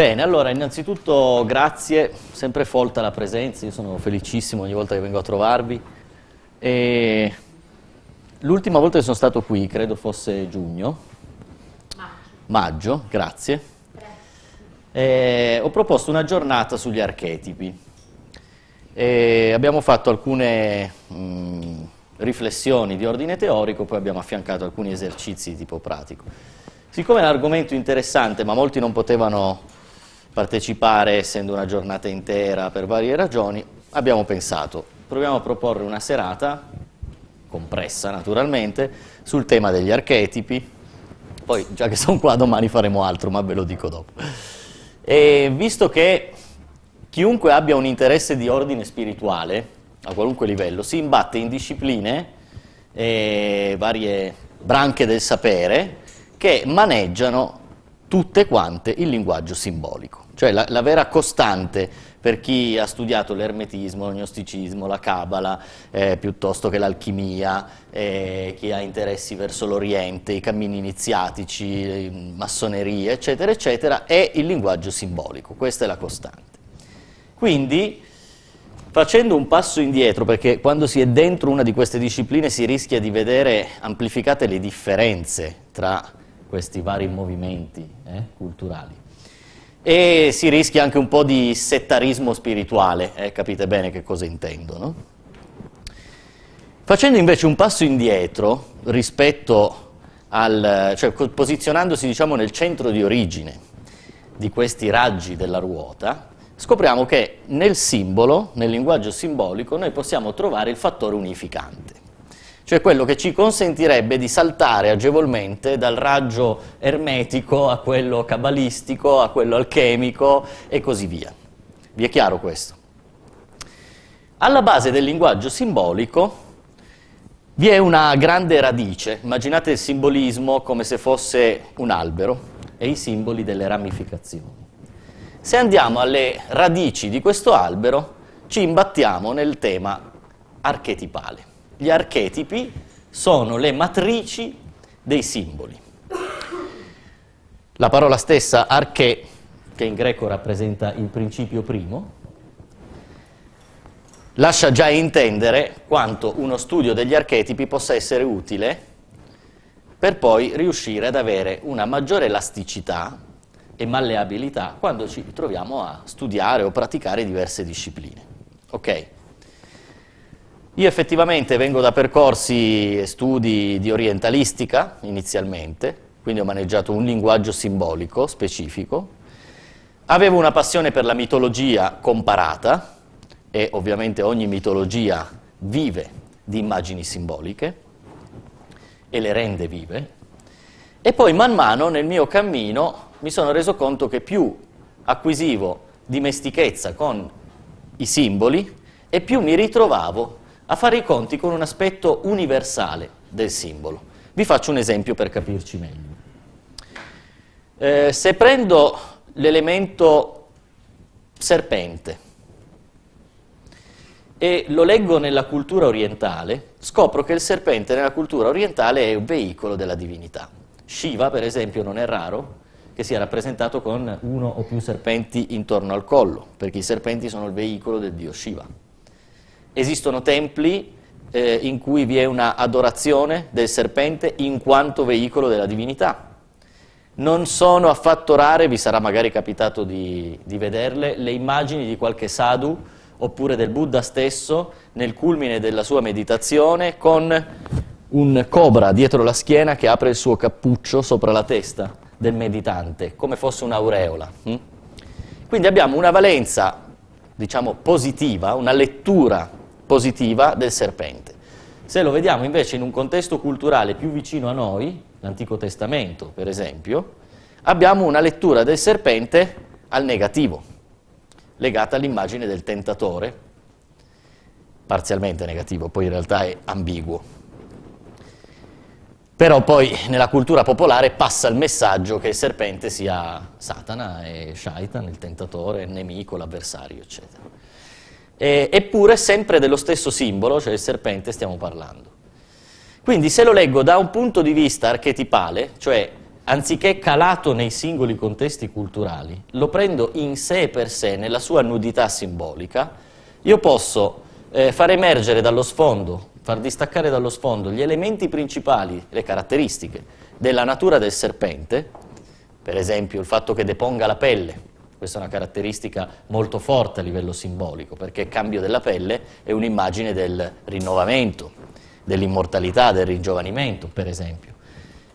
Bene, allora innanzitutto grazie, sempre folta la presenza, io sono felicissimo ogni volta che vengo a trovarvi. l'ultima volta che sono stato qui, credo fosse giugno, maggio, maggio grazie, e eh, ho proposto una giornata sugli archetipi. E abbiamo fatto alcune mh, mm, riflessioni di ordine teorico, poi abbiamo affiancato alcuni esercizi di tipo pratico. Siccome è un argomento interessante, ma molti non potevano partecipare essendo una giornata intera per varie ragioni, abbiamo pensato proviamo a proporre una serata, compressa naturalmente, sul tema degli archetipi, poi già che sono qua domani faremo altro, ma ve lo dico dopo. E visto che chiunque abbia un interesse di ordine spirituale, a qualunque livello, si imbatte in discipline e varie branche del sapere che maneggiano tutte quante il linguaggio simbolico. Cioè la, la vera costante per chi ha studiato l'ermetismo, l'agnosticismo, la cabala, eh, piuttosto che l'alchimia, eh, chi ha interessi verso l'Oriente, i cammini iniziatici, eh, massoneria, eccetera, eccetera, è il linguaggio simbolico. Questa è la costante. Quindi, Facendo un passo indietro, perché quando si è dentro una di queste discipline si rischia di vedere amplificate le differenze tra questi vari movimenti eh, culturali. E si rischia anche un po' di settarismo spirituale, eh, capite bene che cosa intendo. No? Facendo invece un passo indietro rispetto al, cioè posizionandosi diciamo, nel centro di origine di questi raggi della ruota, scopriamo che nel simbolo, nel linguaggio simbolico, noi possiamo trovare il fattore unificante cioè quello che ci consentirebbe di saltare agevolmente dal raggio ermetico a quello cabalistico, a quello alchemico e così via. Vi è chiaro questo? Alla base del linguaggio simbolico vi è una grande radice, immaginate il simbolismo come se fosse un albero e i simboli delle ramificazioni. Se andiamo alle radici di questo albero ci imbattiamo nel tema archetipale. Gli archetipi sono le matrici dei simboli. La parola stessa, arche, che in greco rappresenta il principio primo, lascia già intendere quanto uno studio degli archetipi possa essere utile per poi riuscire ad avere una maggiore elasticità e malleabilità quando ci troviamo a studiare o praticare diverse discipline. Okay. Io effettivamente vengo da percorsi e studi di orientalistica inizialmente, quindi ho maneggiato un linguaggio simbolico specifico. Avevo una passione per la mitologia comparata e ovviamente ogni mitologia vive di immagini simboliche e le rende vive. E poi man mano nel mio cammino mi sono reso conto che più acquisivo dimestichezza con i simboli e più mi ritrovavo a fare i conti con un aspetto universale del simbolo. Vi faccio un esempio per capirci meglio. Eh, se prendo l'elemento serpente e lo leggo nella cultura orientale, scopro che il serpente nella cultura orientale è un veicolo della divinità. Shiva, per esempio, non è raro che sia rappresentato con uno o più serpenti intorno al collo, perché i serpenti sono il veicolo del dio Shiva. Esistono templi eh, in cui vi è una adorazione del serpente in quanto veicolo della divinità. Non sono affatto rare, vi sarà magari capitato di, di vederle, le immagini di qualche sadhu oppure del Buddha stesso nel culmine della sua meditazione con un cobra dietro la schiena che apre il suo cappuccio sopra la testa del meditante, come fosse un'aureola. Hm? Quindi abbiamo una valenza, diciamo, positiva, una lettura positiva del serpente. Se lo vediamo invece in un contesto culturale più vicino a noi, l'Antico Testamento per esempio, abbiamo una lettura del serpente al negativo, legata all'immagine del tentatore, parzialmente negativo, poi in realtà è ambiguo. Però poi nella cultura popolare passa il messaggio che il serpente sia Satana e Shaitan, il tentatore, il nemico, l'avversario, eccetera eh, eppure sempre dello stesso simbolo, cioè il serpente, stiamo parlando. Quindi se lo leggo da un punto di vista archetipale, cioè anziché calato nei singoli contesti culturali, lo prendo in sé per sé, nella sua nudità simbolica, io posso eh, far emergere dallo sfondo, far distaccare dallo sfondo gli elementi principali, le caratteristiche della natura del serpente, per esempio il fatto che deponga la pelle, questa è una caratteristica molto forte a livello simbolico, perché il cambio della pelle è un'immagine del rinnovamento, dell'immortalità, del ringiovanimento, per esempio.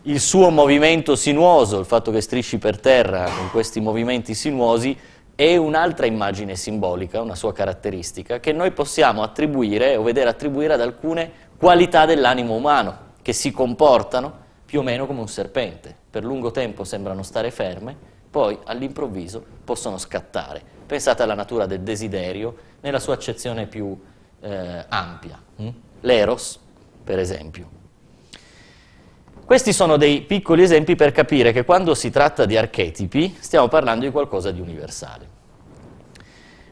Il suo movimento sinuoso, il fatto che strisci per terra con questi movimenti sinuosi, è un'altra immagine simbolica, una sua caratteristica, che noi possiamo attribuire o vedere attribuire ad alcune qualità dell'animo umano, che si comportano più o meno come un serpente. Per lungo tempo sembrano stare ferme, poi all'improvviso possono scattare. Pensate alla natura del desiderio nella sua accezione più eh, ampia, hm? l'eros per esempio. Questi sono dei piccoli esempi per capire che quando si tratta di archetipi stiamo parlando di qualcosa di universale.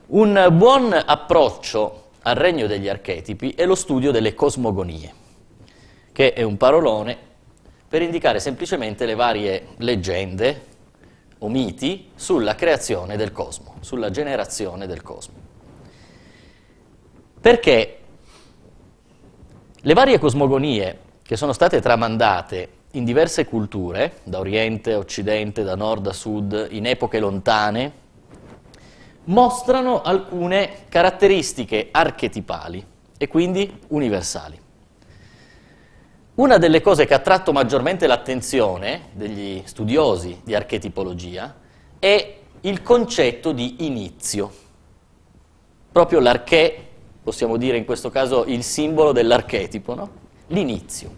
Un buon approccio al regno degli archetipi è lo studio delle cosmogonie, che è un parolone per indicare semplicemente le varie leggende, o miti sulla creazione del cosmo, sulla generazione del cosmo. Perché le varie cosmogonie che sono state tramandate in diverse culture, da Oriente a Occidente, da Nord a Sud, in epoche lontane, mostrano alcune caratteristiche archetipali e quindi universali. Una delle cose che ha attratto maggiormente l'attenzione degli studiosi di archetipologia è il concetto di inizio. Proprio l'archè, possiamo dire in questo caso il simbolo dell'archetipo, no? l'inizio.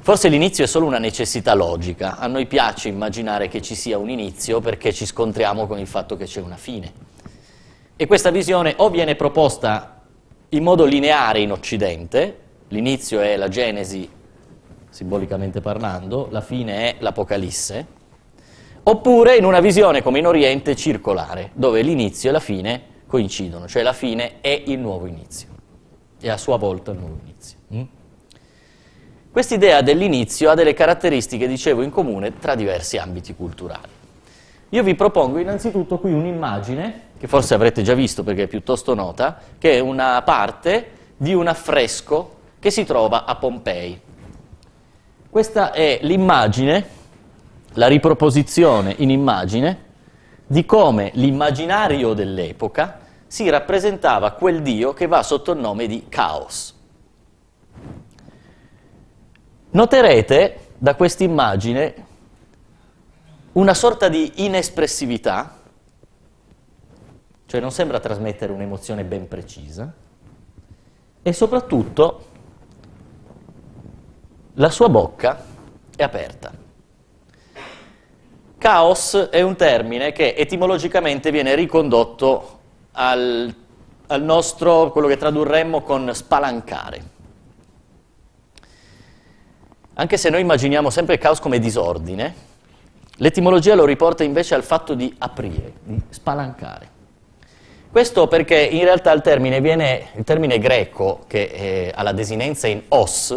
Forse l'inizio è solo una necessità logica, a noi piace immaginare che ci sia un inizio perché ci scontriamo con il fatto che c'è una fine. E questa visione o viene proposta in modo lineare in Occidente, L'inizio è la Genesi, simbolicamente parlando, la fine è l'Apocalisse, oppure in una visione come in Oriente circolare, dove l'inizio e la fine coincidono, cioè la fine è il nuovo inizio, è a sua volta il nuovo inizio. Mm? Quest'idea dell'inizio ha delle caratteristiche, dicevo, in comune tra diversi ambiti culturali. Io vi propongo innanzitutto qui un'immagine, che forse avrete già visto perché è piuttosto nota, che è una parte di un affresco che si trova a Pompei. Questa è l'immagine, la riproposizione in immagine, di come l'immaginario dell'epoca si rappresentava quel dio che va sotto il nome di Caos. Noterete da quest'immagine una sorta di inespressività, cioè non sembra trasmettere un'emozione ben precisa, e soprattutto la sua bocca è aperta. Caos è un termine che etimologicamente viene ricondotto al, al nostro, quello che tradurremmo con spalancare. Anche se noi immaginiamo sempre il caos come disordine, l'etimologia lo riporta invece al fatto di aprire, di spalancare. Questo perché in realtà il termine, viene, il termine greco, che ha la desinenza in os,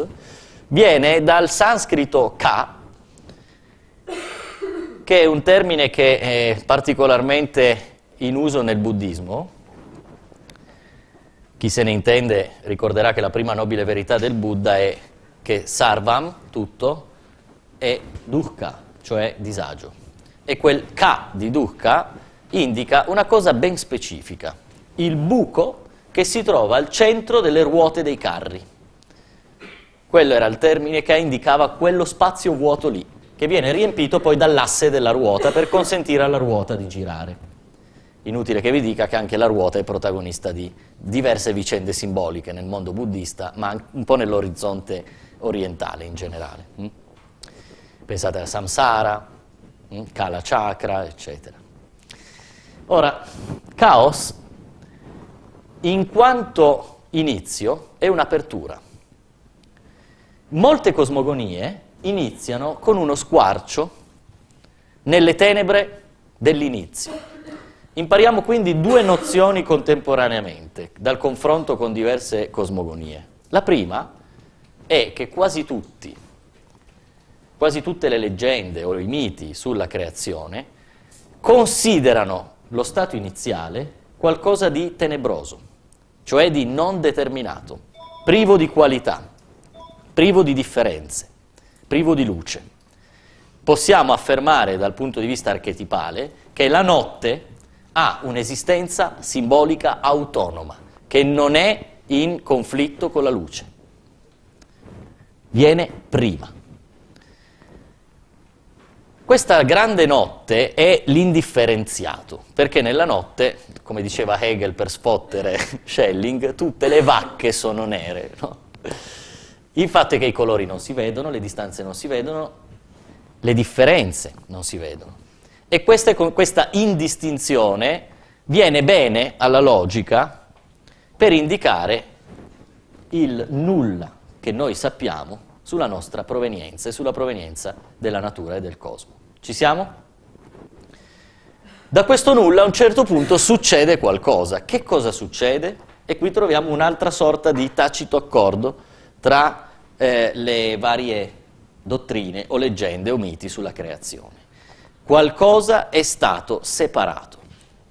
viene dal sanscrito ka, che è un termine che è particolarmente in uso nel buddismo. Chi se ne intende ricorderà che la prima nobile verità del Buddha è che sarvam, tutto, è dukkha, cioè disagio. E quel ka di dukkha indica una cosa ben specifica, il buco che si trova al centro delle ruote dei carri. Quello era il termine che indicava quello spazio vuoto lì, che viene riempito poi dall'asse della ruota per consentire alla ruota di girare. Inutile che vi dica che anche la ruota è protagonista di diverse vicende simboliche nel mondo buddista, ma un po' nell'orizzonte orientale in generale. Mm? Pensate a Samsara, mm? Kala Chakra, eccetera. Ora, caos, in quanto inizio, è un'apertura. Molte cosmogonie iniziano con uno squarcio nelle tenebre dell'inizio. Impariamo quindi due nozioni contemporaneamente dal confronto con diverse cosmogonie. La prima è che quasi tutti, quasi tutte le leggende o i miti sulla creazione considerano lo stato iniziale qualcosa di tenebroso, cioè di non determinato, privo di qualità privo di differenze, privo di luce. Possiamo affermare dal punto di vista archetipale che la notte ha un'esistenza simbolica autonoma, che non è in conflitto con la luce. Viene prima. Questa grande notte è l'indifferenziato, perché nella notte, come diceva Hegel per sfottere Schelling, tutte le vacche sono nere. No? Il fatto è che i colori non si vedono, le distanze non si vedono, le differenze non si vedono. E questa, questa indistinzione viene bene alla logica per indicare il nulla che noi sappiamo sulla nostra provenienza e sulla provenienza della natura e del cosmo. Ci siamo? Da questo nulla a un certo punto succede qualcosa. Che cosa succede? E qui troviamo un'altra sorta di tacito accordo tra eh, le varie dottrine o leggende o miti sulla creazione. Qualcosa è stato separato.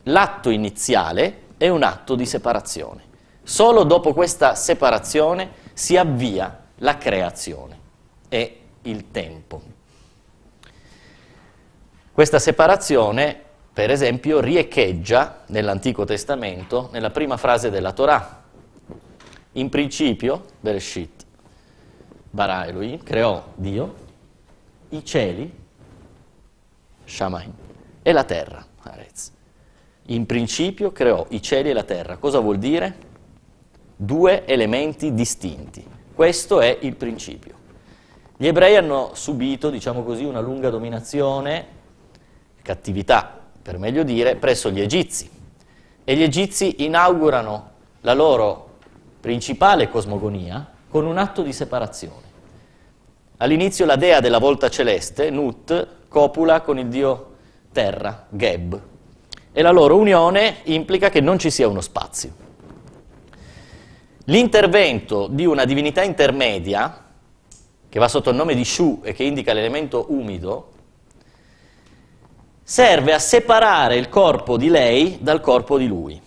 L'atto iniziale è un atto di separazione. Solo dopo questa separazione si avvia la creazione e il tempo. Questa separazione, per esempio, riecheggia nell'Antico Testamento, nella prima frase della Torah. In principio, Bereshit, Bara Elohim, creò Dio, i cieli, Shamaim, e la terra, Arez. In principio creò i cieli e la terra. Cosa vuol dire? Due elementi distinti. Questo è il principio. Gli ebrei hanno subito, diciamo così, una lunga dominazione, cattività, per meglio dire, presso gli egizi. E gli egizi inaugurano la loro principale cosmogonia con un atto di separazione. All'inizio la dea della volta celeste, Nut, copula con il dio terra, Geb, e la loro unione implica che non ci sia uno spazio. L'intervento di una divinità intermedia, che va sotto il nome di Shu e che indica l'elemento umido, serve a separare il corpo di lei dal corpo di lui.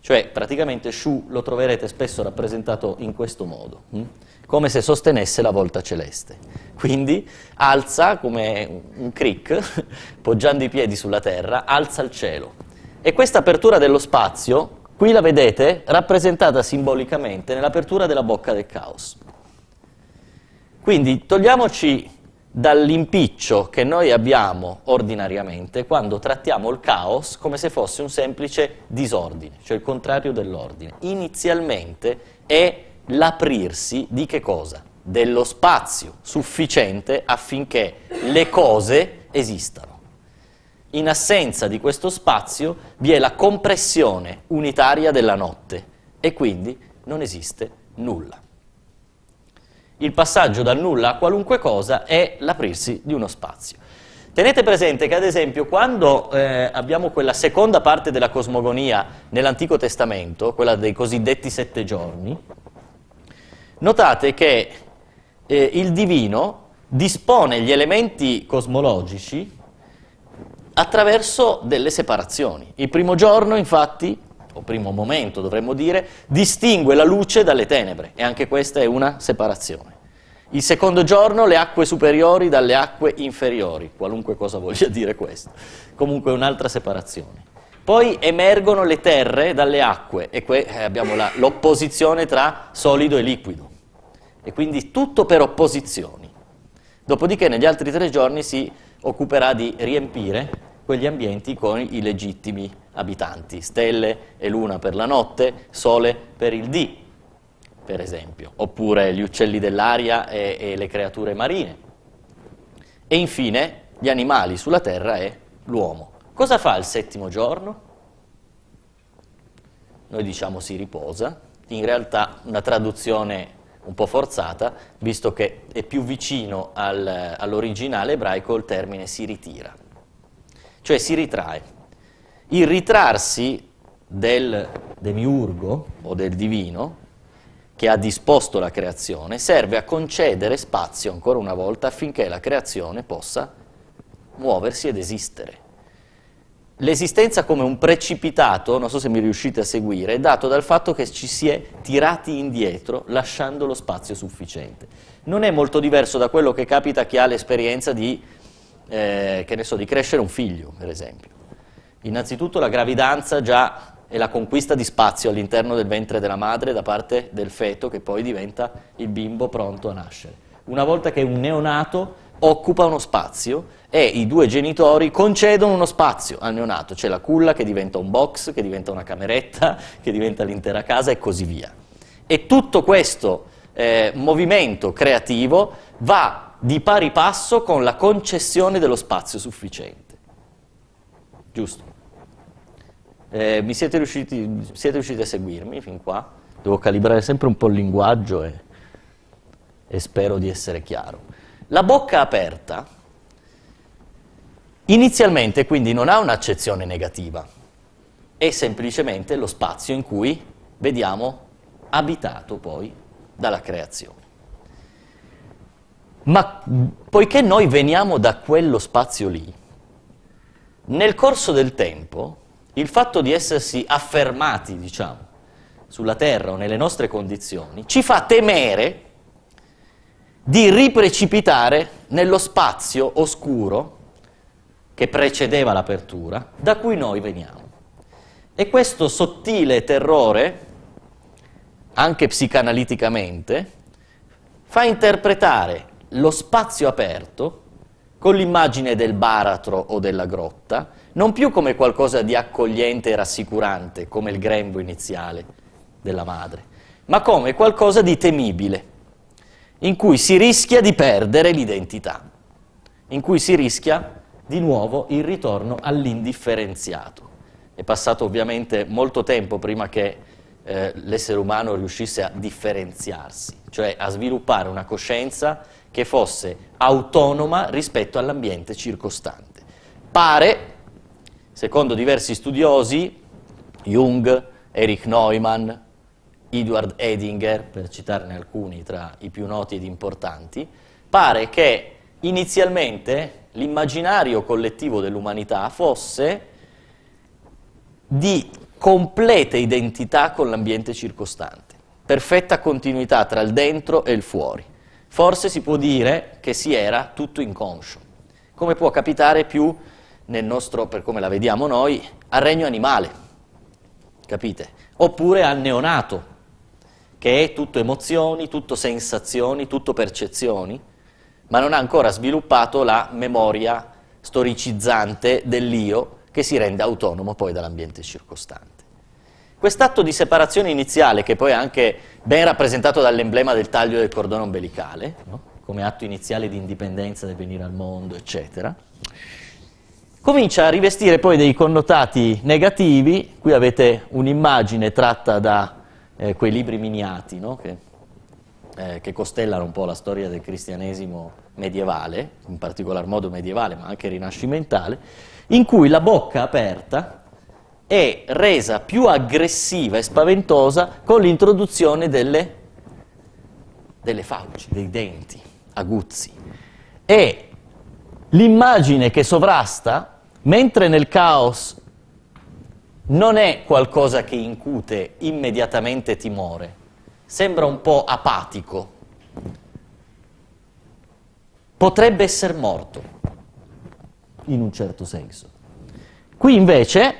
Cioè, praticamente Shu lo troverete spesso rappresentato in questo modo. Hm? come se sostenesse la volta celeste. Quindi alza come un crick, poggiando i piedi sulla terra, alza il cielo. E questa apertura dello spazio, qui la vedete rappresentata simbolicamente nell'apertura della bocca del caos. Quindi togliamoci dall'impiccio che noi abbiamo ordinariamente quando trattiamo il caos come se fosse un semplice disordine, cioè il contrario dell'ordine. Inizialmente è l'aprirsi di che cosa? Dello spazio sufficiente affinché le cose esistano. In assenza di questo spazio vi è la compressione unitaria della notte e quindi non esiste nulla. Il passaggio dal nulla a qualunque cosa è l'aprirsi di uno spazio. Tenete presente che ad esempio quando eh, abbiamo quella seconda parte della cosmogonia nell'Antico Testamento, quella dei cosiddetti sette giorni, Notate che eh, il divino dispone gli elementi cosmologici attraverso delle separazioni. Il primo giorno, infatti, o primo momento dovremmo dire, distingue la luce dalle tenebre e anche questa è una separazione. Il secondo giorno le acque superiori dalle acque inferiori, qualunque cosa voglia dire questo, comunque un'altra separazione. Poi emergono le terre dalle acque e qui eh, abbiamo l'opposizione tra solido e liquido e quindi tutto per opposizioni. Dopodiché negli altri tre giorni si occuperà di riempire quegli ambienti con i legittimi abitanti, stelle e luna per la notte, sole per il dì, per esempio, oppure gli uccelli dell'aria e, e le creature marine. E infine gli animali sulla terra e l'uomo. Cosa fa il settimo giorno? Noi diciamo si riposa, in realtà una traduzione un po' forzata, visto che è più vicino al, all'originale ebraico il termine si ritira, cioè si ritrae. Il ritrarsi del demiurgo o del divino, che ha disposto la creazione, serve a concedere spazio ancora una volta affinché la creazione possa muoversi ed esistere. L'esistenza come un precipitato, non so se mi riuscite a seguire, è dato dal fatto che ci si è tirati indietro lasciando lo spazio sufficiente. Non è molto diverso da quello che capita a chi ha l'esperienza di, eh, so, di crescere un figlio, per esempio. Innanzitutto la gravidanza già è la conquista di spazio all'interno del ventre della madre da parte del feto che poi diventa il bimbo pronto a nascere. Una volta che è un neonato occupa uno spazio e i due genitori concedono uno spazio al neonato, c'è la culla che diventa un box, che diventa una cameretta, che diventa l'intera casa e così via. E tutto questo eh, movimento creativo va di pari passo con la concessione dello spazio sufficiente. Giusto? Eh, mi siete riusciti, siete riusciti a seguirmi fin qua? Devo calibrare sempre un po' il linguaggio e, e spero di essere chiaro. La bocca aperta inizialmente quindi non ha un'accezione negativa, è semplicemente lo spazio in cui vediamo abitato poi dalla creazione. Ma poiché noi veniamo da quello spazio lì, nel corso del tempo il fatto di essersi affermati, diciamo, sulla terra o nelle nostre condizioni, ci fa temere di riprecipitare nello spazio oscuro che precedeva l'apertura, da cui noi veniamo. E questo sottile terrore, anche psicanaliticamente, fa interpretare lo spazio aperto con l'immagine del baratro o della grotta, non più come qualcosa di accogliente e rassicurante, come il grembo iniziale della madre, ma come qualcosa di temibile in cui si rischia di perdere l'identità, in cui si rischia di nuovo il ritorno all'indifferenziato. È passato ovviamente molto tempo prima che eh, l'essere umano riuscisse a differenziarsi, cioè a sviluppare una coscienza che fosse autonoma rispetto all'ambiente circostante. Pare, secondo diversi studiosi, Jung, Erich Neumann, Edward Edinger, per citarne alcuni tra i più noti ed importanti, pare che inizialmente l'immaginario collettivo dell'umanità fosse di completa identità con l'ambiente circostante, perfetta continuità tra il dentro e il fuori. Forse si può dire che si era tutto inconscio, come può capitare più nel nostro, per come la vediamo noi, al regno animale, capite? Oppure al neonato, che è tutto emozioni, tutto sensazioni, tutto percezioni, ma non ha ancora sviluppato la memoria storicizzante dell'io che si rende autonomo poi dall'ambiente circostante. Quest'atto di separazione iniziale, che poi è anche ben rappresentato dall'emblema del taglio del cordone ombelicale, no? come atto iniziale di indipendenza del venire al mondo, eccetera, comincia a rivestire poi dei connotati negativi, qui avete un'immagine tratta da eh, quei libri miniati no? che, eh, che, costellano un po' la storia del cristianesimo medievale, in particolar modo medievale ma anche rinascimentale, in cui la bocca aperta è resa più aggressiva e spaventosa con l'introduzione delle, delle fauci, dei denti aguzzi. E l'immagine che sovrasta, mentre nel caos non è qualcosa che incute immediatamente timore, sembra un po' apatico, potrebbe essere morto, in un certo senso. Qui invece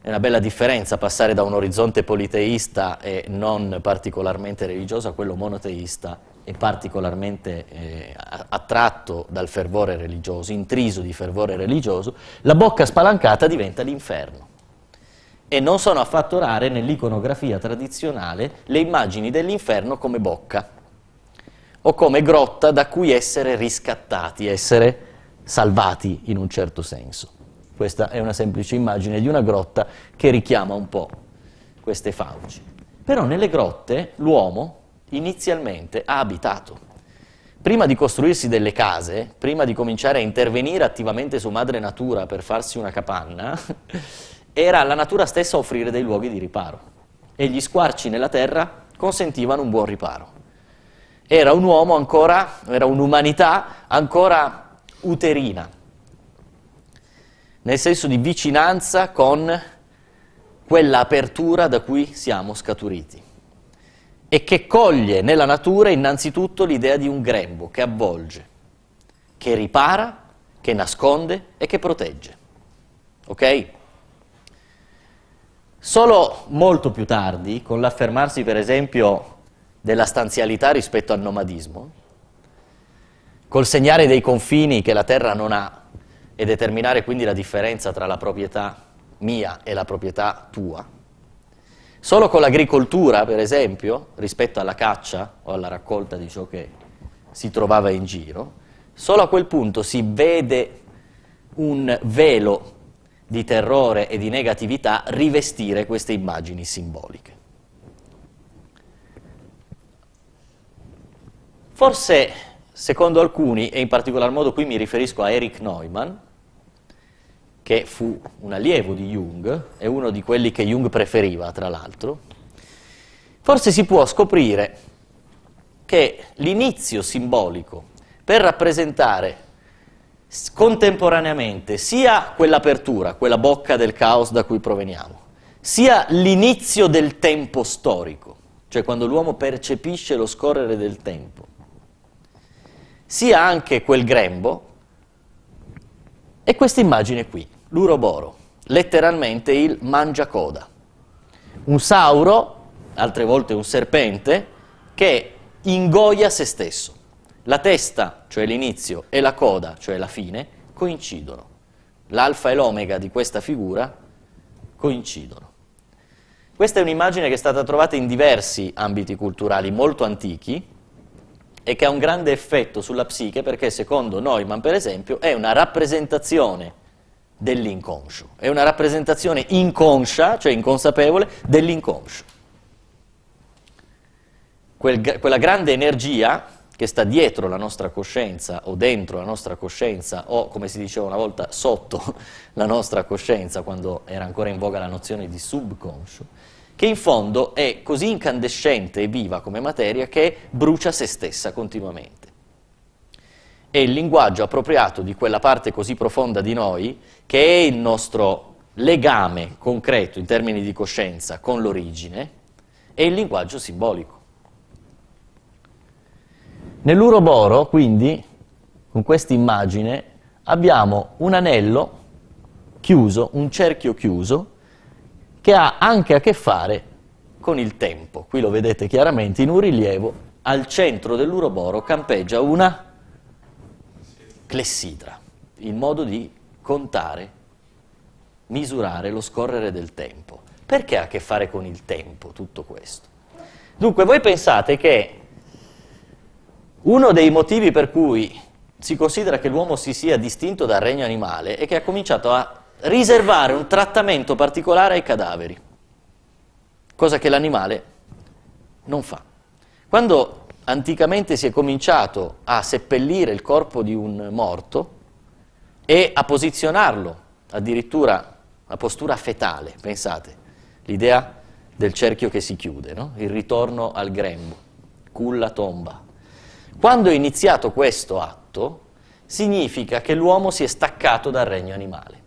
è una bella differenza passare da un orizzonte politeista e non particolarmente religioso a quello monoteista e particolarmente eh, attratto dal fervore religioso, intriso di fervore religioso, la bocca spalancata diventa l'inferno. E non sono affatto rare nell'iconografia tradizionale le immagini dell'inferno come bocca o come grotta da cui essere riscattati, essere salvati in un certo senso. Questa è una semplice immagine di una grotta che richiama un po' queste fauci. Però nelle grotte l'uomo, inizialmente ha abitato. Prima di costruirsi delle case, prima di cominciare a intervenire attivamente su madre natura per farsi una capanna, era la natura stessa a offrire dei luoghi di riparo e gli squarci nella terra consentivano un buon riparo. Era un uomo ancora, era un'umanità ancora uterina, nel senso di vicinanza con quella apertura da cui siamo scaturiti e che coglie nella natura innanzitutto l'idea di un grembo che avvolge, che ripara, che nasconde e che protegge. Ok? Solo molto più tardi, con l'affermarsi per esempio della stanzialità rispetto al nomadismo, col segnare dei confini che la terra non ha e determinare quindi la differenza tra la proprietà mia e la proprietà tua, Solo con l'agricoltura, per esempio, rispetto alla caccia o alla raccolta di ciò che si trovava in giro, solo a quel punto si vede un velo di terrore e di negatività rivestire queste immagini simboliche. Forse, secondo alcuni, e in particolar modo qui mi riferisco a Eric Neumann, che fu un allievo di Jung e uno di quelli che Jung preferiva, tra l'altro, forse si può scoprire che l'inizio simbolico per rappresentare contemporaneamente sia quell'apertura, quella bocca del caos da cui proveniamo, sia l'inizio del tempo storico, cioè quando l'uomo percepisce lo scorrere del tempo, sia anche quel grembo e questa immagine qui l'uroboro, letteralmente il mangiacoda. Un sauro, altre volte un serpente, che ingoia se stesso. La testa, cioè l'inizio, e la coda, cioè la fine, coincidono. L'alfa e l'omega di questa figura coincidono. Questa è un'immagine che è stata trovata in diversi ambiti culturali molto antichi e che ha un grande effetto sulla psiche perché secondo Neumann, per esempio, è una rappresentazione dell'inconscio, è una rappresentazione inconscia, cioè inconsapevole, dell'inconscio. Quel, quella grande energia che sta dietro la nostra coscienza o dentro la nostra coscienza o, come si diceva una volta, sotto la nostra coscienza, quando era ancora in voga la nozione di subconscio, che in fondo è così incandescente e viva come materia che brucia se stessa continuamente è il linguaggio appropriato di quella parte così profonda di noi che è il nostro legame concreto in termini di coscienza con l'origine, è il linguaggio simbolico. Nell'Uroboro, quindi, con questa immagine, abbiamo un anello chiuso, un cerchio chiuso, che ha anche a che fare con il tempo. Qui lo vedete chiaramente in un rilievo, al centro dell'Uroboro campeggia una clessidra, il modo di contare, misurare lo scorrere del tempo. Perché ha a che fare con il tempo tutto questo? Dunque, voi pensate che uno dei motivi per cui si considera che l'uomo si sia distinto dal regno animale è che ha cominciato a riservare un trattamento particolare ai cadaveri, cosa che l'animale non fa. Quando anticamente si è cominciato a seppellire il corpo di un morto e a posizionarlo, addirittura una postura fetale, pensate, l'idea del cerchio che si chiude, no? il ritorno al grembo, culla tomba. Quando è iniziato questo atto, significa che l'uomo si è staccato dal regno animale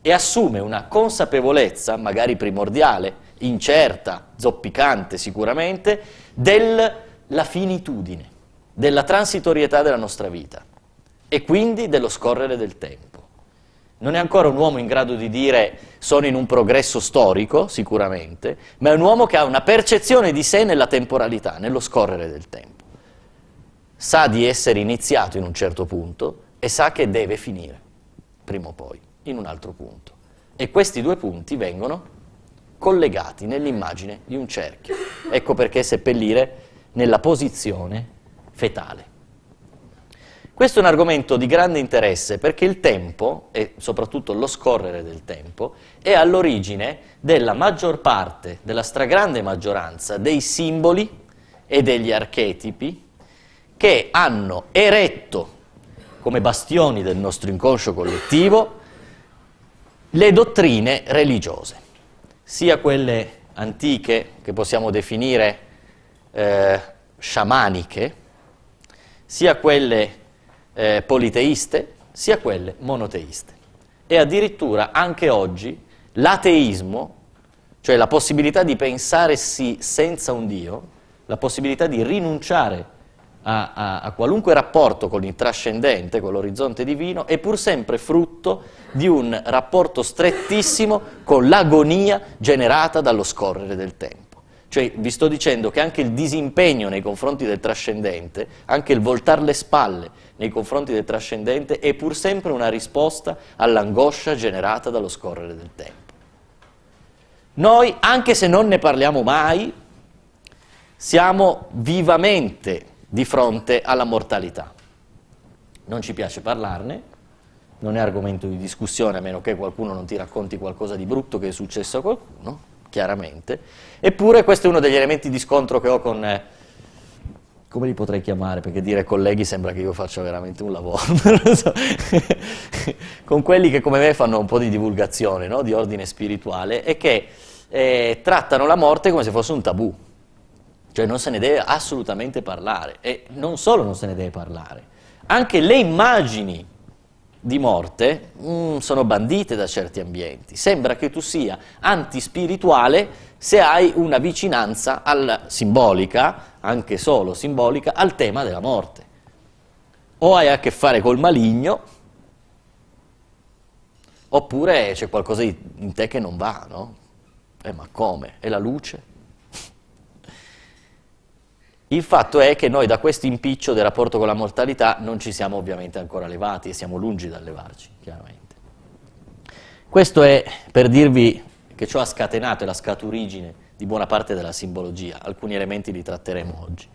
e assume una consapevolezza, magari primordiale, incerta, zoppicante sicuramente, del la finitudine della transitorietà della nostra vita e quindi dello scorrere del tempo. Non è ancora un uomo in grado di dire sono in un progresso storico, sicuramente, ma è un uomo che ha una percezione di sé nella temporalità, nello scorrere del tempo. Sa di essere iniziato in un certo punto e sa che deve finire, prima o poi, in un altro punto. E questi due punti vengono collegati nell'immagine di un cerchio. Ecco perché seppellire nella posizione fetale. Questo è un argomento di grande interesse perché il tempo, e soprattutto lo scorrere del tempo, è all'origine della maggior parte, della stragrande maggioranza dei simboli e degli archetipi che hanno eretto come bastioni del nostro inconscio collettivo le dottrine religiose, sia quelle antiche che possiamo definire eh, sciamaniche, sia quelle eh, politeiste, sia quelle monoteiste. E addirittura anche oggi l'ateismo, cioè la possibilità di pensare sì senza un Dio, la possibilità di rinunciare a, a, a qualunque rapporto con il trascendente, con l'orizzonte divino, è pur sempre frutto di un rapporto strettissimo con l'agonia generata dallo scorrere del tempo. Cioè vi sto dicendo che anche il disimpegno nei confronti del trascendente, anche il voltare le spalle nei confronti del trascendente è pur sempre una risposta all'angoscia generata dallo scorrere del tempo. Noi, anche se non ne parliamo mai, siamo vivamente di fronte alla mortalità. Non ci piace parlarne, non è argomento di discussione a meno che qualcuno non ti racconti qualcosa di brutto che è successo a qualcuno, chiaramente. Eppure questo è uno degli elementi di scontro che ho con... Eh, come li potrei chiamare? Perché dire colleghi sembra che io faccia veramente un lavoro, so. con quelli che come me fanno un po' di divulgazione, no? di ordine spirituale, e che eh, trattano la morte come se fosse un tabù, cioè non se ne deve assolutamente parlare, e non solo non se ne deve parlare, anche le immagini di morte mh, mm, sono bandite da certi ambienti. Sembra che tu sia antispirituale se hai una vicinanza al, simbolica, anche solo simbolica, al tema della morte. O hai a che fare col maligno, oppure c'è qualcosa in te che non va, no? Eh, ma come? È la luce? Il fatto è che noi da questo impiccio del rapporto con la mortalità non ci siamo ovviamente ancora levati e siamo lungi dal levarci, chiaramente. Questo è per dirvi che ciò ha scatenato e la scaturigine di buona parte della simbologia, alcuni elementi li tratteremo oggi.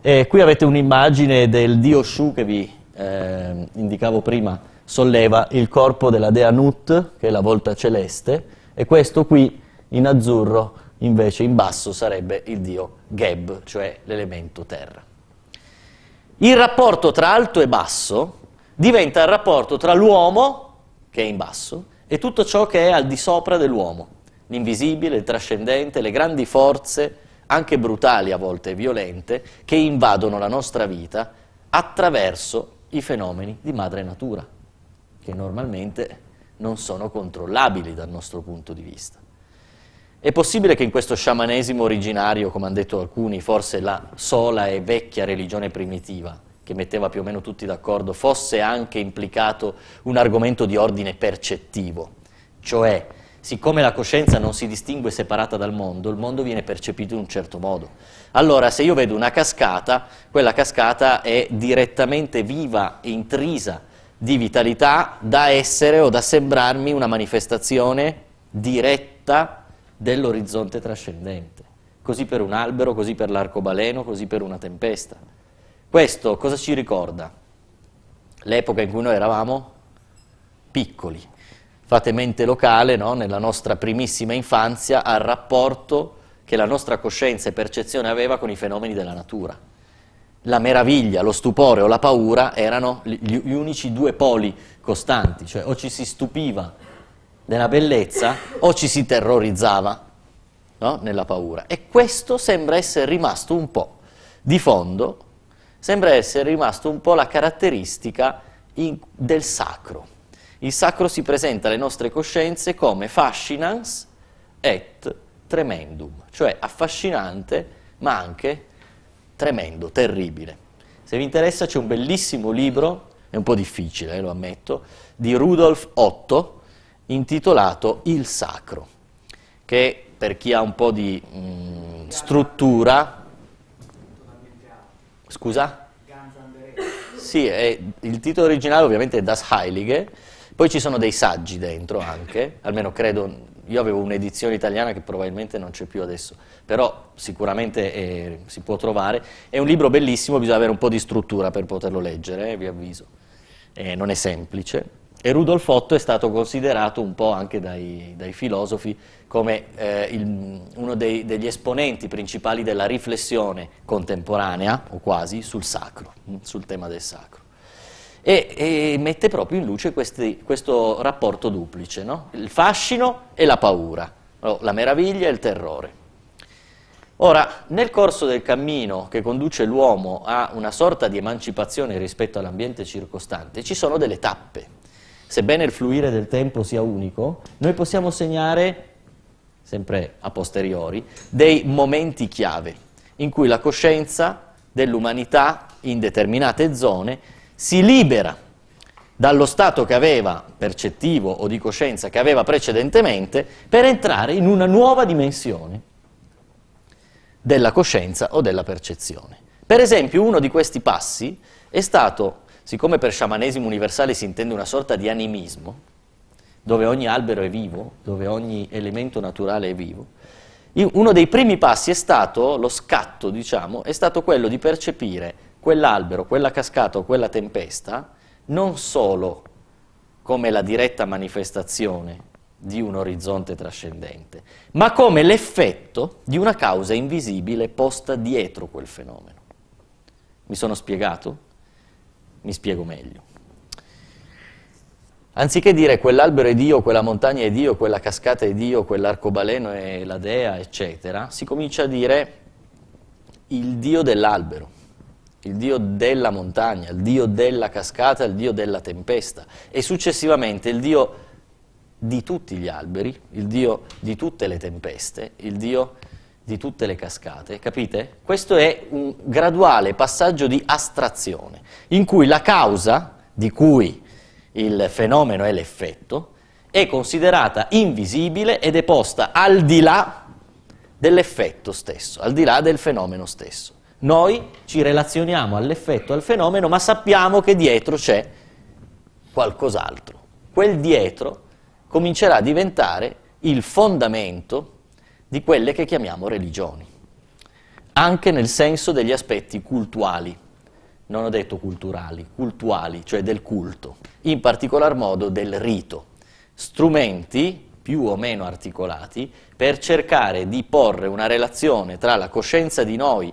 E qui avete un'immagine del dio Shu che vi eh, indicavo prima, solleva il corpo della dea Nut, che è la volta celeste, e questo qui in azzurro invece in basso sarebbe il dio Geb, cioè l'elemento terra. Il rapporto tra alto e basso diventa il rapporto tra l'uomo, che è in basso, e tutto ciò che è al di sopra dell'uomo, l'invisibile, il trascendente, le grandi forze, anche brutali a volte violente, che invadono la nostra vita attraverso i fenomeni di madre natura, che normalmente non sono controllabili dal nostro punto di vista. È possibile che in questo sciamanesimo originario, come hanno detto alcuni, forse la sola e vecchia religione primitiva, che metteva più o meno tutti d'accordo, fosse anche implicato un argomento di ordine percettivo, cioè siccome la coscienza non si distingue separata dal mondo, il mondo viene percepito in un certo modo. Allora, se io vedo una cascata, quella cascata è direttamente viva e intrisa di vitalità da essere o da sembrarmi una manifestazione diretta dell'orizzonte trascendente. Così per un albero, così per l'arcobaleno, così per una tempesta. Questo cosa ci ricorda? L'epoca in cui noi eravamo piccoli. Fate mente locale, no? nella nostra primissima infanzia, al rapporto che la nostra coscienza e percezione aveva con i fenomeni della natura. La meraviglia, lo stupore o la paura erano gli unici due poli costanti, cioè o ci si stupiva della bellezza o ci si terrorizzava no? nella paura. E questo sembra essere rimasto un po' di fondo, sembra essere rimasto un po' la caratteristica in, del sacro. Il sacro si presenta alle nostre coscienze come fascinans et tremendum, cioè affascinante ma anche tremendo, terribile. Se vi interessa c'è un bellissimo libro, è un po' difficile, eh, lo ammetto, di Rudolf Otto, intitolato Il Sacro, che per chi ha un po' di mh, mm, struttura... Scusa? Sì, è, il titolo originale ovviamente è Das Heilige, poi ci sono dei saggi dentro anche, almeno credo, io avevo un'edizione italiana che probabilmente non c'è più adesso, però sicuramente è, eh, si può trovare. È un libro bellissimo, bisogna avere un po' di struttura per poterlo leggere, eh, vi avviso. Eh, non è semplice. E Rudolf Otto è stato considerato un po' anche dai, dai filosofi come eh, il, uno dei, degli esponenti principali della riflessione contemporanea, o quasi, sul sacro, sul tema del sacro. E, e mette proprio in luce questi, questo rapporto duplice, no? il fascino e la paura, la meraviglia e il terrore. Ora, nel corso del cammino che conduce l'uomo a una sorta di emancipazione rispetto all'ambiente circostante, ci sono delle tappe sebbene il fluire del tempo sia unico, noi possiamo segnare, sempre a posteriori, dei momenti chiave in cui la coscienza dell'umanità in determinate zone si libera dallo stato che aveva percettivo o di coscienza che aveva precedentemente per entrare in una nuova dimensione della coscienza o della percezione. Per esempio, uno di questi passi è stato Siccome per sciamanesimo universale si intende una sorta di animismo, dove ogni albero è vivo, dove ogni elemento naturale è vivo, uno dei primi passi è stato, lo scatto diciamo, è stato quello di percepire quell'albero, quella cascata o quella tempesta non solo come la diretta manifestazione di un orizzonte trascendente, ma come l'effetto di una causa invisibile posta dietro quel fenomeno. Mi sono spiegato? Mi spiego meglio. Anziché dire quell'albero è Dio, quella montagna è Dio, quella cascata è Dio, quell'arcobaleno è la dea, eccetera, si comincia a dire il Dio dell'albero, il Dio della montagna, il Dio della cascata, il Dio della tempesta e successivamente il Dio di tutti gli alberi, il Dio di tutte le tempeste, il Dio di tutte le cascate, capite? Questo è un graduale passaggio di astrazione, in cui la causa, di cui il fenomeno è l'effetto, è considerata invisibile ed è posta al di là dell'effetto stesso, al di là del fenomeno stesso. Noi ci relazioniamo all'effetto, al fenomeno, ma sappiamo che dietro c'è qualcos'altro. Quel dietro comincerà a diventare il fondamento di quelle che chiamiamo religioni, anche nel senso degli aspetti cultuali, non ho detto culturali, cultuali, cioè del culto, in particolar modo del rito, strumenti più o meno articolati per cercare di porre una relazione tra la coscienza di noi,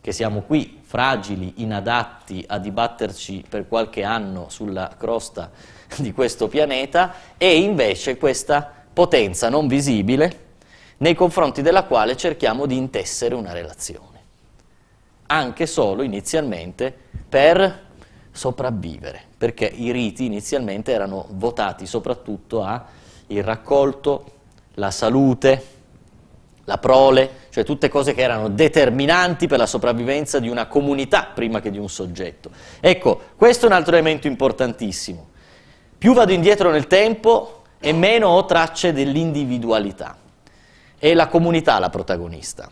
che siamo qui fragili, inadatti a dibatterci per qualche anno sulla crosta di questo pianeta, e invece questa potenza non visibile nei confronti della quale cerchiamo di intessere una relazione, anche solo inizialmente per sopravvivere, perché i riti inizialmente erano votati soprattutto al raccolto, la salute, la prole, cioè tutte cose che erano determinanti per la sopravvivenza di una comunità prima che di un soggetto. Ecco, questo è un altro elemento importantissimo. Più vado indietro nel tempo e meno ho tracce dell'individualità è la comunità la protagonista.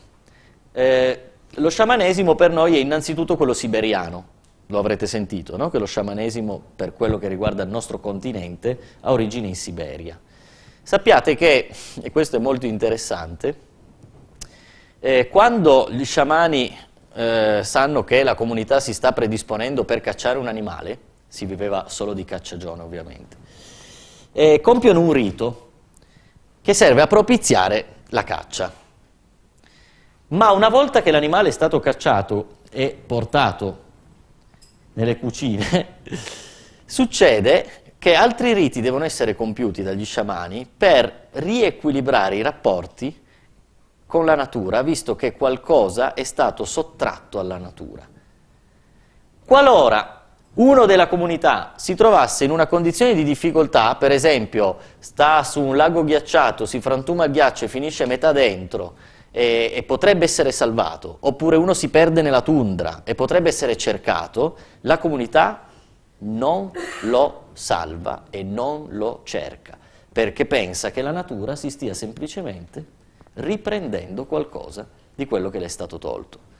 Eh, lo sciamanesimo per noi è innanzitutto quello siberiano, lo avrete sentito, no? che lo sciamanesimo per quello che riguarda il nostro continente ha origine in Siberia. Sappiate che, e questo è molto interessante, eh, quando gli sciamani eh, sanno che la comunità si sta predisponendo per cacciare un animale, si viveva solo di cacciagione ovviamente, eh, compiono un rito che serve a propiziare la caccia. Ma una volta che l'animale è stato cacciato e portato nelle cucine, succede che altri riti devono essere compiuti dagli sciamani per riequilibrare i rapporti con la natura, visto che qualcosa è stato sottratto alla natura. Qualora uno della comunità si trovasse in una condizione di difficoltà, per esempio sta su un lago ghiacciato, si frantuma il ghiaccio e finisce metà dentro e, e, potrebbe essere salvato, oppure uno si perde nella tundra e potrebbe essere cercato, la comunità non lo salva e non lo cerca, perché pensa che la natura si stia semplicemente riprendendo qualcosa di quello che le è stato tolto.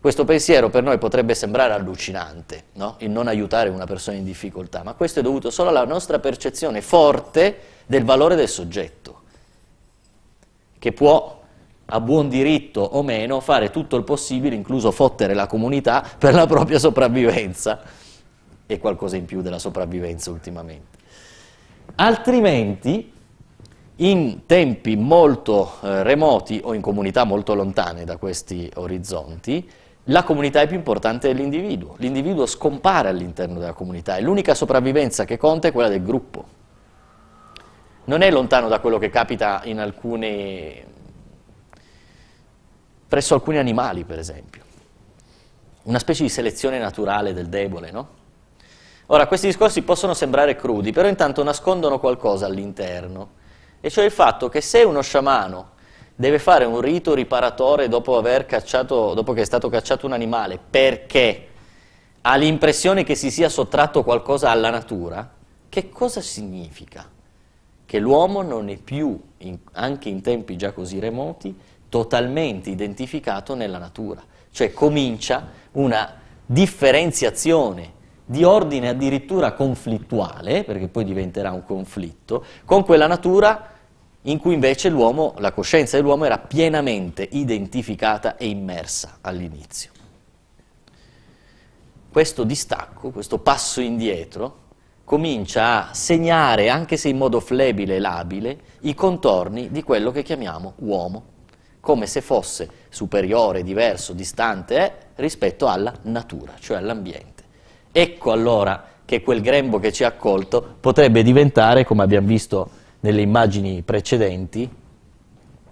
Questo pensiero per noi potrebbe sembrare allucinante, no? il non aiutare una persona in difficoltà, ma questo è dovuto solo alla nostra percezione forte del valore del soggetto, che può a buon diritto o meno fare tutto il possibile, incluso fottere la comunità, per la propria sopravvivenza e qualcosa in più della sopravvivenza ultimamente. Altrimenti, in tempi molto eh, remoti o in comunità molto lontane da questi orizzonti, la comunità è più importante dell'individuo, l'individuo scompare all'interno della comunità e l'unica sopravvivenza che conta è quella del gruppo. Non è lontano da quello che capita in alcune, presso alcuni animali per esempio, una specie di selezione naturale del debole, no? Ora, questi discorsi possono sembrare crudi, però intanto nascondono qualcosa all'interno, e cioè il fatto che se uno sciamano deve fare un rito riparatore dopo, cacciato, dopo che è stato cacciato un animale perché ha l'impressione che si sia sottratto qualcosa alla natura, che cosa significa? Che l'uomo non è più, in, anche in tempi già così remoti, totalmente identificato nella natura. Cioè comincia una differenziazione di ordine addirittura conflittuale, perché poi diventerà un conflitto, con quella natura in cui invece l'uomo, la coscienza dell'uomo era pienamente identificata e immersa all'inizio. Questo distacco, questo passo indietro, comincia a segnare, anche se in modo flebile e labile, i contorni di quello che chiamiamo uomo, come se fosse superiore, diverso, distante è eh, rispetto alla natura, cioè all'ambiente. Ecco allora che quel grembo che ci ha accolto potrebbe diventare, come abbiamo visto nelle immagini precedenti,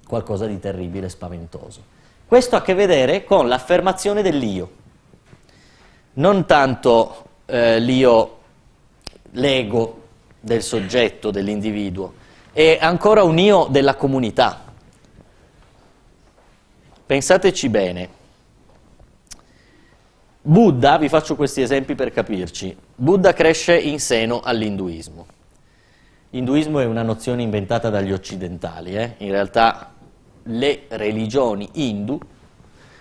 qualcosa di terribile e spaventoso. Questo ha a che vedere con l'affermazione dell'io, non tanto eh, l'io, l'ego del soggetto, dell'individuo, è ancora un io della comunità. Pensateci bene. Buddha, vi faccio questi esempi per capirci, Buddha cresce in seno all'induismo. L'induismo è una nozione inventata dagli occidentali, eh? in realtà le religioni hindu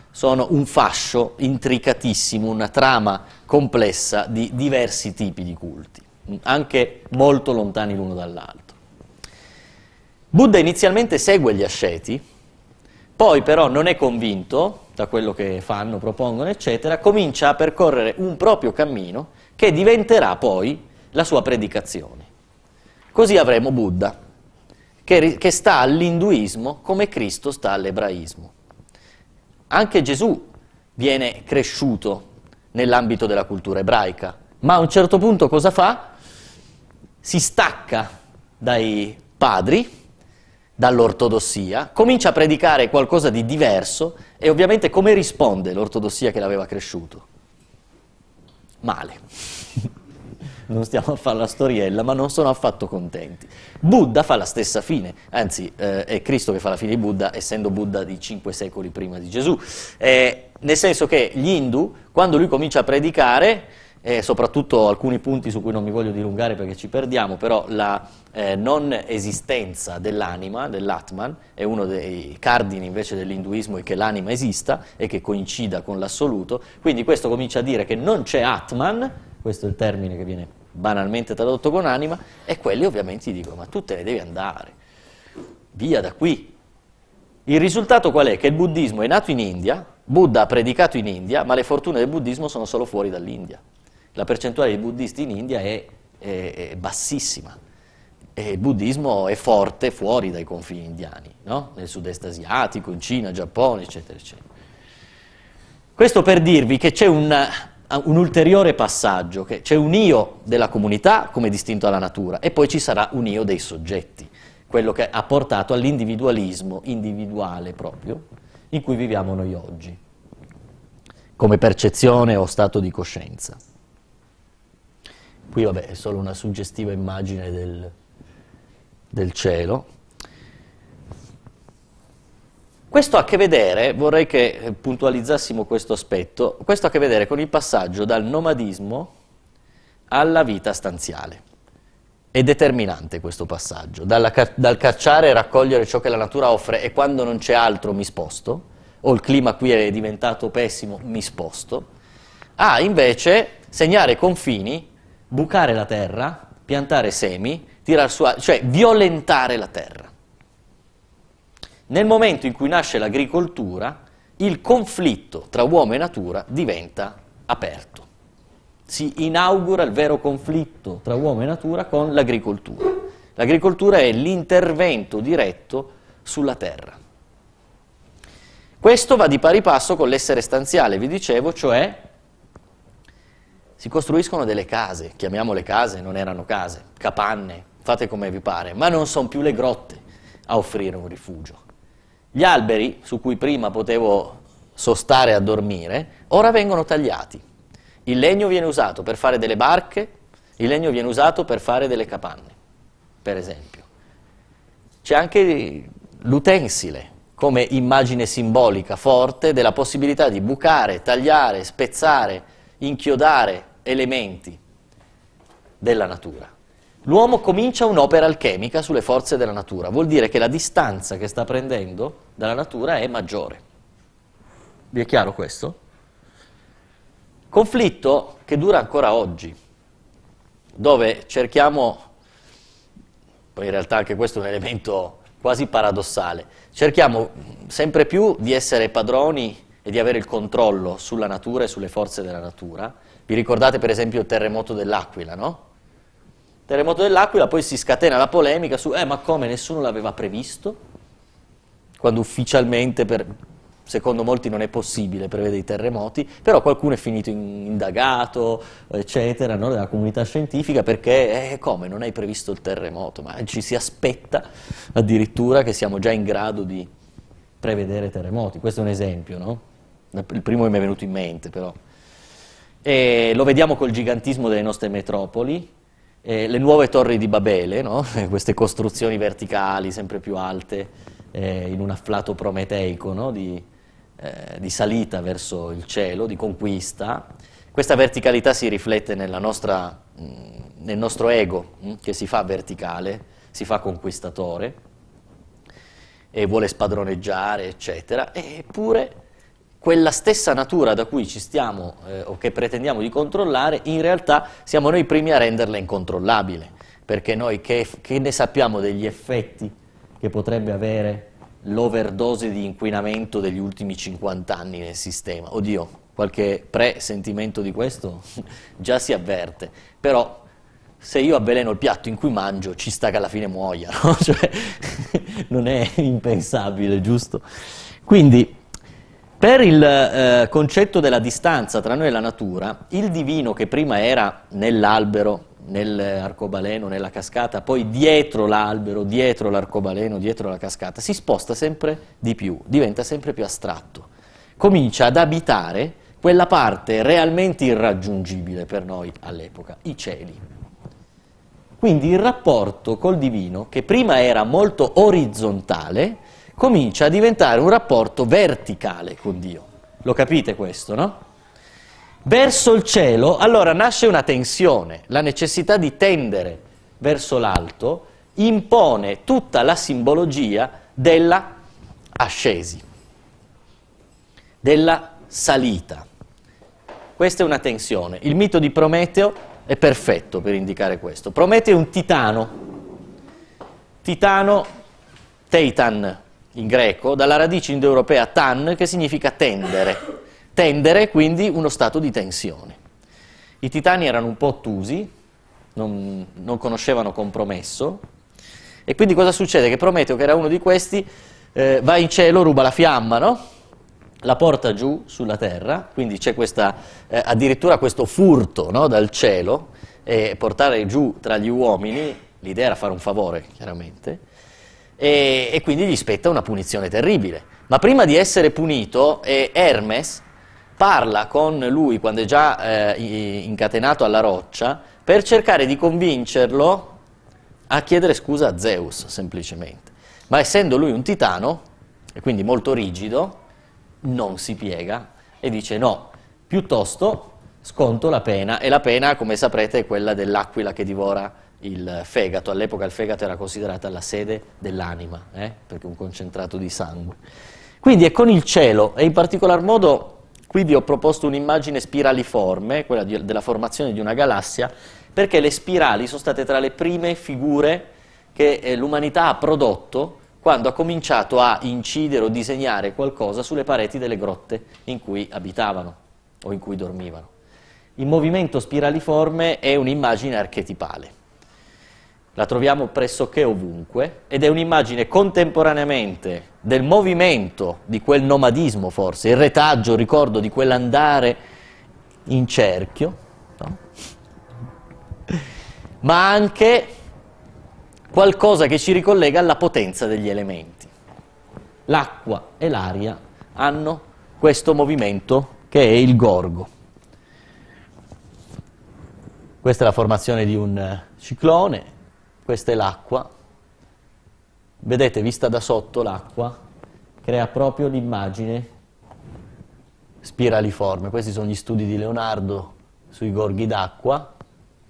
sono un fascio intricatissimo, una trama complessa di diversi tipi di culti, anche molto lontani l'uno dall'altro. Buddha inizialmente segue gli asceti, poi però non è convinto da quello che fanno, propongono, eccetera, comincia a percorrere un proprio cammino che diventerà poi la sua predicazione. Così avremo Buddha, che, che sta all'induismo come Cristo sta all'ebraismo. Anche Gesù viene cresciuto nell'ambito della cultura ebraica, ma a un certo punto cosa fa? Si stacca dai padri, dall'ortodossia, comincia a predicare qualcosa di diverso e ovviamente come risponde l'ortodossia che l'aveva cresciuto? Male non stiamo a fare la storiella, ma non sono affatto contenti. Buddha fa la stessa fine, anzi eh, è Cristo che fa la fine di Buddha, essendo Buddha di cinque secoli prima di Gesù. Eh, nel senso che gli Hindu, quando lui comincia a predicare, eh, soprattutto alcuni punti su cui non mi voglio dilungare perché ci perdiamo, però la eh, non esistenza dell'anima, dell'atman, è uno dei cardini invece dell'induismo, è che l'anima esista e che coincida con l'assoluto, quindi questo comincia a dire che non c'è atman, questo è il termine che viene banalmente tradotto con anima, e quelli ovviamente gli dicono ma tu te ne devi andare, via da qui. Il risultato qual è? Che il buddismo è nato in India, Buddha ha predicato in India, ma le fortune del buddismo sono solo fuori dall'India. La percentuale di buddisti in India è, è, è bassissima. E il buddismo è forte fuori dai confini indiani, no? nel sud-est asiatico, in Cina, Giappone, eccetera, eccetera. Questo per dirvi che c'è un un ulteriore passaggio, che c'è un io della comunità come distinto alla natura e poi ci sarà un io dei soggetti, quello che ha portato all'individualismo individuale proprio in cui viviamo noi oggi, come percezione o stato di coscienza. Qui vabbè è solo una suggestiva immagine del, del cielo. Questo ha a che vedere, vorrei che eh, puntualizzassimo questo aspetto, questo ha a che vedere con il passaggio dal nomadismo alla vita stanziale. È determinante questo passaggio, Dalla, dal cacciare e raccogliere ciò che la natura offre e quando non c'è altro mi sposto, o il clima qui è diventato pessimo, mi sposto, a invece segnare confini, bucare la terra, piantare semi, tirar su, cioè violentare la terra. Nel momento in cui nasce l'agricoltura, il conflitto tra uomo e natura diventa aperto. Si inaugura il vero conflitto tra uomo e natura con l'agricoltura. L'agricoltura è l'intervento diretto sulla terra. Questo va di pari passo con l'essere stanziale, vi dicevo, cioè si costruiscono delle case, chiamiamole case, non erano case, capanne, fate come vi pare, ma non sono più le grotte a offrire un rifugio. Gli alberi su cui prima potevo sostare a dormire, ora vengono tagliati. Il legno viene usato per fare delle barche, il legno viene usato per fare delle capanne, per esempio. C'è anche l'utensile come immagine simbolica forte della possibilità di bucare, tagliare, spezzare, inchiodare elementi della natura. L'uomo comincia un'opera alchemica sulle forze della natura, vuol dire che la distanza che sta prendendo dalla natura è maggiore. Vi è chiaro questo? Conflitto che dura ancora oggi, dove cerchiamo, poi in realtà anche questo è un elemento quasi paradossale, cerchiamo sempre più di essere padroni e di avere il controllo sulla natura e sulle forze della natura. Vi ricordate per esempio il terremoto dell'Aquila, no? Terremoto dell'Aquila, poi si scatena la polemica su, eh ma come nessuno l'aveva previsto? Quando ufficialmente, per, secondo molti, non è possibile prevedere i terremoti, però qualcuno è finito in, indagato, eccetera, no, della comunità scientifica, perché, eh come, non hai previsto il terremoto, ma ci si aspetta addirittura che siamo già in grado di prevedere terremoti, questo è un esempio, no? Il primo che mi è venuto in mente, però. E lo vediamo col gigantismo delle nostre metropoli, eh, le nuove torri di Babele, no? queste costruzioni verticali sempre più alte eh, in un afflato prometeico no? di, eh, di, salita verso il cielo, di conquista. Questa verticalità si riflette nostra, mh, mm, nel nostro ego, mh, mm, che si fa verticale, si fa conquistatore e vuole spadroneggiare, eccetera, eppure quella stessa natura da cui ci stiamo eh, o che pretendiamo di controllare, in realtà siamo noi i primi a renderla incontrollabile, perché noi che, che ne sappiamo degli effetti che potrebbe avere l'overdose di inquinamento degli ultimi 50 anni nel sistema. Oddio, qualche presentimento di questo già si avverte, però se io avveleno il piatto in cui mangio ci sta che alla fine muoia, no? cioè, non è impensabile, giusto? Quindi per il eh, concetto della distanza tra noi e la natura, il divino che prima era nell'albero, nell'arcobaleno, nella cascata, poi dietro l'albero, dietro l'arcobaleno, dietro la cascata, si sposta sempre di più, diventa sempre più astratto. Comincia ad abitare quella parte realmente irraggiungibile per noi all'epoca, i cieli. Quindi il rapporto col divino, che prima era molto orizzontale, comincia a diventare un rapporto verticale con Dio. Lo capite questo, no? Verso il cielo, allora nasce una tensione, la necessità di tendere verso l'alto impone tutta la simbologia della ascesi, della salita. Questa è una tensione. Il mito di Prometeo è perfetto per indicare questo. Prometeo è un titano, titano, Titan in greco, dalla radice indoeuropea tan, che significa tendere. Tendere, quindi, uno stato di tensione. I titani erano un po' ottusi, non, non conoscevano compromesso, e quindi cosa succede? Che Prometeo, che era uno di questi, eh, va in cielo, ruba la fiamma, no? la porta giù sulla terra, quindi c'è eh, addirittura questo furto no? dal cielo, e portare giù tra gli uomini, l'idea era fare un favore, chiaramente, e, e quindi gli spetta una punizione terribile. Ma prima di essere punito, eh, Hermes parla con lui quando è già eh, incatenato alla roccia per cercare di convincerlo a chiedere scusa a Zeus, semplicemente. Ma essendo lui un titano, e quindi molto rigido, non si piega e dice no, piuttosto sconto la pena, e la pena, come saprete, è quella dell'aquila che divora il fegato, all'epoca il fegato era considerato la sede dell'anima, eh? perché un concentrato di sangue. Quindi è con il cielo, e in particolar modo qui vi ho proposto un'immagine spiraliforme, quella di, della formazione di una galassia, perché le spirali sono state tra le prime figure che eh, l'umanità ha prodotto quando ha cominciato a incidere o disegnare qualcosa sulle pareti delle grotte in cui abitavano o in cui dormivano. Il movimento spiraliforme è un'immagine archetipale la troviamo pressoché ovunque ed è un'immagine contemporaneamente del movimento di quel nomadismo forse, il retaggio, il ricordo di quell'andare in cerchio, no? ma anche qualcosa che ci ricollega alla potenza degli elementi. L'acqua e l'aria hanno questo movimento che è il gorgo. Questa è la formazione di un ciclone, questa è l'acqua. Vedete, vista da sotto l'acqua crea proprio l'immagine spiraliforme. Questi sono gli studi di Leonardo sui gorghi d'acqua.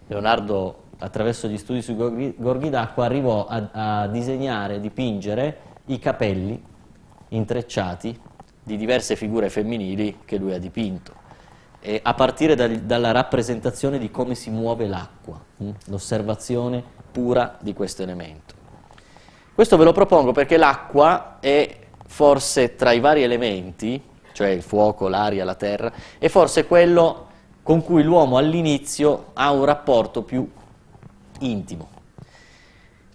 Leonardo, attraverso gli studi sui gorghi, gorghi d'acqua, arrivò a, a disegnare, dipingere i capelli intrecciati di diverse figure femminili che lui ha dipinto. E a partire dal, dalla rappresentazione di come si muove l'acqua, mm, l'osservazione pura di questo elemento. Questo ve lo propongo perché l'acqua è forse tra i vari elementi, cioè il fuoco, l'aria, la terra, è forse quello con cui l'uomo all'inizio ha un rapporto più intimo.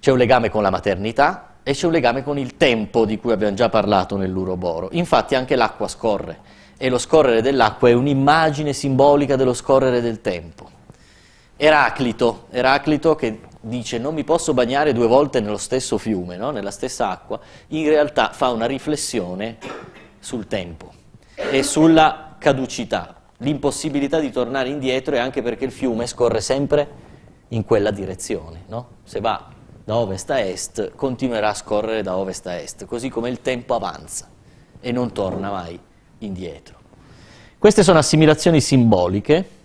C'è un legame con la maternità, e c'è un legame con il tempo di cui abbiamo già parlato nell'Uroboro. Infatti anche l'acqua scorre e lo scorrere dell'acqua è un'immagine simbolica dello scorrere del tempo. Eraclito, Eraclito che dice non mi posso bagnare due volte nello stesso fiume, no? nella stessa acqua, in realtà fa una riflessione sul tempo e sulla caducità, l'impossibilità di tornare indietro e anche perché il fiume scorre sempre in quella direzione, no? se va da ovest a est continuerà a scorrere da ovest a est, così come il tempo avanza e non torna mai indietro. Queste sono assimilazioni simboliche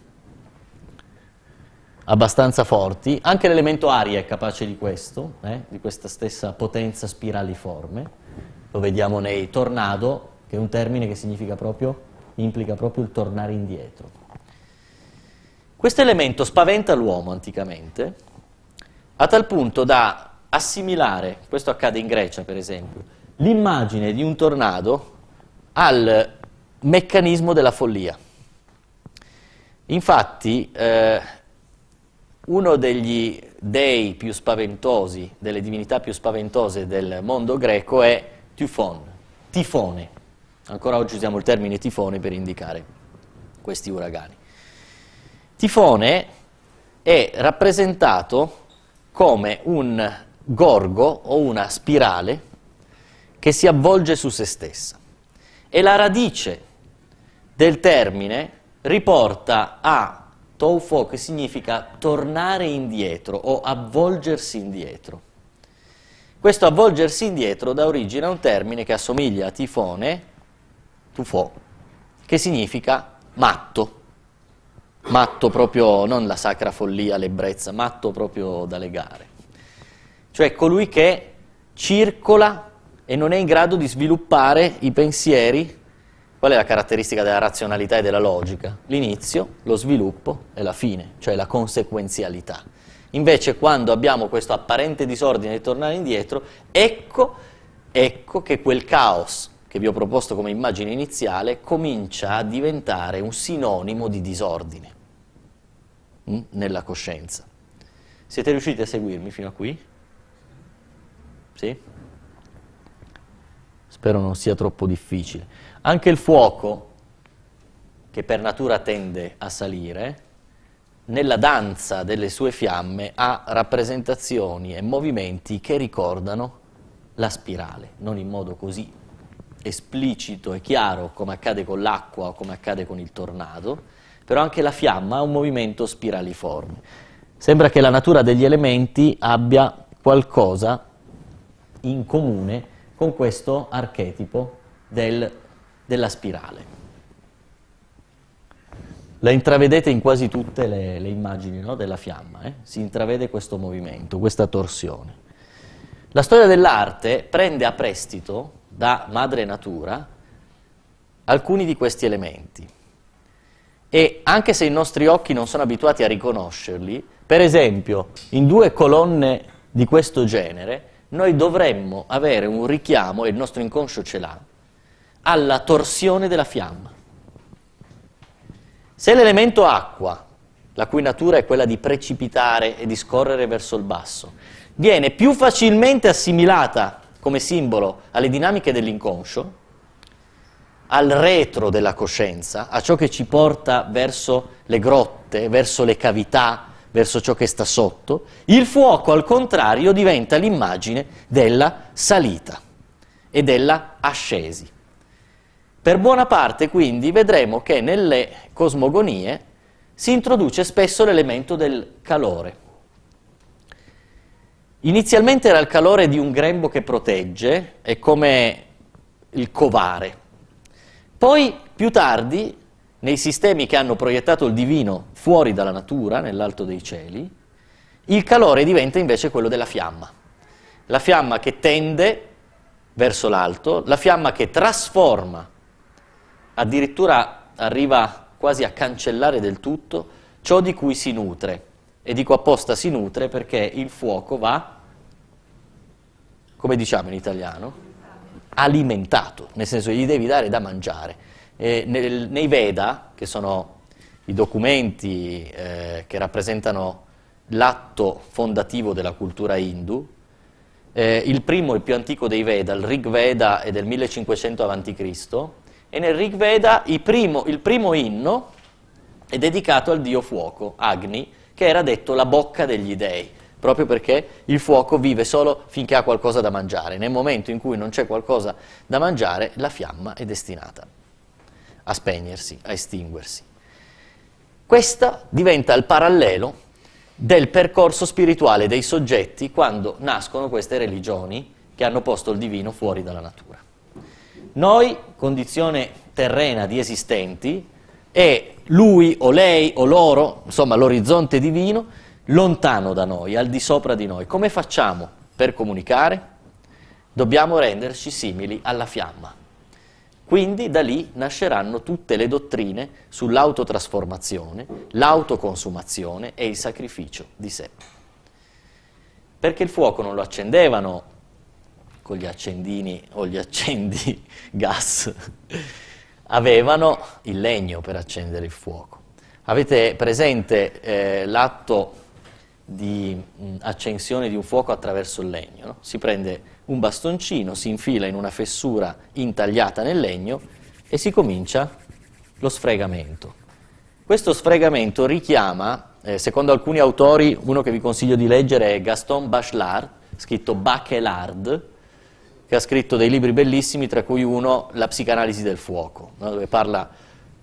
abbastanza forti, anche l'elemento aria è capace di questo, eh, di questa stessa potenza spiraliforme, lo vediamo nei tornado, che è un termine che significa proprio, implica proprio il tornare indietro. Questo elemento spaventa l'uomo anticamente, a tal punto da assimilare, questo accade in Grecia per esempio, l'immagine di un tornado al meccanismo della follia. Infatti, eh, uno degli dei più spaventosi, delle divinità più spaventose del mondo greco è Tifon, tifone. Ancora oggi usiamo il termine tifone per indicare questi uragani. Tifone è rappresentato come un gorgo o una spirale che si avvolge su se stessa. E la radice del termine riporta a Toufo che significa tornare indietro o avvolgersi indietro. Questo avvolgersi indietro dà origine a un termine che assomiglia a tifone, tufo, che significa matto. Matto proprio, non la sacra follia, l'ebbrezza, matto proprio da legare. Cioè colui che circola e non è in grado di sviluppare i pensieri Qual è la caratteristica della razionalità e della logica? L'inizio, lo sviluppo e la fine, cioè la conseguenzialità. Invece quando abbiamo questo apparente disordine di tornare indietro, ecco, ecco che quel caos che vi ho proposto come immagine iniziale comincia a diventare un sinonimo di disordine mm, nella coscienza. Siete riusciti a seguirmi fino a qui? Sì? Spero non sia troppo difficile. Anche il fuoco, che per natura tende a salire, nella danza delle sue fiamme ha rappresentazioni e movimenti che ricordano la spirale, non in modo così esplicito e chiaro come accade con l'acqua o come accade con il tornado, però anche la fiamma ha un movimento spiraliforme. Sembra che la natura degli elementi abbia qualcosa in comune con questo archetipo del, della spirale. La intravedete in quasi tutte le, le immagini no, della fiamma, eh? si intravede questo movimento, questa torsione. La storia dell'arte prende a prestito da madre natura alcuni di questi elementi e anche se i nostri occhi non sono abituati a riconoscerli, per esempio in due colonne di questo genere noi dovremmo avere un richiamo, e il nostro inconscio ce l'ha, alla torsione della fiamma. Se l'elemento acqua, la cui natura è quella di precipitare e di scorrere verso il basso, viene più facilmente assimilata come simbolo alle dinamiche dell'inconscio, al retro della coscienza, a ciò che ci porta verso le grotte, verso le cavità, verso ciò che sta sotto, il fuoco al contrario diventa l'immagine della salita e della ascesi. Per buona parte quindi vedremo che nelle cosmogonie si introduce spesso l'elemento del calore. Inizialmente era il calore di un grembo che protegge, è come il covare. Poi, più tardi, nei sistemi che hanno proiettato il divino fuori dalla natura, nell'alto dei cieli, il calore diventa invece quello della fiamma. La fiamma che tende verso l'alto, la fiamma che trasforma, addirittura arriva quasi a cancellare del tutto ciò di cui si nutre. E dico apposta si nutre perché il fuoco va, come diciamo in italiano, alimentato, nel senso gli devi dare da mangiare. Eh, nel, nei Veda, che sono i documenti eh, che rappresentano l'atto fondativo della cultura hindu, eh, il primo e più antico dei Veda, il Rig Veda, è del 1500 a.C., e nel Rig Veda il primo, il primo inno è dedicato al dio fuoco, Agni, che era detto la bocca degli dei, proprio perché il fuoco vive solo finché ha qualcosa da mangiare. Nel momento in cui non c'è qualcosa da mangiare, la fiamma è destinata a spegnersi, a estinguersi. Questa diventa il parallelo del percorso spirituale dei soggetti quando nascono queste religioni che hanno posto il divino fuori dalla natura. Noi, condizione terrena di esistenti, è lui o lei o loro, insomma l'orizzonte divino, lontano da noi, al di sopra di noi. Come facciamo per comunicare? Dobbiamo renderci simili alla fiamma. Quindi da lì nasceranno tutte le dottrine sull'autotrasformazione, l'autoconsumazione e il sacrificio di sé. Perché il fuoco non lo accendevano con gli accendini o gli accendi gas, avevano il legno per accendere il fuoco. Avete presente eh, l'atto di mm, accensione di un fuoco attraverso il legno? No? Si prende un bastoncino si infila in una fessura intagliata nel legno e si comincia lo sfregamento. Questo sfregamento richiama, eh, secondo alcuni autori, uno che vi consiglio di leggere è Gaston Bachelard, scritto Bachelard, che ha scritto dei libri bellissimi, tra cui uno La psicanalisi del fuoco, no? dove parla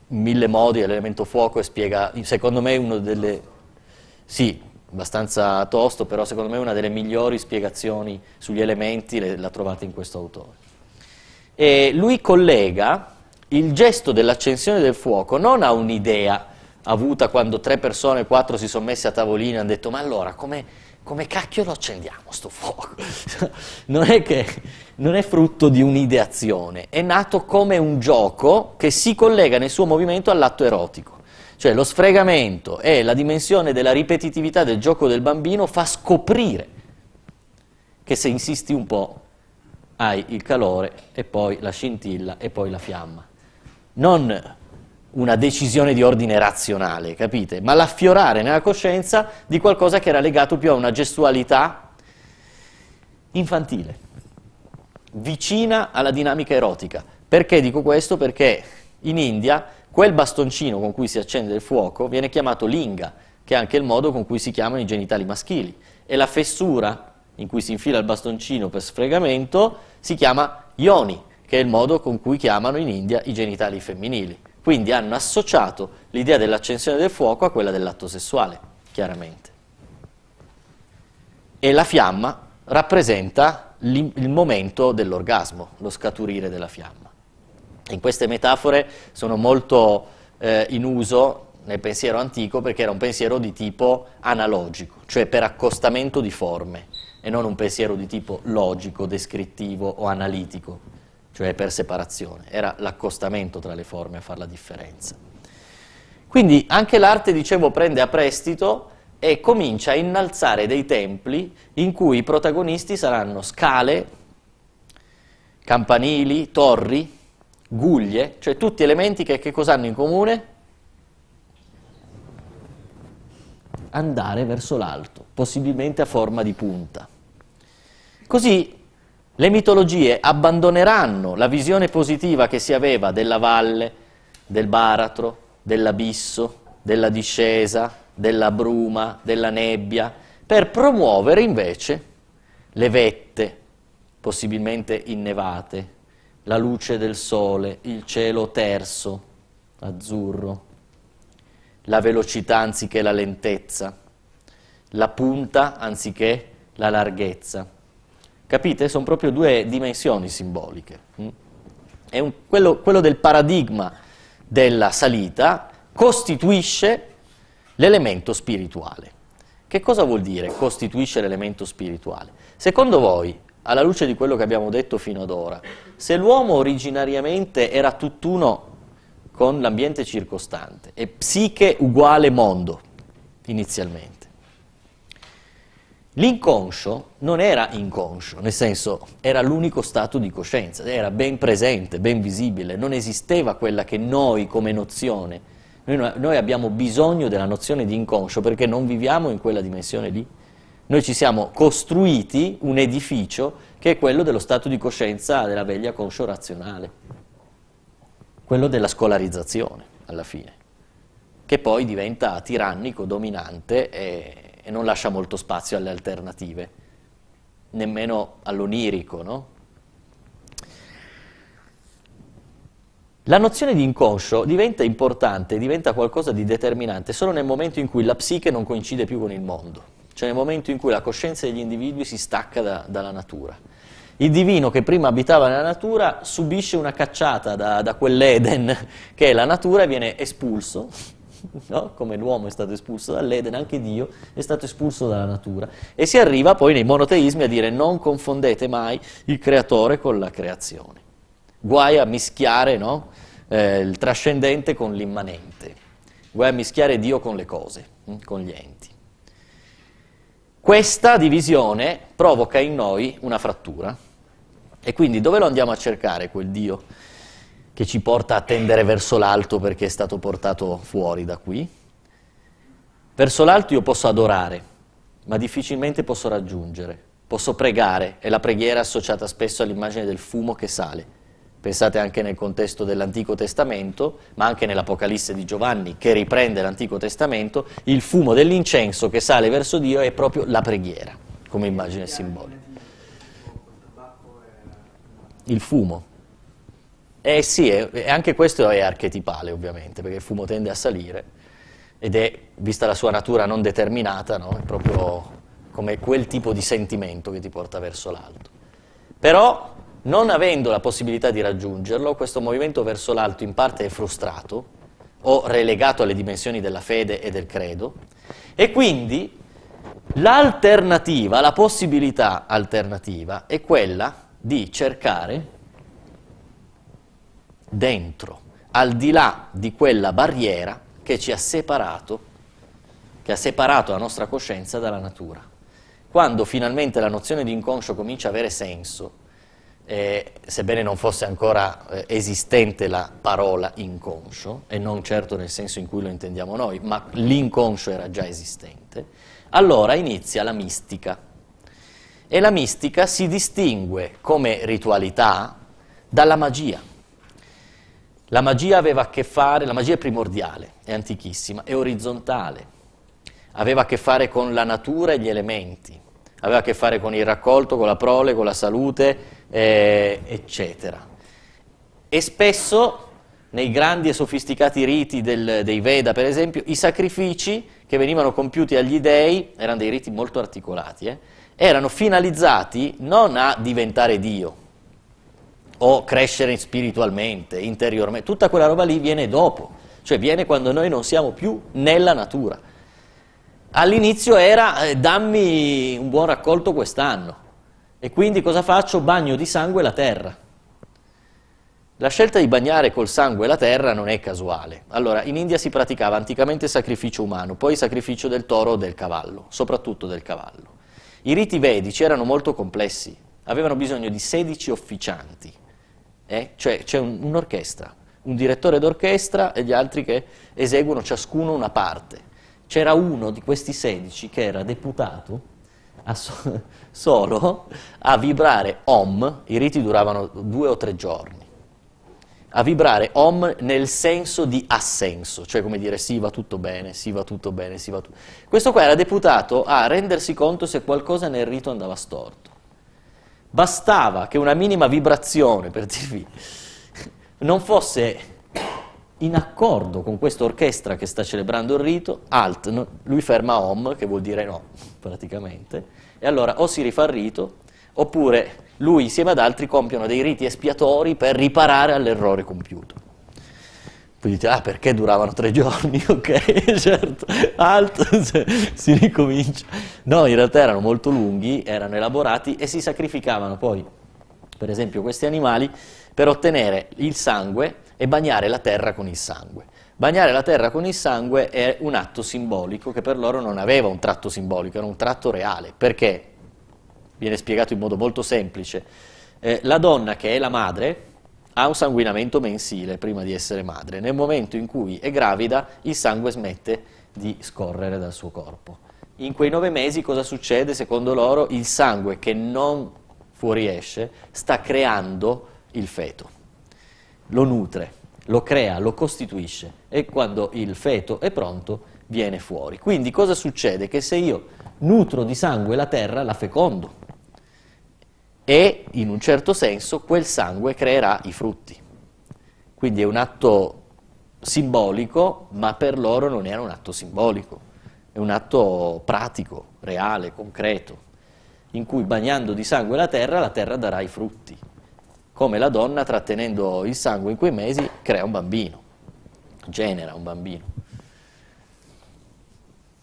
in mille modi dell'elemento fuoco e spiega, secondo me, uno delle... Sì, abbastanza tosto, però secondo me una delle migliori spiegazioni sugli elementi la trovate in questo autore. E lui collega il gesto dell'accensione del fuoco non a un'idea avuta quando tre persone, quattro si sono messe a tavolino e hanno detto ma allora come, come cacchio lo accendiamo sto fuoco? non, è che, non è frutto di un'ideazione, è nato come un gioco che si collega nel suo movimento all'atto erotico. Cioè lo sfregamento e la dimensione della ripetitività del gioco del bambino fa scoprire che se insisti un po' hai il calore e poi la scintilla e poi la fiamma. Non una decisione di ordine razionale, capite? Ma l'affiorare nella coscienza di qualcosa che era legato più a una gestualità infantile, vicina alla dinamica erotica. Perché dico questo? Perché in India Quel bastoncino con cui si accende il fuoco viene chiamato linga, che è anche il modo con cui si chiamano i genitali maschili. E la fessura in cui si infila il bastoncino per sfregamento si chiama yoni, che è il modo con cui chiamano in India i genitali femminili. Quindi hanno associato l'idea dell'accensione del fuoco a quella dell'atto sessuale, chiaramente. E la fiamma rappresenta il momento dell'orgasmo, lo scaturire della fiamma. In queste metafore sono molto eh, in uso nel pensiero antico perché era un pensiero di tipo analogico, cioè per accostamento di forme e non un pensiero di tipo logico, descrittivo o analitico, cioè per separazione, era l'accostamento tra le forme a fare la differenza. Quindi anche l'arte, dicevo, prende a prestito e comincia a innalzare dei templi in cui i protagonisti saranno scale, campanili, torri, guglie, cioè tutti elementi che, che cosa hanno in comune? Andare verso l'alto, possibilmente a forma di punta. Così le mitologie abbandoneranno la visione positiva che si aveva della valle, del baratro, dell'abisso, della discesa, della bruma, della nebbia, per promuovere invece le vette, possibilmente innevate, la luce del sole, il cielo terso, azzurro, la velocità anziché la lentezza, la punta anziché la larghezza. Capite? Sono proprio due dimensioni simboliche. Mm? È un, quello, quello del paradigma della salita costituisce l'elemento spirituale. Che cosa vuol dire costituisce l'elemento spirituale? Secondo voi alla luce di quello che abbiamo detto fino ad ora, se l'uomo originariamente era tutt'uno con l'ambiente circostante, e psiche uguale mondo, inizialmente, l'inconscio non era inconscio, nel senso era l'unico stato di coscienza, era ben presente, ben visibile, non esisteva quella che noi come nozione, noi, noi abbiamo bisogno della nozione di inconscio perché non viviamo in quella dimensione lì. Noi ci siamo costruiti un edificio che è quello dello stato di coscienza della veglia conscio razionale, quello della scolarizzazione alla fine, che poi diventa tirannico, dominante e, e non lascia molto spazio alle alternative, nemmeno all'onirico, no? La nozione di inconscio diventa importante, diventa qualcosa di determinante solo nel momento in cui la psiche non coincide più con il mondo cioè il momento in cui la coscienza degli individui si stacca da, dalla natura. Il divino che prima abitava nella natura subisce una cacciata da, da quell'Eden che è la natura e viene espulso, no? come l'uomo è stato espulso dall'Eden, anche Dio è stato espulso dalla natura. E si arriva poi nei monoteismi a dire non confondete mai il creatore con la creazione. Guai a mischiare no? eh, il trascendente con l'immanente, guai a mischiare Dio con le cose, hm, con gli enti. Questa divisione provoca in noi una frattura. E quindi dove lo andiamo a cercare quel Dio che ci porta a tendere verso l'alto perché è stato portato fuori da qui? Verso l'alto io posso adorare, ma difficilmente posso raggiungere. Posso pregare, è la preghiera associata spesso all'immagine del fumo che sale. Pensate anche nel contesto dell'Antico Testamento, ma anche nell'Apocalisse di Giovanni che riprende l'Antico Testamento, il fumo dell'incenso che sale verso Dio è proprio la preghiera, come immagine simbolica. Il fumo. Eh sì, è, anche questo è archetipale ovviamente, perché il fumo tende a salire ed è, vista la sua natura non determinata, no? è proprio come quel tipo di sentimento che ti porta verso l'alto. Però non avendo la possibilità di raggiungerlo, questo movimento verso l'alto in parte è frustrato o relegato alle dimensioni della fede e del credo e quindi l'alternativa, la possibilità alternativa è quella di cercare dentro, al di là di quella barriera che ci ha separato, che ha separato la nostra coscienza dalla natura. Quando finalmente la nozione di inconscio comincia a avere senso, eh, sebbene non fosse ancora eh, esistente la parola inconscio, e non certo nel senso in cui lo intendiamo noi, ma l'inconscio era già esistente, allora inizia la mistica. E la mistica si distingue come ritualità dalla magia. La magia aveva a che fare, la magia è primordiale, è antichissima, è orizzontale, aveva a che fare con la natura e gli elementi aveva a che fare con il raccolto, con la prole, con la salute, eh, eccetera. E spesso nei grandi e sofisticati riti del, dei Veda, per esempio, i sacrifici che venivano compiuti agli dei, erano dei riti molto articolati, eh, erano finalizzati non a diventare Dio o crescere spiritualmente, interiormente, tutta quella roba lì viene dopo, cioè viene quando noi non siamo più nella natura all'inizio era eh, dammi un buon raccolto quest'anno e quindi cosa faccio? Bagno di sangue la terra. La scelta di bagnare col sangue la terra non è casuale. Allora, in India si praticava anticamente sacrificio umano, poi sacrificio del toro o del cavallo, soprattutto del cavallo. I riti vedici erano molto complessi, avevano bisogno di 16 officianti, eh? cioè c'è un'orchestra, un, un direttore d'orchestra e gli altri che eseguono ciascuno una parte c'era uno di questi 16 che era deputato a so- solo a vibrare Om, i riti duravano due o tre giorni, a vibrare Om nel senso di assenso, cioè come dire sì va tutto bene, sì va tutto bene, sì va tutto... Questo qua era deputato a rendersi conto se qualcosa nel rito andava storto. Bastava che una minima vibrazione, per dirvi, non fosse in accordo con questa orchestra che sta celebrando il rito, alt, no, lui ferma om, che vuol dire no, praticamente, e allora o si rifà il rito, oppure lui insieme ad altri compiono dei riti espiatori per riparare all'errore compiuto. Poi dite, ah perché duravano tre giorni? ok, certo, alt, si ricomincia. No, in realtà erano molto lunghi, erano elaborati e si sacrificavano poi, per esempio, questi animali per ottenere il sangue e bagnare la terra con il sangue. Bagnare la terra con il sangue è un atto simbolico che per loro non aveva un tratto simbolico, era un tratto reale, perché, viene spiegato in modo molto semplice, eh, la donna che è la madre ha un sanguinamento mensile prima di essere madre, nel momento in cui è gravida il sangue smette di scorrere dal suo corpo. In quei nove mesi cosa succede? Secondo loro il sangue che non fuoriesce sta creando il feto lo nutre, lo crea, lo costituisce e quando il feto è pronto viene fuori. Quindi cosa succede? Che se io nutro di sangue la terra, la fecondo e in un certo senso quel sangue creerà i frutti. Quindi è un atto simbolico, ma per loro non era un atto simbolico, è un atto pratico, reale, concreto, in cui bagnando di sangue la terra, la terra darà i frutti come la donna trattenendo il sangue in quei mesi crea un bambino, genera un bambino.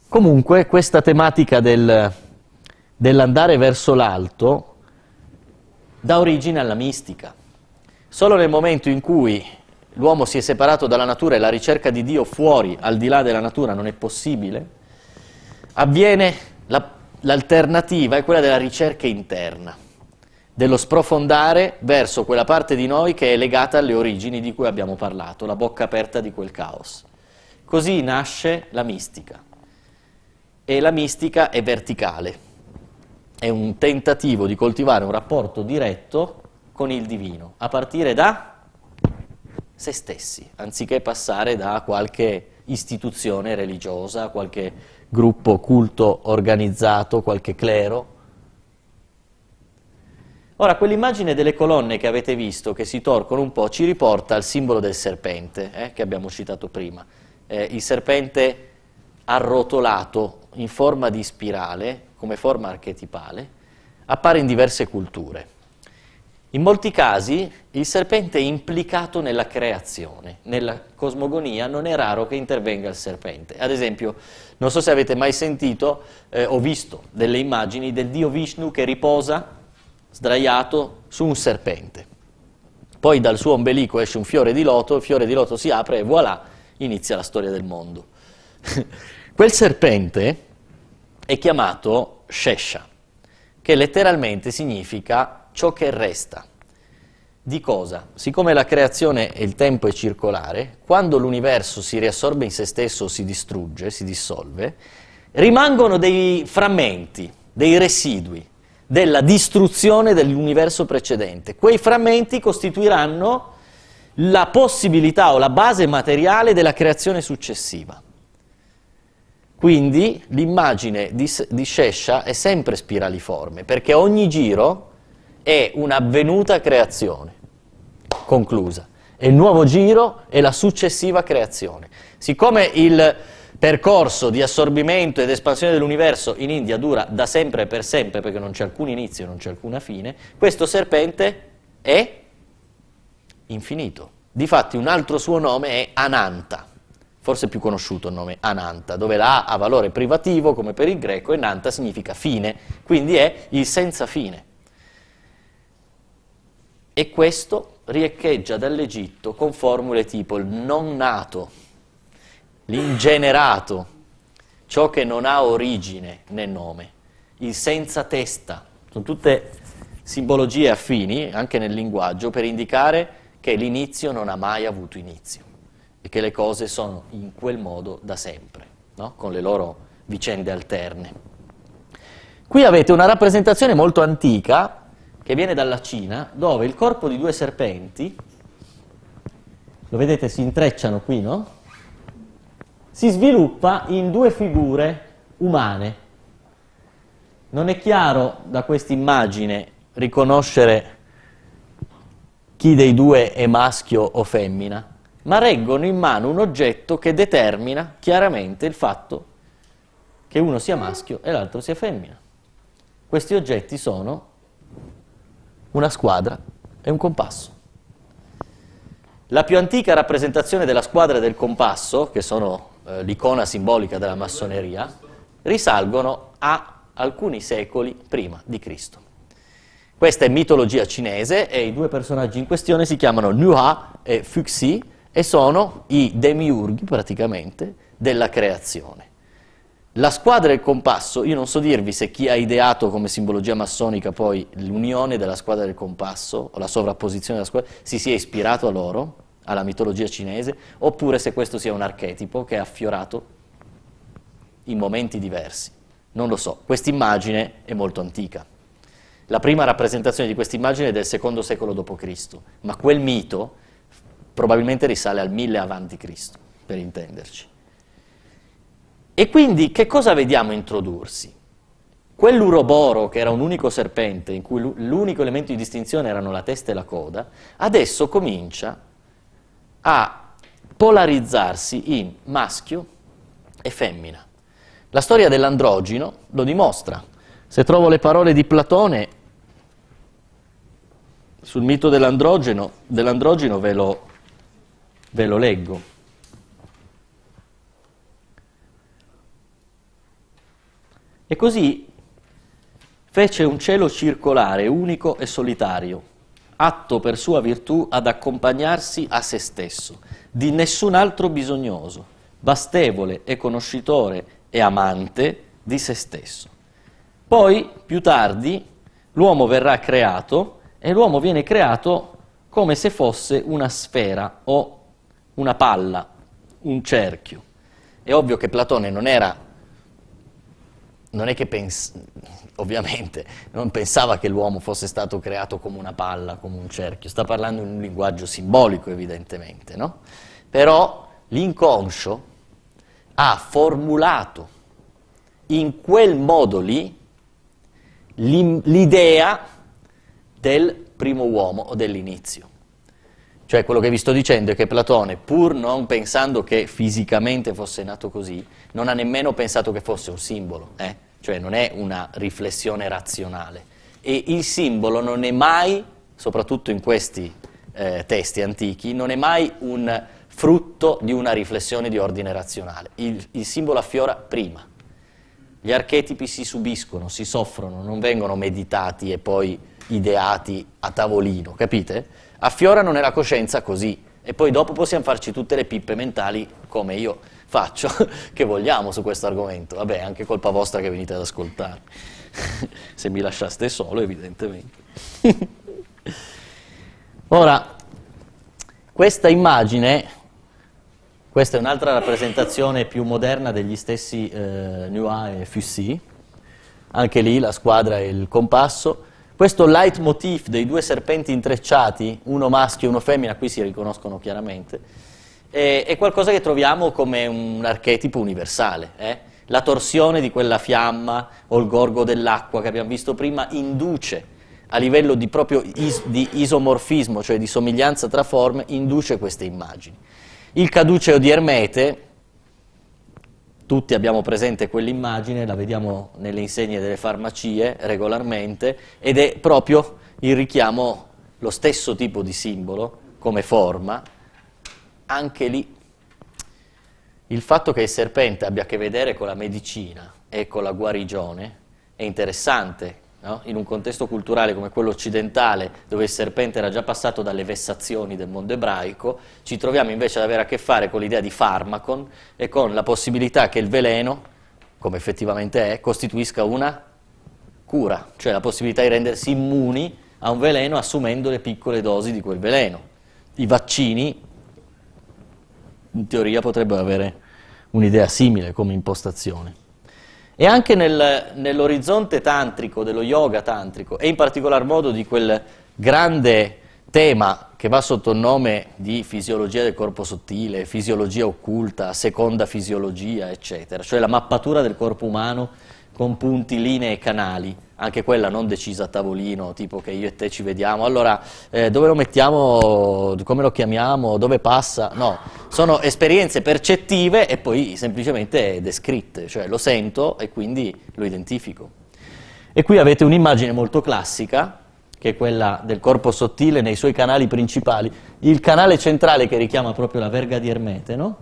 Comunque questa tematica del, dell'andare verso l'alto dà origine alla mistica. Solo nel momento in cui l'uomo si è separato dalla natura e la ricerca di Dio fuori, al di là della natura, non è possibile, avviene la, l'alternativa, è quella della ricerca interna dello sprofondare verso quella parte di noi che è legata alle origini di cui abbiamo parlato, la bocca aperta di quel caos. Così nasce la mistica. E la mistica è verticale, è un tentativo di coltivare un rapporto diretto con il divino, a partire da se stessi, anziché passare da qualche istituzione religiosa, qualche gruppo culto organizzato, qualche clero Ora, quell'immagine delle colonne che avete visto, che si torcono un po', ci riporta al simbolo del serpente, eh, che abbiamo citato prima. Eh, il serpente arrotolato in forma di spirale, come forma archetipale, appare in diverse culture. In molti casi il serpente è implicato nella creazione, nella cosmogonia non è raro che intervenga il serpente. Ad esempio, non so se avete mai sentito eh, o visto delle immagini del dio Vishnu che riposa sdraiato su un serpente. Poi dal suo ombelico esce un fiore di loto, il fiore di loto si apre e voilà, inizia la storia del mondo. Quel serpente è chiamato Shesha, che letteralmente significa ciò che resta. Di cosa? Siccome la creazione e il tempo è circolare, quando l'universo si riassorbe in se stesso, si distrugge, si dissolve, rimangono dei frammenti, dei residui, della distruzione dell'universo precedente. Quei frammenti costituiranno la possibilità o la base materiale della creazione successiva. Quindi l'immagine di, di Shesha è sempre spiraliforme, perché ogni giro è un'avvenuta creazione conclusa. E il nuovo giro è la successiva creazione. Siccome il, percorso di assorbimento ed espansione dell'universo in India dura da sempre e per sempre, perché non c'è alcun inizio, non c'è alcuna fine, questo serpente è infinito. Difatti un altro suo nome è Ananta, forse più conosciuto il nome Ananta, dove la A ha valore privativo come per il greco e Nanta significa fine, quindi è il senza fine. E questo riecheggia dall'Egitto con formule tipo il non nato, l'ingenerato, ciò che non ha origine né nome, il senza testa. Sono tutte simbologie affini, anche nel linguaggio, per indicare che l'inizio non ha mai avuto inizio e che le cose sono in quel modo da sempre, no? con le loro vicende alterne. Qui avete una rappresentazione molto antica che viene dalla Cina, dove il corpo di due serpenti, lo vedete, si intrecciano qui, no? si sviluppa in due figure umane. Non è chiaro da questa immagine riconoscere chi dei due è maschio o femmina, ma reggono in mano un oggetto che determina chiaramente il fatto che uno sia maschio e l'altro sia femmina. Questi oggetti sono una squadra e un compasso. La più antica rappresentazione della squadra e del compasso, che sono eh, l'icona simbolica della massoneria, risalgono a alcuni secoli prima di Cristo. Questa è mitologia cinese e i due personaggi in questione si chiamano Nuha e Fuxi e sono i demiurghi praticamente della creazione. La squadra e il compasso, io non so dirvi se chi ha ideato come simbologia massonica poi l'unione della squadra e del compasso o la sovrapposizione della squadra si sia ispirato a loro, alla mitologia cinese, oppure se questo sia un archetipo che è affiorato in momenti diversi. Non lo so, quest'immagine è molto antica. La prima rappresentazione di quest'immagine è del secondo secolo d.C., ma quel mito probabilmente risale al 1000 avanti Cristo, per intenderci. E quindi che cosa vediamo introdursi? Quell'uroboro, che era un unico serpente, in cui l'unico elemento di distinzione erano la testa e la coda, adesso comincia a polarizzarsi in maschio e femmina. La storia dell'androgeno lo dimostra. Se trovo le parole di Platone sul mito dell'androgeno, dell ve, lo, ve lo leggo. E così fece un cielo circolare, unico e solitario, atto per sua virtù ad accompagnarsi a se stesso, di nessun altro bisognoso, bastevole e conoscitore e amante di se stesso. Poi, più tardi, l'uomo verrà creato e l'uomo viene creato come se fosse una sfera o una palla, un cerchio. È ovvio che Platone non era non è che pens- ovviamente non pensava che l'uomo fosse stato creato come una palla, come un cerchio, sta parlando in un linguaggio simbolico evidentemente, no? Però l'inconscio ha formulato in quel modo lì l'idea del primo uomo o dell'inizio. Cioè quello che vi sto dicendo è che Platone, pur non pensando che fisicamente fosse nato così, non ha nemmeno pensato che fosse un simbolo. Eh? cioè non è una riflessione razionale. E il simbolo non è mai, soprattutto in questi eh, testi antichi, non è mai un frutto di una riflessione di ordine razionale. Il, il simbolo affiora prima. Gli archetipi si subiscono, si soffrono, non vengono meditati e poi ideati a tavolino, capite? Affiorano nella coscienza così e poi dopo possiamo farci tutte le pippe mentali come io faccio che vogliamo su questo argomento. Vabbè, è anche colpa vostra che venite ad ascoltare. Se mi lasciaste solo, evidentemente. Ora, questa immagine, questa è un'altra rappresentazione più moderna degli stessi eh, Nua e Fussy, anche lì la squadra e il compasso. Questo leitmotiv dei due serpenti intrecciati, uno maschio e uno femmina, qui si riconoscono chiaramente, eh, è qualcosa che troviamo come un archetipo universale. Eh? La torsione di quella fiamma o il gorgo dell'acqua che abbiamo visto prima induce a livello di proprio is di isomorfismo, cioè di somiglianza tra forme, induce queste immagini. Il caduceo di Ermete, tutti abbiamo presente quell'immagine, la vediamo nelle insegne delle farmacie regolarmente, ed è proprio il richiamo, lo stesso tipo di simbolo come forma, anche lì il fatto che il serpente abbia a che vedere con la medicina e con la guarigione è interessante. No? In un contesto culturale come quello occidentale, dove il serpente era già passato dalle vessazioni del mondo ebraico, ci troviamo invece ad avere a che fare con l'idea di farmacon e con la possibilità che il veleno, come effettivamente è, costituisca una cura, cioè la possibilità di rendersi immuni a un veleno assumendo le piccole dosi di quel veleno. I vaccini in teoria potrebbero avere un'idea simile come impostazione. E anche nel, nell'orizzonte tantrico, dello yoga tantrico, e in particolar modo di quel grande tema che va sotto il nome di fisiologia del corpo sottile, fisiologia occulta, seconda fisiologia, eccetera, cioè la mappatura del corpo umano con punti, linee e canali, anche quella non decisa a tavolino, tipo che io e te ci vediamo, allora eh, dove lo mettiamo, come lo chiamiamo, dove passa, no, sono esperienze percettive e poi semplicemente descritte, cioè lo sento e quindi lo identifico. E qui avete un'immagine molto classica, che è quella del corpo sottile nei suoi canali principali. Il canale centrale che richiama proprio la verga di Ermete, no?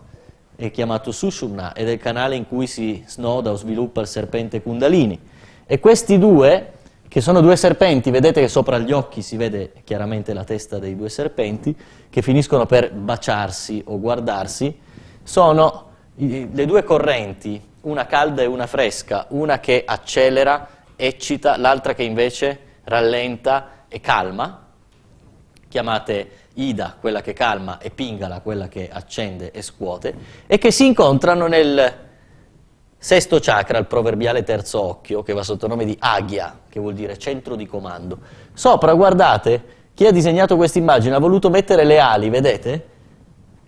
è chiamato Sushumna ed è il canale in cui si snoda o sviluppa il serpente Kundalini. E questi due, che sono due serpenti, vedete che sopra gli occhi si vede chiaramente la testa dei due serpenti, che finiscono per baciarsi o guardarsi, sono le due correnti, una calda e una fresca, una che accelera, eccita, l'altra che invece rallenta e calma, chiamate Ida, quella che calma, e Pingala, quella che accende e scuote, e che si incontrano nel Sesto chakra, il proverbiale terzo occhio, che va sotto il nome di Aghia, che vuol dire centro di comando. Sopra, guardate, chi ha disegnato questa immagine ha voluto mettere le ali, vedete?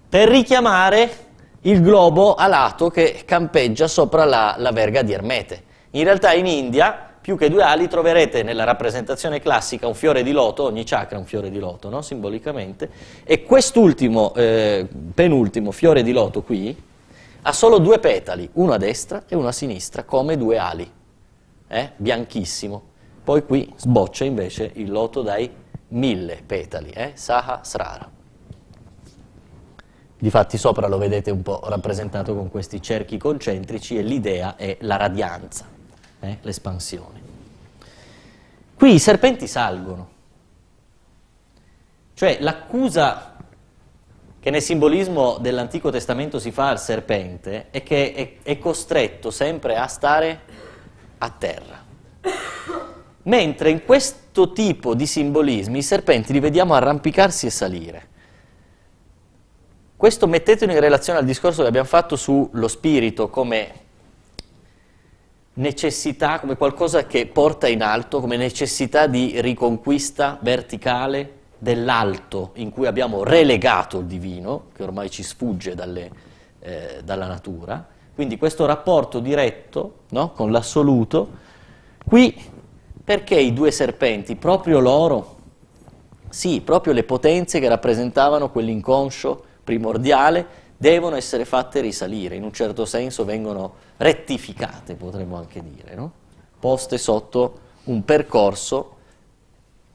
Per richiamare il globo alato che campeggia sopra la, la verga di Ermete. In realtà in India, più che due ali, troverete nella rappresentazione classica un fiore di loto, ogni chakra è un fiore di loto, no? simbolicamente, e quest'ultimo, eh, penultimo fiore di loto qui, ha solo due petali, uno a destra e uno a sinistra, come due ali, eh? bianchissimo. Poi qui sboccia invece il loto dai mille petali, eh? Saha Srara. Difatti sopra lo vedete un po' rappresentato con questi cerchi concentrici e l'idea è la radianza, eh? l'espansione. Qui i serpenti salgono. Cioè l'accusa che nel simbolismo dell'Antico Testamento si fa al serpente è che è, è costretto sempre a stare a terra. Mentre in questo tipo di simbolismi i serpenti li vediamo arrampicarsi e salire. Questo mettetelo in relazione al discorso che abbiamo fatto sullo spirito come necessità, come qualcosa che porta in alto, come necessità di riconquista verticale, dell'alto in cui abbiamo relegato il divino, che ormai ci sfugge dalle, eh, dalla natura, quindi questo rapporto diretto no, con l'assoluto, qui perché i due serpenti, proprio loro, sì, proprio le potenze che rappresentavano quell'inconscio primordiale, devono essere fatte risalire, in un certo senso vengono rettificate, potremmo anche dire, no? poste sotto un percorso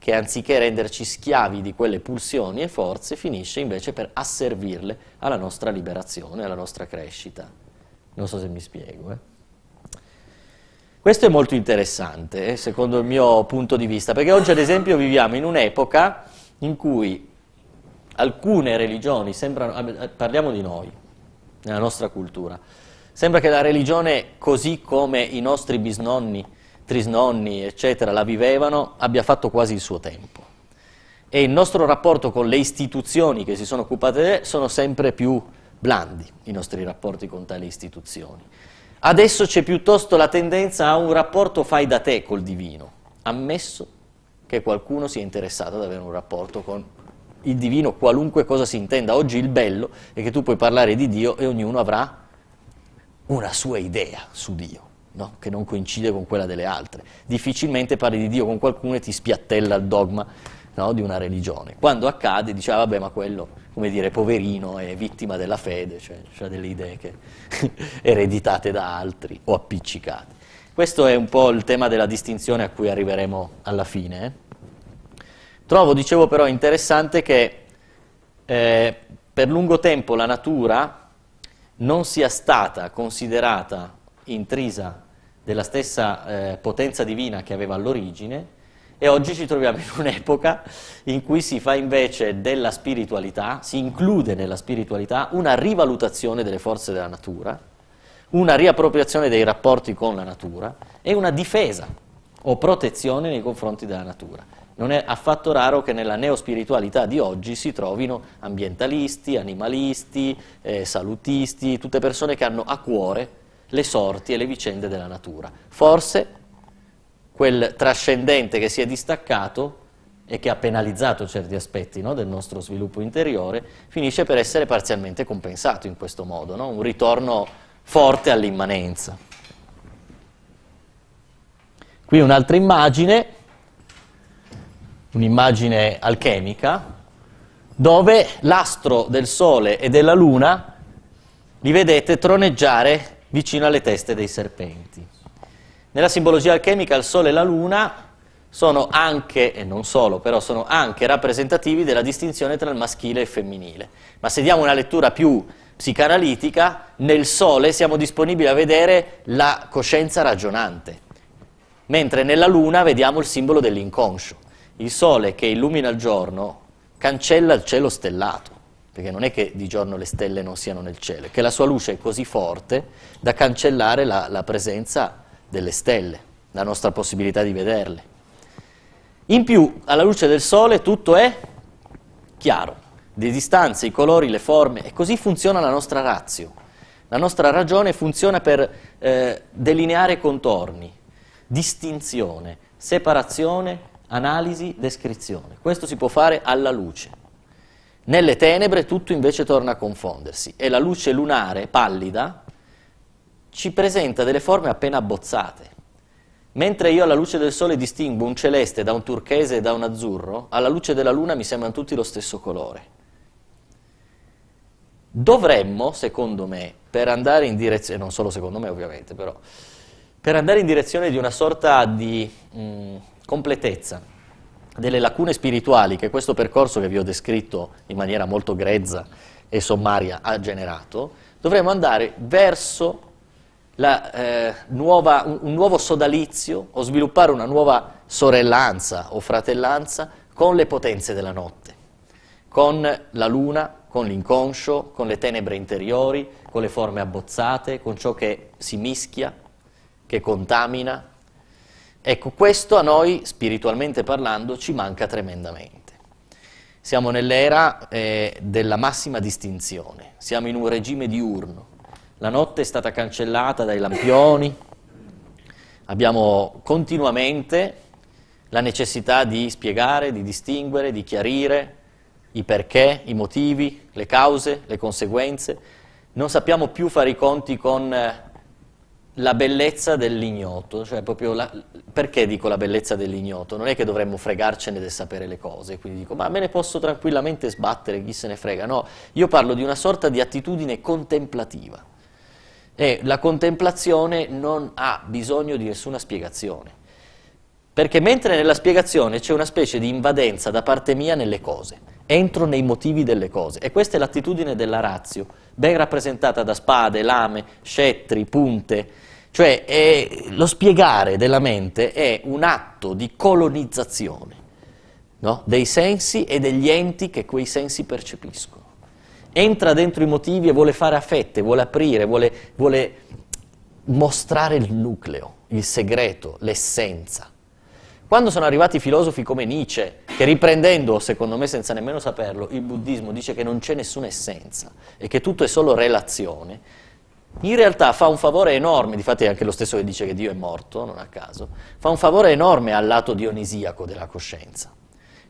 che anziché renderci schiavi di quelle pulsioni e forze, finisce invece per asservirle alla nostra liberazione, alla nostra crescita. Non so se mi spiego. Eh? Questo è molto interessante, eh, secondo il mio punto di vista, perché oggi ad esempio viviamo in un'epoca in cui alcune religioni sembrano, ah, parliamo di noi, nella nostra cultura, sembra che la religione così come i nostri bisnonni trisnonni, eccetera, la vivevano, abbia fatto quasi il suo tempo. E il nostro rapporto con le istituzioni che si sono occupate di sono sempre più blandi, i nostri rapporti con tali istituzioni. Adesso c'è piuttosto la tendenza a un rapporto fai da te col divino, ammesso che qualcuno sia interessato ad avere un rapporto con il divino, qualunque cosa si intenda. Oggi il bello è che tu puoi parlare di Dio e ognuno avrà una sua idea su Dio no? che non coincide con quella delle altre. Difficilmente parli di Dio con qualcuno e ti spiattella il dogma no? di una religione. Quando accade dici, ah, vabbè, ma quello, come dire, poverino, è vittima della fede, cioè ha delle idee che ereditate da altri o appiccicate. Questo è un po' il tema della distinzione a cui arriveremo alla fine. Eh. Trovo, dicevo però, interessante che eh, per lungo tempo la natura non sia stata considerata intrisa della stessa eh, potenza divina che aveva all'origine e oggi ci troviamo in un'epoca in cui si fa invece della spiritualità, si include nella spiritualità una rivalutazione delle forze della natura, una riappropriazione dei rapporti con la natura e una difesa o protezione nei confronti della natura. Non è affatto raro che nella neospiritualità di oggi si trovino ambientalisti, animalisti, eh, salutisti, tutte persone che hanno a cuore le sorti e le vicende della natura. Forse quel trascendente che si è distaccato e che ha penalizzato certi aspetti no, del nostro sviluppo interiore, finisce per essere parzialmente compensato in questo modo, no? un ritorno forte all'immanenza. Qui un'altra immagine, un'immagine alchemica, dove l'astro del Sole e della Luna li vedete troneggiare vicino alle teste dei serpenti. Nella simbologia alchemica il Sole e la Luna sono anche, e non solo, però sono anche rappresentativi della distinzione tra il maschile e il femminile. Ma se diamo una lettura più psicanalitica, nel Sole siamo disponibili a vedere la coscienza ragionante, mentre nella Luna vediamo il simbolo dell'inconscio. Il Sole che illumina il giorno cancella il cielo stellato perché non è che di giorno le stelle non siano nel cielo, è che la sua luce è così forte da cancellare la, la presenza delle stelle, la nostra possibilità di vederle. In più, alla luce del sole tutto è chiaro, le distanze, i colori, le forme, e così funziona la nostra razio. La nostra ragione funziona per eh, delineare contorni, distinzione, separazione, analisi, descrizione. Questo si può fare alla luce. Nelle tenebre tutto invece torna a confondersi e la luce lunare, pallida, ci presenta delle forme appena abbozzate. Mentre io alla luce del sole distingo un celeste da un turchese e da un azzurro, alla luce della luna mi sembrano tutti lo stesso colore. Dovremmo, secondo me, per andare in direzione, eh, non solo secondo me ovviamente, però, per andare in direzione di una sorta di mh, mm, completezza, delle lacune spirituali che questo percorso che vi ho descritto in maniera molto grezza e sommaria ha generato, dovremmo andare verso la, eh, nuova, un, un nuovo sodalizio o sviluppare una nuova sorellanza o fratellanza con le potenze della notte, con la luna, con l'inconscio, con le tenebre interiori, con le forme abbozzate, con ciò che si mischia, che contamina, Ecco, questo a noi, spiritualmente parlando, ci manca tremendamente. Siamo nell'era eh, della massima distinzione, siamo in un regime diurno. La notte è stata cancellata dai lampioni, abbiamo continuamente la necessità di spiegare, di distinguere, di chiarire i perché, i motivi, le cause, le conseguenze. Non sappiamo più fare i conti con eh, la bellezza dell'ignoto, cioè proprio la, perché dico la bellezza dell'ignoto? Non è che dovremmo fregarcene del sapere le cose, quindi dico ma me ne posso tranquillamente sbattere, chi se ne frega? No, io parlo di una sorta di attitudine contemplativa e la contemplazione non ha bisogno di nessuna spiegazione, perché mentre nella spiegazione c'è una specie di invadenza da parte mia nelle cose, entro nei motivi delle cose e questa è l'attitudine della razio, ben rappresentata da spade, lame, scettri, punte, cioè eh, lo spiegare della mente è un atto di colonizzazione no? dei sensi e degli enti che quei sensi percepiscono. Entra dentro i motivi e vuole fare affette, vuole aprire, vuole, vuole mostrare il nucleo, il segreto, l'essenza. Quando sono arrivati filosofi come Nietzsche, che riprendendo, secondo me senza nemmeno saperlo, il buddismo dice che non c'è nessuna essenza e che tutto è solo relazione, in realtà fa un favore enorme, difatti è anche lo stesso che dice che Dio è morto, non a caso, fa un favore enorme al lato dionisiaco della coscienza,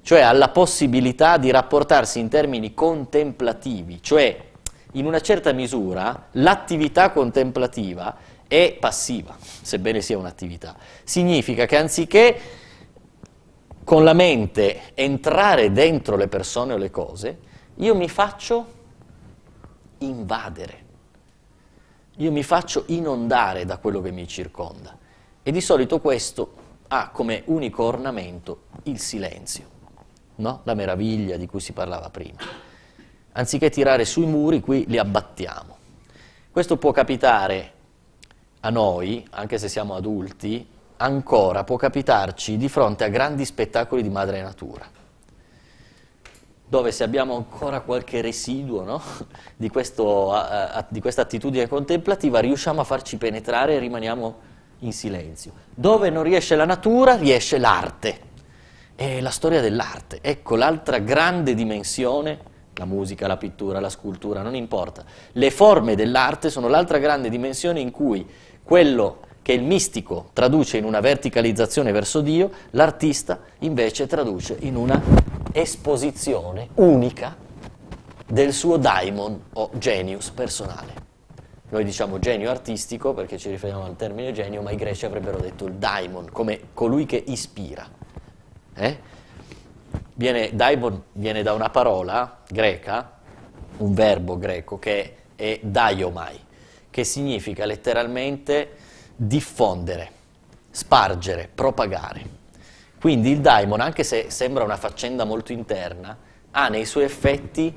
cioè alla possibilità di rapportarsi in termini contemplativi, cioè in una certa misura l'attività contemplativa è passiva, sebbene sia un'attività. Significa che anziché con la mente entrare dentro le persone o le cose, io mi faccio invadere io mi faccio inondare da quello che mi circonda. E di solito questo ha come unico ornamento il silenzio, no? la meraviglia di cui si parlava prima. Anziché tirare sui muri, qui li abbattiamo. Questo può capitare a noi, anche se siamo adulti, ancora può capitarci di fronte a grandi spettacoli di madre natura dove se abbiamo ancora qualche residuo no? di, questo, a, a, di, questa attitudine contemplativa, riusciamo a farci penetrare e rimaniamo in silenzio. Dove non riesce la natura, riesce l'arte. È la storia dell'arte. Ecco l'altra grande dimensione, la musica, la pittura, la scultura, non importa. Le forme dell'arte sono l'altra grande dimensione in cui quello che il mistico traduce in una verticalizzazione verso Dio, l'artista invece traduce in una esposizione unica del suo daimon o genius personale. Noi diciamo genio artistico perché ci riferiamo al termine genio, ma i greci avrebbero detto il daimon, come colui che ispira. Eh? Viene, daimon viene da una parola greca, un verbo greco che è daiomai, che significa letteralmente diffondere, spargere, propagare. Quindi il daimon, anche se sembra una faccenda molto interna, ha nei suoi effetti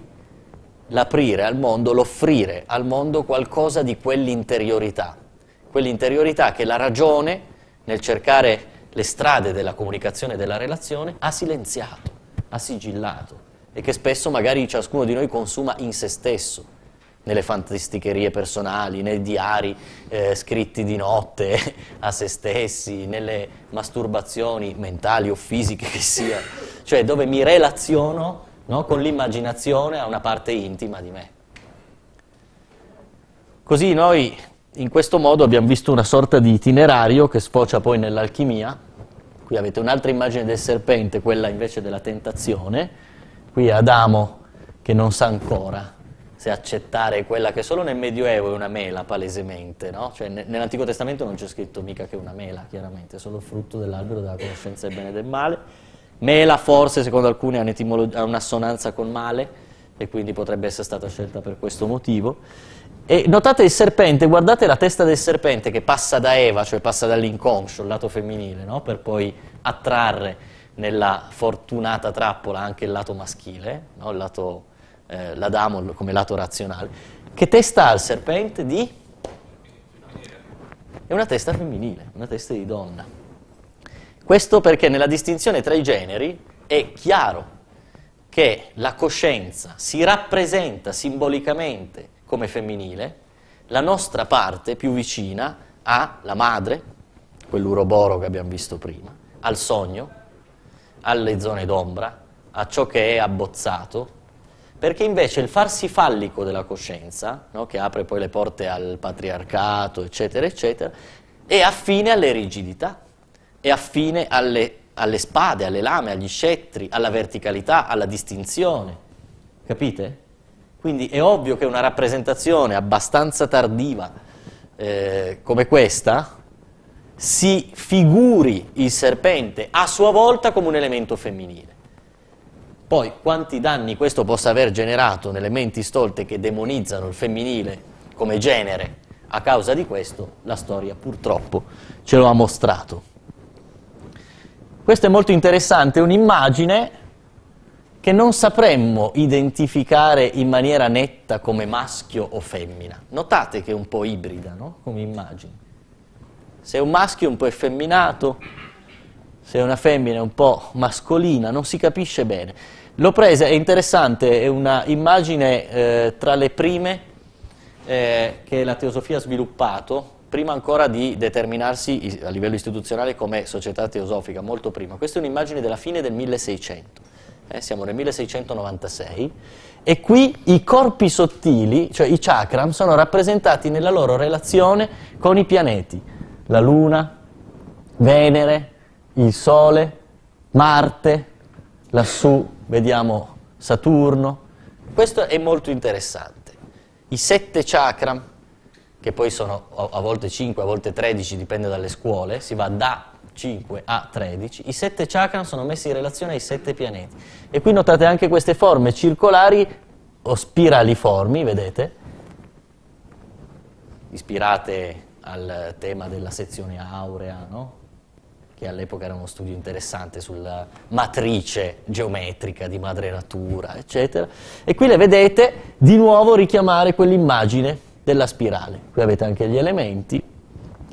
l'aprire al mondo, l'offrire al mondo qualcosa di quell'interiorità, quell'interiorità che la ragione, nel cercare le strade della comunicazione e della relazione, ha silenziato, ha sigillato e che spesso magari ciascuno di noi consuma in se stesso nelle fantasticherie personali, nei diari eh, scritti di notte a se stessi, nelle masturbazioni mentali o fisiche che sia, cioè dove mi relaziono no, con l'immaginazione a una parte intima di me. Così noi in questo modo abbiamo visto una sorta di itinerario che sfocia poi nell'alchimia. Qui avete un'altra immagine del serpente, quella invece della tentazione. Qui Adamo che non sa ancora se accettare quella che solo nel Medioevo è una mela, palesemente, no? Cioè, nell'Antico Testamento non c'è scritto mica che è una mela, chiaramente, è solo frutto dell'albero della conoscenza del bene e del male. Mela forse, secondo alcuni, ha un'assonanza con male, e quindi potrebbe essere stata scelta per questo motivo. E notate il serpente, guardate la testa del serpente che passa da Eva, cioè passa dall'inconscio, il lato femminile, no? per poi attrarre nella fortunata trappola anche il lato maschile, no? il lato eh, la come lato razionale, che testa ha il serpente di... è una testa femminile, una testa di donna. Questo perché nella distinzione tra i generi è chiaro che la coscienza si rappresenta simbolicamente come femminile, la nostra parte più vicina alla madre, quell'uroboro che abbiamo visto prima, al sogno, alle zone d'ombra, a ciò che è abbozzato, perché invece il farsi fallico della coscienza, no, che apre poi le porte al patriarcato, eccetera, eccetera, è affine alle rigidità, è affine alle, alle spade, alle lame, agli scettri, alla verticalità, alla distinzione. Capite? Quindi è ovvio che una rappresentazione abbastanza tardiva eh, come questa si figuri il serpente a sua volta come un elemento femminile. Poi quanti danni questo possa aver generato nelle menti stolte che demonizzano il femminile come genere a causa di questo, la storia purtroppo ce lo ha mostrato. Questa è molto interessante, un'immagine che non sapremmo identificare in maniera netta come maschio o femmina. Notate che è un po' ibrida, no? Come immagine. Se è un maschio è un po' effeminato, se è una femmina è un po' mascolina, non si capisce bene. L'ho presa, è interessante, è una immagine eh, tra le prime eh, che la teosofia ha sviluppato, prima ancora di determinarsi a livello istituzionale come società teosofica, molto prima. Questa è un'immagine della fine del 1600, eh, siamo nel 1696, e qui i corpi sottili, cioè i chakram, sono rappresentati nella loro relazione con i pianeti, la Luna, Venere, il Sole, Marte, lassù vediamo Saturno. Questo è molto interessante. I sette chakra, che poi sono a volte 5, a volte 13, dipende dalle scuole, si va da 5 a 13, i sette chakra sono messi in relazione ai sette pianeti. E qui notate anche queste forme circolari o spiraliformi, vedete? Ispirate al tema della sezione aurea, no? che all'epoca era uno studio interessante sulla matrice geometrica di madre natura, eccetera. E qui le vedete di nuovo richiamare quell'immagine della spirale. Qui avete anche gli elementi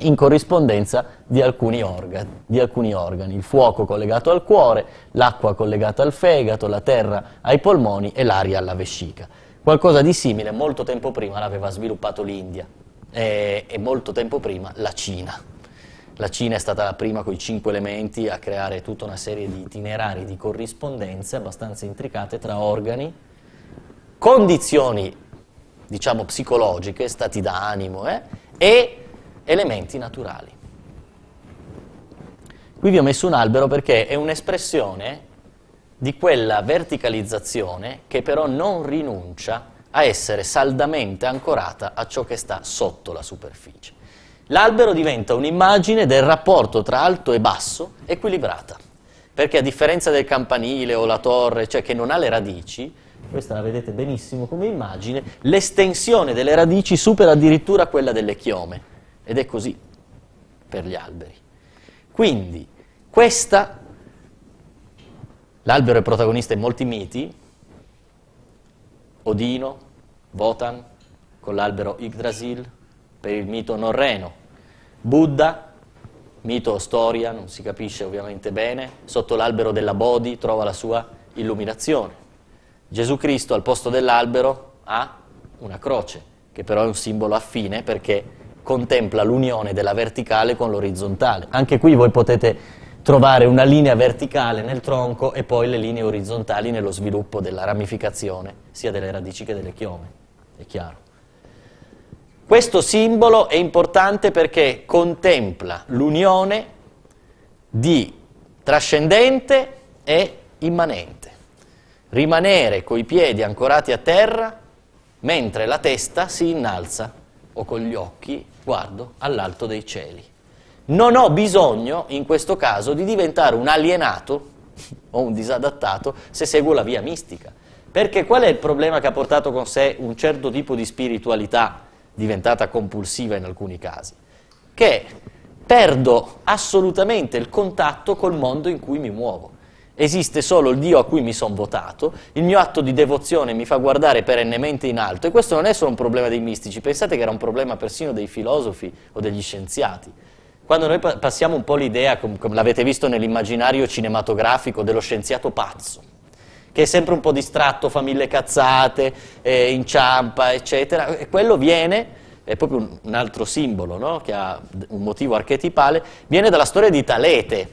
in corrispondenza di alcuni, organi, di alcuni organi. il fuoco collegato al cuore, l'acqua collegata al fegato, la terra ai polmoni e l'aria alla vescica. Qualcosa di simile molto tempo prima l'aveva sviluppato l'India e, eh, e molto tempo prima la Cina. La Cina è stata la prima con i cinque elementi a creare tutta una serie di itinerari di corrispondenze abbastanza intricate tra organi, condizioni, diciamo, psicologiche, stati d'animo eh, e elementi naturali. Qui vi ho messo un albero perché è un'espressione di quella verticalizzazione che però non rinuncia a essere saldamente ancorata a ciò che sta sotto la superficie. L'albero diventa un'immagine del rapporto tra alto e basso equilibrata, perché a differenza del campanile o la torre, cioè che non ha le radici, questa la vedete benissimo come immagine, l'estensione delle radici supera addirittura quella delle chiome, ed è così per gli alberi. Quindi, questa, l'albero è protagonista in molti miti, Odino, Votan, con l'albero Yggdrasil, per il mito norreno, Buddha, mito o storia, non si capisce ovviamente bene, sotto l'albero della Bodhi trova la sua illuminazione. Gesù Cristo al posto dell'albero ha una croce, che però è un simbolo affine perché contempla l'unione della verticale con l'orizzontale. Anche qui voi potete trovare una linea verticale nel tronco e poi le linee orizzontali nello sviluppo della ramificazione sia delle radici che delle chiome, è chiaro. Questo simbolo è importante perché contempla l'unione di trascendente e immanente. Rimanere coi piedi ancorati a terra mentre la testa si innalza o con gli occhi guardo all'alto dei cieli. Non ho bisogno in questo caso di diventare un alienato o un disadattato se seguo la via mistica. Perché qual è il problema che ha portato con sé un certo tipo di spiritualità diventata compulsiva in alcuni casi, che perdo assolutamente il contatto col mondo in cui mi muovo. Esiste solo il Dio a cui mi sono votato, il mio atto di devozione mi fa guardare perennemente in alto e questo non è solo un problema dei mistici, pensate che era un problema persino dei filosofi o degli scienziati. Quando noi passiamo un po' l'idea, come l'avete visto nell'immaginario cinematografico, dello scienziato pazzo, che è sempre un po' distratto, fa mille cazzate, eh, inciampa, eccetera, e quello viene, è proprio un, un altro simbolo, no? che ha un motivo archetipale, viene dalla storia di Talete,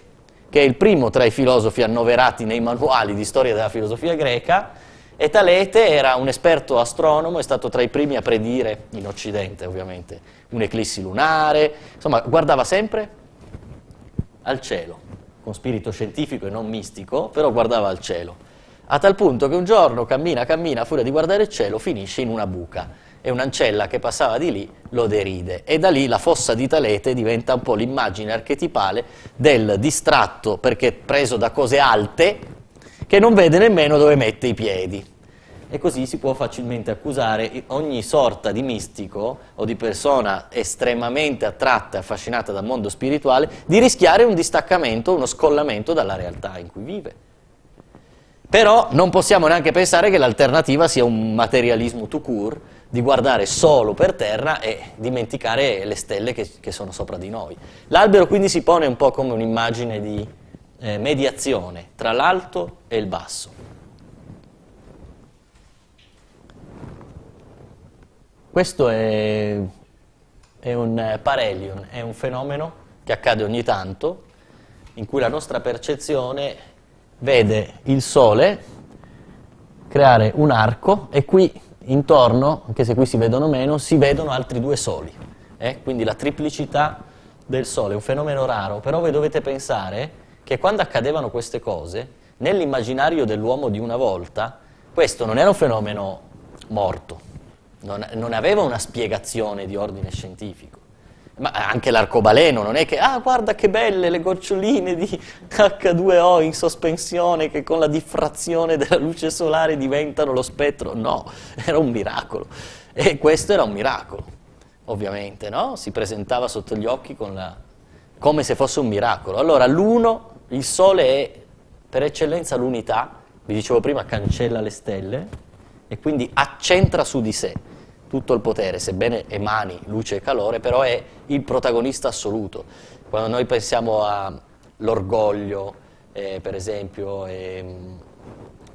che è il primo tra i filosofi annoverati nei manuali di storia della filosofia greca, e Talete era un esperto astronomo, è stato tra i primi a predire, in Occidente ovviamente, un'eclissi lunare, insomma guardava sempre al cielo, con spirito scientifico e non mistico, però guardava al cielo a tal punto che un giorno cammina, cammina, a furia di guardare il cielo, finisce in una buca e un'ancella che passava di lì lo deride. E da lì la fossa di Talete diventa un po' l'immagine archetipale del distratto, perché preso da cose alte, che non vede nemmeno dove mette i piedi. E così si può facilmente accusare ogni sorta di mistico o di persona estremamente attratta e affascinata dal mondo spirituale di rischiare un distaccamento, uno scollamento dalla realtà in cui vive. Però non possiamo neanche pensare che l'alternativa sia un materialismo tout court, di guardare solo per terra e dimenticare le stelle che, che sono sopra di noi. L'albero quindi si pone un po' come un'immagine di eh, mediazione tra l'alto e il basso. Questo è, è un parelion, è un fenomeno che accade ogni tanto, in cui la nostra percezione vede il Sole creare un arco e qui intorno, anche se qui si vedono meno, si vedono altri due soli. Eh? Quindi la triplicità del Sole, è un fenomeno raro, però voi dovete pensare che quando accadevano queste cose, nell'immaginario dell'uomo di una volta, questo non era un fenomeno morto, non, non aveva una spiegazione di ordine scientifico. Ma anche l'arcobaleno, non è che, ah guarda che belle le goccioline di H2O in sospensione che con la diffrazione della luce solare diventano lo spettro. No, era un miracolo. E questo era un miracolo, ovviamente, no? Si presentava sotto gli occhi la... come se fosse un miracolo. Allora l'uno, il sole è per eccellenza l'unità, vi dicevo prima, cancella le stelle e quindi accentra su di sé tutto il potere, sebbene emani luce e calore, però è il protagonista assoluto. Quando noi pensiamo all'orgoglio, eh, per esempio, eh,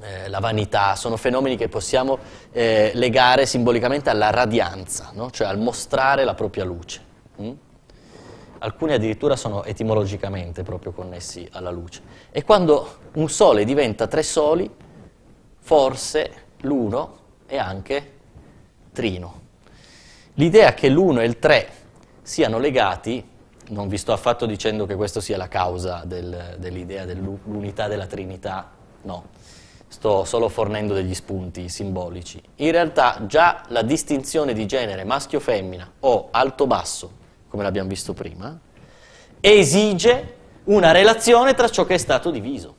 eh, la vanità, sono fenomeni che possiamo eh, legare simbolicamente alla radianza, no? cioè al mostrare la propria luce. Mm? alcuni addirittura sono etimologicamente proprio connessi alla luce. E quando un sole diventa tre soli, forse l'uno è anche trino. L'idea che l'1 e il 3 siano legati, non vi sto affatto dicendo che questa sia la causa del, dell'idea dell'unità della Trinità, no, sto solo fornendo degli spunti simbolici. In realtà già la distinzione di genere maschio-femmina o alto-basso, come l'abbiamo visto prima, esige una relazione tra ciò che è stato diviso.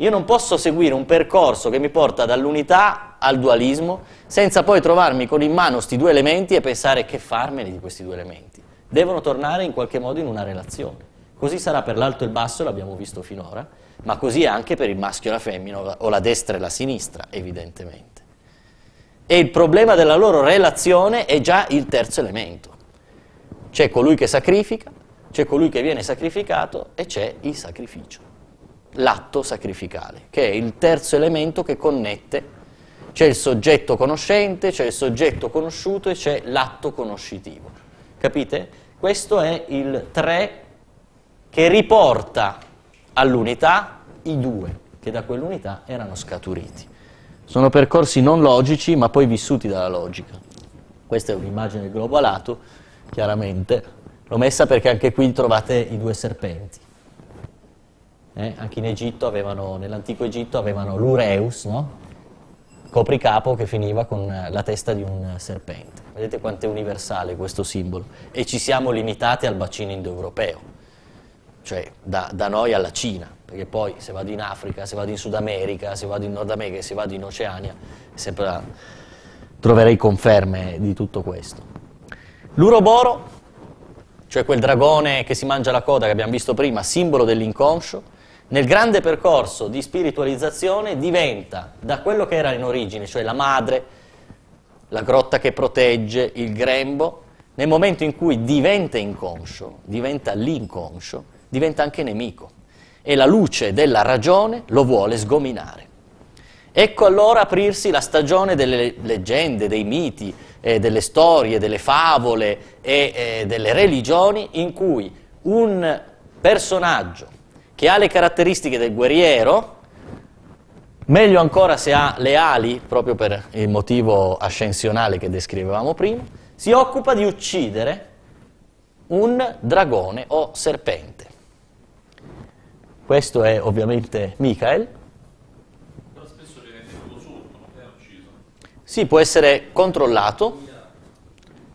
Io non posso seguire un percorso che mi porta dall'unità al dualismo senza poi trovarmi con in mano questi due elementi e pensare che farmeli di questi due elementi. Devono tornare in qualche modo in una relazione. Così sarà per l'alto e il basso, l'abbiamo visto finora, ma così anche per il maschio e la femmina, o la destra e la sinistra, evidentemente. E il problema della loro relazione è già il terzo elemento. C'è colui che sacrifica, c'è colui che viene sacrificato e c'è il sacrificio l'atto sacrificale, che è il terzo elemento che connette, c'è il soggetto conoscente, c'è il soggetto conosciuto e c'è l'atto conoscitivo. Capite? Questo è il 3 che riporta all'unità i due che da quell'unità erano scaturiti. Sono percorsi non logici ma poi vissuti dalla logica. Questa è un'immagine del globo alato, chiaramente. L'ho messa perché anche qui trovate i due serpenti. Eh, anche in Egitto avevano, nell'antico Egitto avevano l'ureus, no? copricapo che finiva con la testa di un serpente. Vedete quanto è universale questo simbolo. E ci siamo limitati al bacino indoeuropeo, cioè da, da, noi alla Cina, perché poi se vado in Africa, se vado in Sud America, se vado in Nord America, se vado in Oceania, la... troverei conferme di tutto questo. L'uroboro, cioè quel dragone che si mangia la coda che abbiamo visto prima, simbolo dell'inconscio, nel grande percorso di spiritualizzazione diventa da quello che era in origine, cioè la madre, la grotta che protegge, il grembo, nel momento in cui diventa inconscio, diventa l'inconscio, diventa anche nemico e la luce della ragione lo vuole sgominare. Ecco allora aprirsi la stagione delle leggende, dei miti, eh, delle storie, delle favole e eh, delle religioni in cui un personaggio che ha le caratteristiche del guerriero, meglio ancora se ha le ali, proprio per il motivo ascensionale che descrivevamo prima, si occupa di uccidere un dragone o serpente. Questo è ovviamente Michael. Sì, può essere controllato.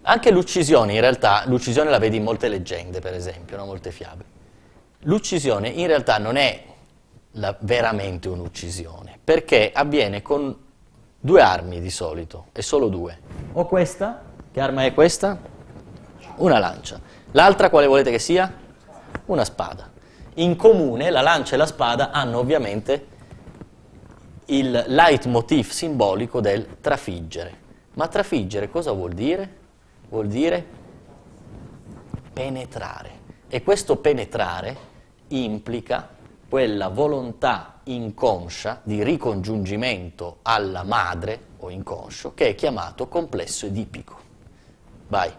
Anche l'uccisione, in realtà, l'uccisione la vedi in molte leggende, per esempio, no? molte fiabe. L'uccisione in realtà non è la, veramente un'uccisione, perché avviene con due armi di solito, e solo due. O questa, che arma è questa? Una lancia. L'altra quale volete che sia? Una spada. In comune la lancia e la spada hanno ovviamente il leitmotiv simbolico del trafiggere. Ma trafiggere cosa vuol dire? Vuol dire penetrare. E questo penetrare implica quella volontà inconscia di ricongiungimento alla madre o inconscio che è chiamato complesso edipico. Vai.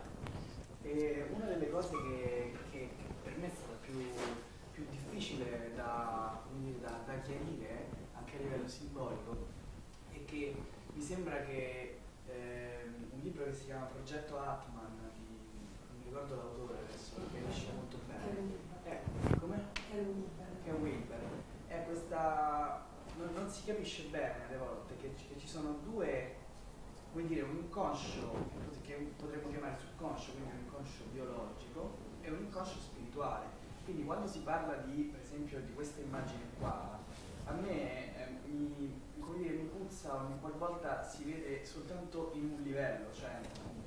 come dire, un inconscio che potremmo chiamare subconscio, quindi un inconscio biologico, e un inconscio spirituale. Quindi quando si parla di, per esempio, di questa immagine qua, a me eh, mi, dire, mi, puzza, ogni qualvolta si vede soltanto in un livello, cioè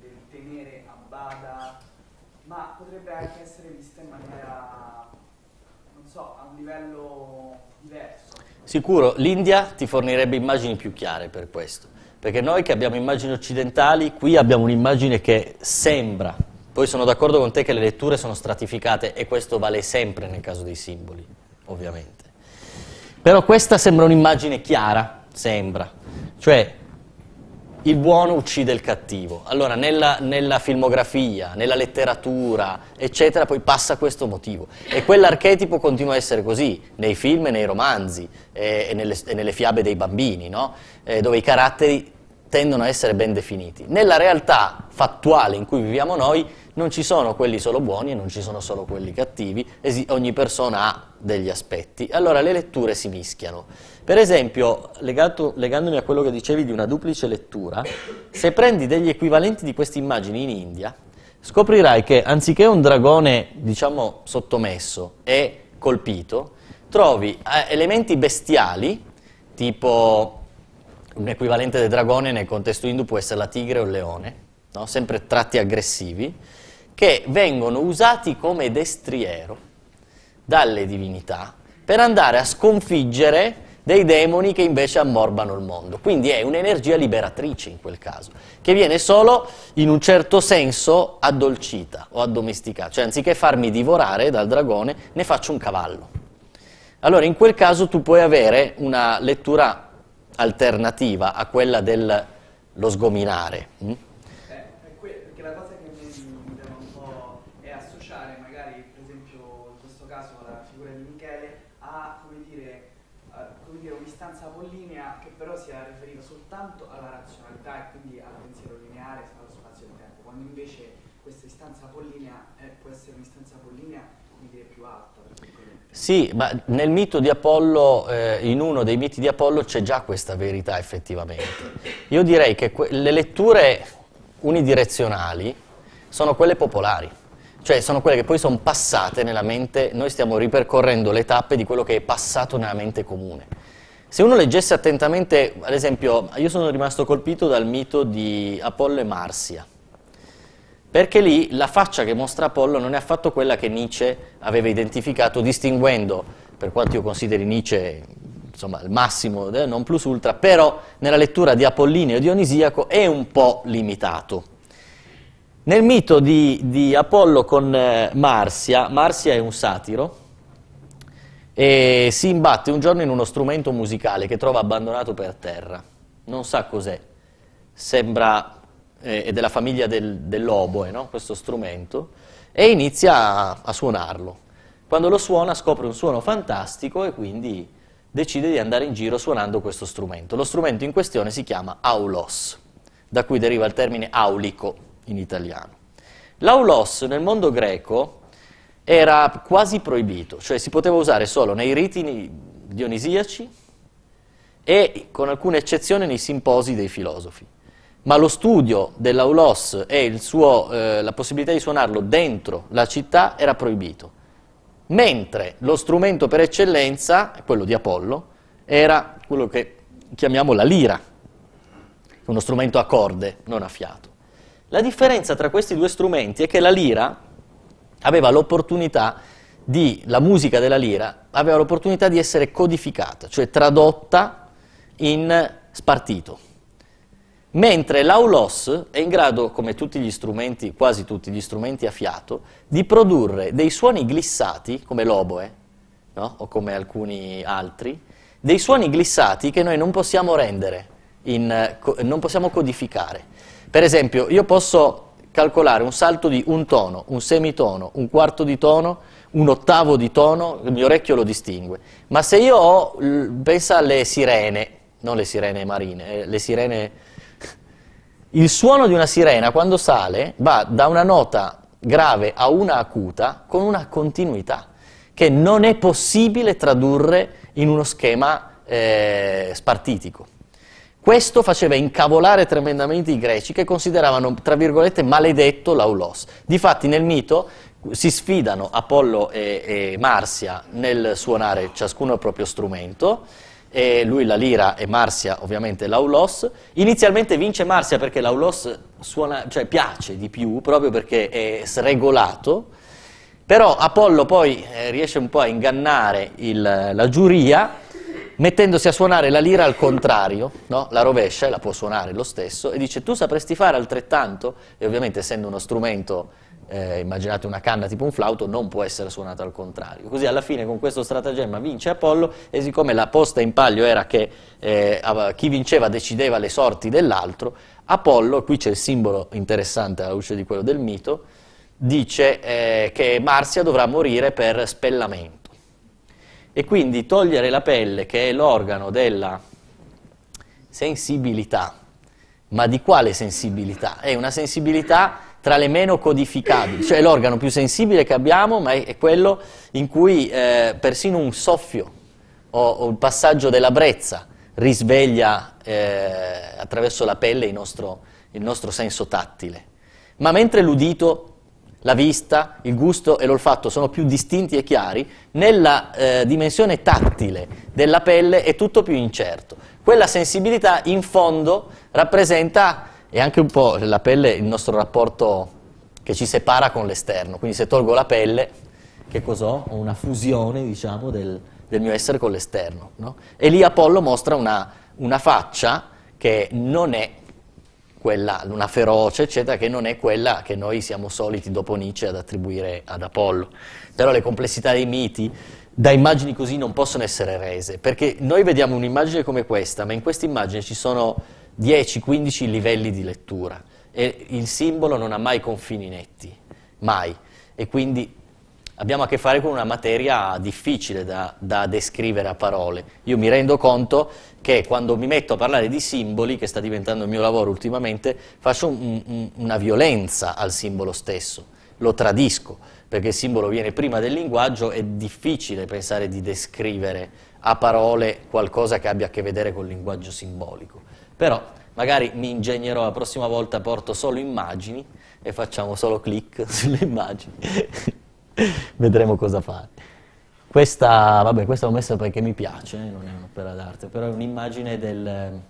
del tenere a bada, ma potrebbe anche essere vista in maniera, non so, a un livello diverso. Sicuro, l'India ti fornirebbe immagini più chiare per questo. Perché noi che abbiamo immagini occidentali, qui abbiamo un'immagine che sembra. Poi sono d'accordo con te che le letture sono stratificate e questo vale sempre nel caso dei simboli, ovviamente. Però questa sembra un'immagine chiara, sembra. Cioè, il buono uccide il cattivo. Allora, nella, nella, filmografia, nella letteratura, eccetera, poi passa questo motivo. E quell'archetipo continua a essere così, nei film e nei romanzi, e, e, nelle, e nelle, fiabe dei bambini, no? eh, dove i caratteri tendono a essere ben definiti. Nella realtà fattuale in cui viviamo noi non ci sono quelli solo buoni e non ci sono solo quelli cattivi, ogni persona ha degli aspetti, allora le letture si mischiano. Per esempio, legato, legandomi a quello che dicevi di una duplice lettura, se prendi degli equivalenti di queste immagini in India, scoprirai che anziché un dragone, diciamo, sottomesso e colpito, trovi eh, elementi bestiali, tipo un equivalente del dragone nel contesto hindu può essere la tigre o il leone, no? sempre tratti aggressivi, che vengono usati come destriero dalle divinità per andare a sconfiggere dei demoni che invece ammorbano il mondo. Quindi è un'energia liberatrice in quel caso, che viene solo in un certo senso addolcita o addomesticata, cioè anziché farmi divorare dal dragone ne faccio un cavallo. Allora in quel caso tu puoi avere una lettura alternativa a quella dello sgominare. Mm? Sì, ma nel mito di Apollo, eh, in uno dei miti di Apollo c'è già questa verità effettivamente. Io direi che le letture unidirezionali sono quelle popolari, cioè sono quelle che poi sono passate nella mente, noi stiamo ripercorrendo le tappe di quello che è passato nella mente comune. Se uno leggesse attentamente, ad esempio, io sono rimasto colpito dal mito di Apollo e Marsia perché lì la faccia che mostra Apollo non è affatto quella che Nietzsche aveva identificato, distinguendo, per quanto io consideri Nietzsche insomma, il massimo del eh, non plus ultra, però nella lettura di Apollinio e Dionisiaco è un po' limitato. Nel mito di, di Apollo con eh, Marsia, Marsia è un satiro, e si imbatte un giorno in uno strumento musicale che trova abbandonato per terra. Non sa cos'è, sembra eh, e della famiglia del, dell'oboe, no? questo strumento, e inizia a, a, suonarlo. Quando lo suona scopre un suono fantastico e quindi decide di andare in giro suonando questo strumento. Lo strumento in questione si chiama aulos, da cui deriva il termine aulico in italiano. L'aulos nel mondo greco era quasi proibito, cioè si poteva usare solo nei riti dionisiaci e con alcune eccezioni nei simposi dei filosofi ma lo studio dell'Aulos e suo, eh, la possibilità di suonarlo dentro la città era proibito, mentre lo strumento per eccellenza, quello di Apollo, era quello che chiamiamo la lira, uno strumento a corde, non a fiato. La differenza tra questi due strumenti è che la lira aveva l'opportunità di, la musica della lira, aveva l'opportunità di essere codificata, cioè tradotta in spartito. Mentre l'AULOS è in grado, come tutti gli strumenti, quasi tutti gli strumenti a fiato, di produrre dei suoni glissati, come l'oboe, no? o come alcuni altri, dei suoni glissati che noi non possiamo rendere, in, non possiamo codificare. Per esempio, io posso calcolare un salto di un tono, un semitono, un quarto di tono, un ottavo di tono, il mio orecchio lo distingue. Ma se io ho, pensa alle sirene, non le sirene marine, eh, le sirene il suono di una sirena quando sale va da una nota grave a una acuta con una continuità che non è possibile tradurre in uno schema eh, spartitico. Questo faceva incavolare tremendamente i greci che consideravano, tra virgolette, maledetto l'aulos. Difatti nel mito si sfidano Apollo e, e Marsia nel suonare ciascuno il proprio strumento e lui la lira e Marsia ovviamente l'Aulos. Inizialmente vince Marsia perché l'Aulos cioè, piace di più, proprio perché è sregolato, però Apollo poi eh, riesce un po' a ingannare il, la giuria mettendosi a suonare la lira al contrario, no? la rovescia e la può suonare lo stesso, e dice tu sapresti fare altrettanto, e ovviamente essendo uno strumento eh, immaginate una canna tipo un flauto, non può essere suonata al contrario. Così alla fine con questo stratagemma vince Apollo e siccome la posta in palio era che eh, chi vinceva decideva le sorti dell'altro, Apollo, qui c'è il simbolo interessante alla luce di quello del mito, dice eh, che Marsia dovrà morire per spellamento. E quindi togliere la pelle, che è l'organo della sensibilità, ma di quale sensibilità? È una sensibilità tra le meno codificabili, cioè l'organo più sensibile che abbiamo, ma è, quello in cui eh, persino un soffio o, o, il passaggio della brezza risveglia eh, attraverso la pelle il nostro, il nostro senso tattile. Ma mentre l'udito la vista, il gusto e l'olfatto sono più distinti e chiari, nella eh, dimensione tattile della pelle è tutto più incerto. Quella sensibilità in fondo rappresenta e anche un po' la pelle, il nostro rapporto che ci separa con l'esterno. Quindi se tolgo la pelle, che cos'ho? Ho una fusione, diciamo, del, del mio essere con l'esterno. No? E lì Apollo mostra una, una, faccia che non è quella, una feroce, eccetera, che non è quella che noi siamo soliti dopo Nietzsche ad attribuire ad Apollo. Però le complessità dei miti da immagini così non possono essere rese, perché noi vediamo un'immagine come questa, ma in questa immagine ci sono 10-15 livelli di lettura e il simbolo non ha mai confini netti, mai. E quindi abbiamo a che fare con una materia difficile da, da, descrivere a parole. Io mi rendo conto che quando mi metto a parlare di simboli, che sta diventando il mio lavoro ultimamente, faccio un, un, una violenza al simbolo stesso, lo tradisco, perché il simbolo viene prima del linguaggio, è difficile pensare di descrivere a parole qualcosa che abbia a che vedere col linguaggio simbolico. Però magari mi ingegnerò la prossima volta, porto solo immagini e facciamo solo click sulle immagini. Vedremo cosa fare. Questa, vabbè, questa l'ho messa perché mi piace, eh, non è un'opera d'arte, però è un'immagine del...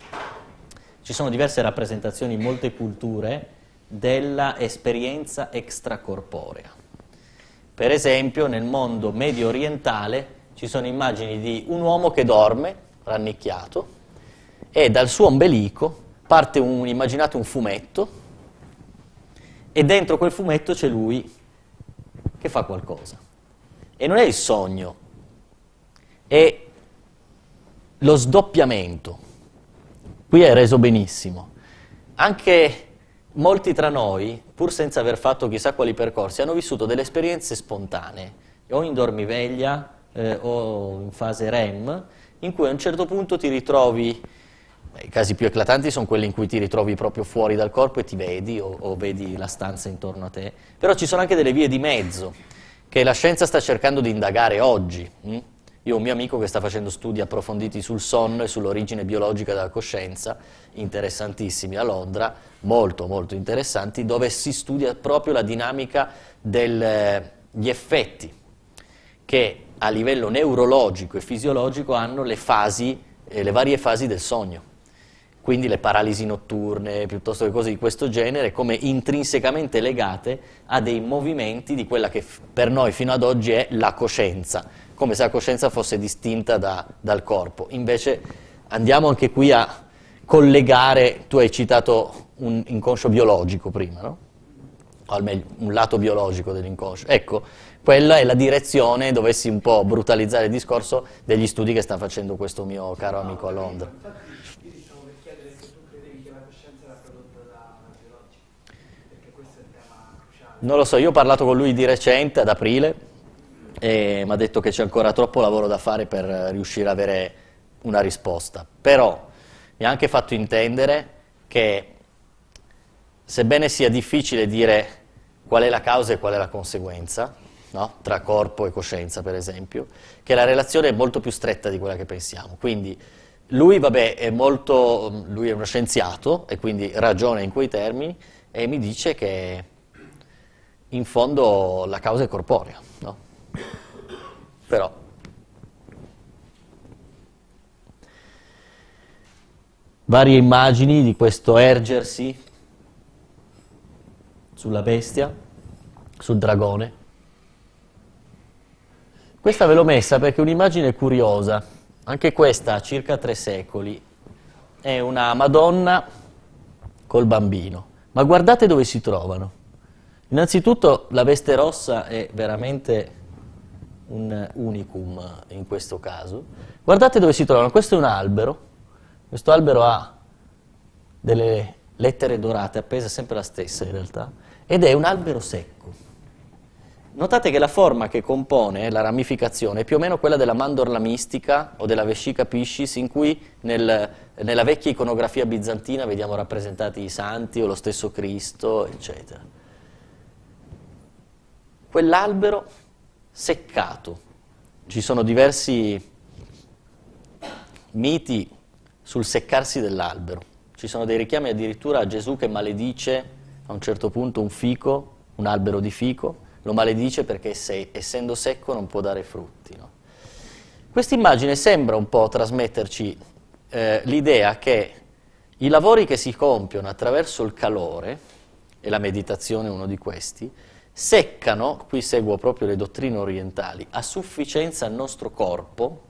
Ci sono diverse rappresentazioni in molte culture della esperienza extracorporea. Per esempio, nel mondo medio orientale ci sono immagini di un uomo che dorme, rannicchiato, e dal suo ombelico parte un, immaginate un fumetto, e dentro quel fumetto c'è lui che fa qualcosa. E non è il sogno, è lo sdoppiamento. Qui è reso benissimo. Anche molti tra noi, pur senza aver fatto chissà quali percorsi, hanno vissuto delle esperienze spontanee, o in dormiveglia eh, o in fase REM, in cui a un certo punto ti ritrovi i casi più eclatanti sono quelli in cui ti ritrovi proprio fuori dal corpo e ti vedi o, o vedi la stanza intorno a te. Però ci sono anche delle vie di mezzo che la scienza sta cercando di indagare oggi. Hm? Io ho un mio amico che sta facendo studi approfonditi sul sonno e sull'origine biologica della coscienza, interessantissimi a Londra, molto molto interessanti, dove si studia proprio la dinamica degli eh, effetti che a livello neurologico e fisiologico hanno le, fasi, eh, le varie fasi del sogno quindi le paralisi notturne piuttosto che cose di questo genere, come intrinsecamente legate a dei movimenti di quella che per noi fino ad oggi è la coscienza, come se la coscienza fosse distinta da, dal corpo. Invece andiamo anche qui a collegare, tu hai citato un inconscio biologico prima, no? o almeno un lato biologico dell'inconscio. Ecco, quella è la direzione, dovessi un po' brutalizzare il discorso, degli studi che sta facendo questo mio caro amico a Londra. Non lo so, io ho parlato con lui di recente, ad aprile, e mi ha detto che c'è ancora troppo lavoro da fare per riuscire ad avere una risposta. Però mi ha anche fatto intendere che sebbene sia difficile dire qual è la causa e qual è la conseguenza, no? tra corpo e coscienza per esempio, che la relazione è molto più stretta di quella che pensiamo. Quindi lui, vabbè, è molto, lui è uno scienziato e quindi ragiona in quei termini e mi dice che in fondo la causa è corporea, no? Però varie immagini di questo ergersi sulla bestia, sul dragone. Questa ve l'ho messa perché è un'immagine curiosa, anche questa ha circa tre secoli, è una Madonna col bambino, ma guardate dove si trovano. Innanzitutto la veste rossa è veramente un unicum in questo caso. Guardate dove si trovano, questo è un albero, questo albero ha delle lettere dorate, appese, sempre la stessa in realtà, ed è un albero secco. Notate che la forma che compone la ramificazione è più o meno quella della mandorla mistica o della vescica piscis in cui nel, nella vecchia iconografia bizantina vediamo rappresentati i santi o lo stesso Cristo, eccetera quell'albero seccato. Ci sono diversi miti sul seccarsi dell'albero. Ci sono dei richiami addirittura a Gesù che maledice a un certo punto un fico, un albero di fico, lo maledice perché se, essendo secco non può dare frutti. No? Questa immagine sembra un po' trasmetterci eh, l'idea che i lavori che si compiono attraverso il calore, e la meditazione è uno di questi, seccano, qui seguo proprio le dottrine orientali, a sufficienza il nostro corpo,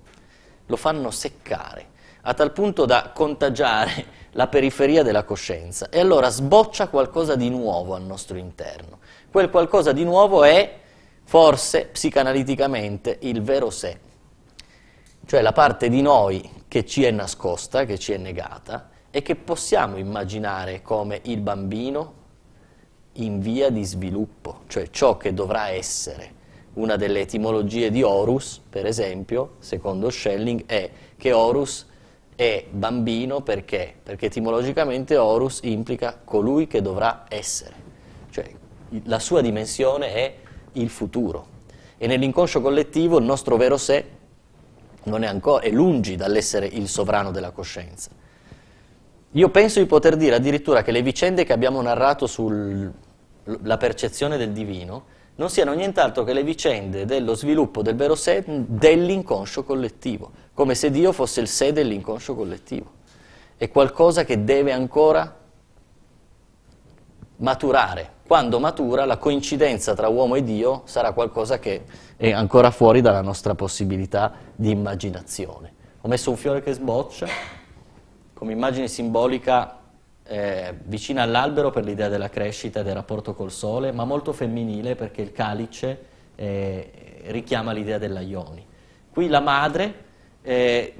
lo fanno seccare, a tal punto da contagiare la periferia della coscienza. E allora sboccia qualcosa di nuovo al nostro interno. Quel qualcosa di nuovo è, forse, psicanaliticamente, il vero sé. Cioè la parte di noi che ci è nascosta, che ci è negata, e che possiamo immaginare come il bambino, in via di sviluppo, cioè ciò che dovrà essere. Una delle etimologie di Horus, per esempio, secondo Schelling, è che Horus è bambino perché? Perché etimologicamente Horus implica colui che dovrà essere, cioè la sua dimensione è il futuro. E nell'inconscio collettivo il nostro vero sé non è ancora, è lungi dall'essere il sovrano della coscienza. Io penso di poter dire addirittura che le vicende che abbiamo narrato sul la percezione del divino, non siano nient'altro che le vicende dello sviluppo del vero sé dell'inconscio collettivo, come se Dio fosse il sé dell'inconscio collettivo. È qualcosa che deve ancora maturare. Quando matura, la coincidenza tra uomo e Dio sarà qualcosa che è ancora fuori dalla nostra possibilità di immaginazione. Ho messo un fiore che sboccia come immagine simbolica eh, vicina all'albero per l'idea della crescita e del rapporto col sole, ma molto femminile perché il calice eh, richiama l'idea della Ioni. Qui la madre eh,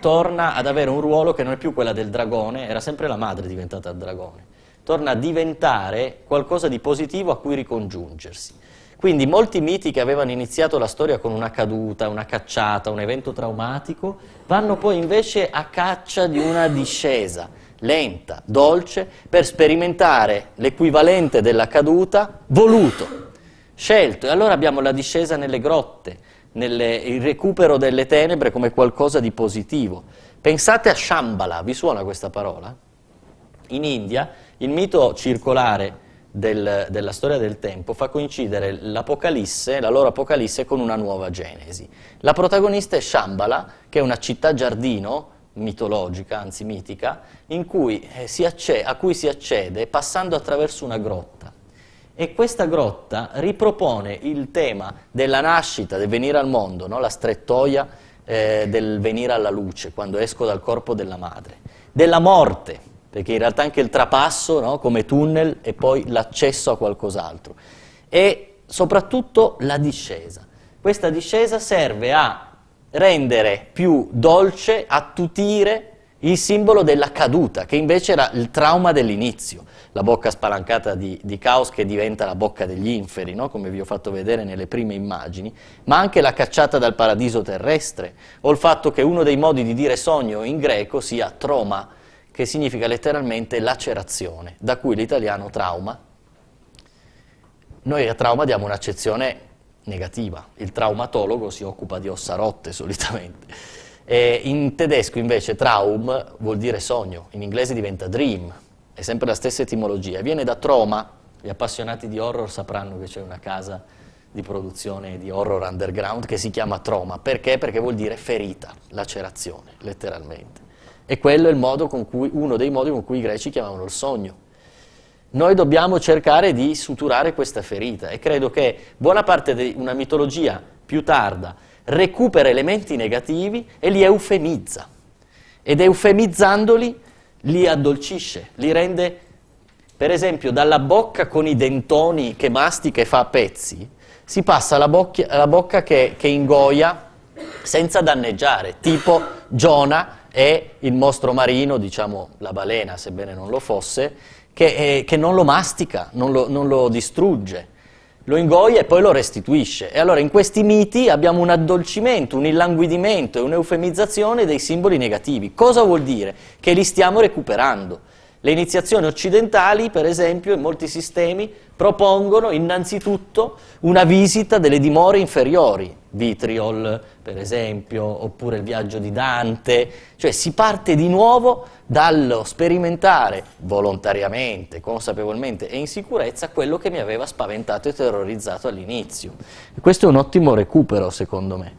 torna ad avere un ruolo che non è più quella del dragone, era sempre la madre diventata il dragone, torna a diventare qualcosa di positivo a cui ricongiungersi. Quindi molti miti che avevano iniziato la storia con una caduta, una cacciata, un evento traumatico, vanno poi invece a caccia di una discesa lenta, dolce, per sperimentare l'equivalente della caduta voluto, scelto. E allora abbiamo la discesa nelle grotte, nelle, il recupero delle tenebre come qualcosa di positivo. Pensate a Shambhala, vi suona questa parola? In India il mito circolare del, della storia del tempo fa coincidere l'Apocalisse, la loro Apocalisse, con una nuova Genesi. La protagonista è Shambhala, che è una città giardino mitologica, anzi mitica, cui eh, a cui si accede passando attraverso una grotta. E questa grotta ripropone il tema della nascita, del venire al mondo, no? la strettoia eh, del venire alla luce, quando esco dal corpo della madre, della morte, perché in realtà anche il trapasso no? come tunnel e poi l'accesso a qualcos'altro, e soprattutto la discesa. Questa discesa serve a rendere più dolce, attutire il simbolo della caduta, che invece era il trauma dell'inizio, la bocca spalancata di, di Caos che diventa la bocca degli inferi, no? come vi ho fatto vedere nelle prime immagini, ma anche la cacciata dal paradiso terrestre, o il fatto che uno dei modi di dire sogno in greco sia troma, che significa letteralmente lacerazione, da cui l'italiano trauma. Noi a trauma diamo un'accezione negativa. Il traumatologo si occupa di ossa rotte solitamente. E in tedesco invece traum vuol dire sogno, in inglese diventa dream, è sempre la stessa etimologia, viene da troma, gli appassionati di horror sapranno che c'è una casa di produzione di horror underground che si chiama troma, perché? Perché vuol dire ferita, lacerazione, letteralmente. E quello è uno dei modi con cui i greci chiamavano il sogno. Noi dobbiamo cercare di suturare questa ferita e credo che buona parte di una mitologia più tarda recupera elementi negativi e li eufemizza ed eufemizzandoli li addolcisce, li rende per esempio dalla bocca con i dentoni che mastica e fa a pezzi si passa alla, bocchia, alla bocca che, che ingoia senza danneggiare, tipo Giona e il mostro marino, diciamo la balena sebbene non lo fosse, che, eh, che non lo mastica, non lo, non lo distrugge, lo ingoia e poi lo restituisce. E allora in questi miti abbiamo un addolcimento, un illanguidimento e un'eufemizzazione dei simboli negativi. Cosa vuol dire? Che li stiamo recuperando. Le iniziazioni occidentali, per esempio, in molti sistemi propongono innanzitutto una visita delle dimore inferiori, Vitriol per esempio, oppure il viaggio di Dante, cioè si parte di nuovo dallo sperimentare volontariamente, consapevolmente e in sicurezza quello che mi aveva spaventato e terrorizzato all'inizio. Questo è un ottimo recupero secondo me.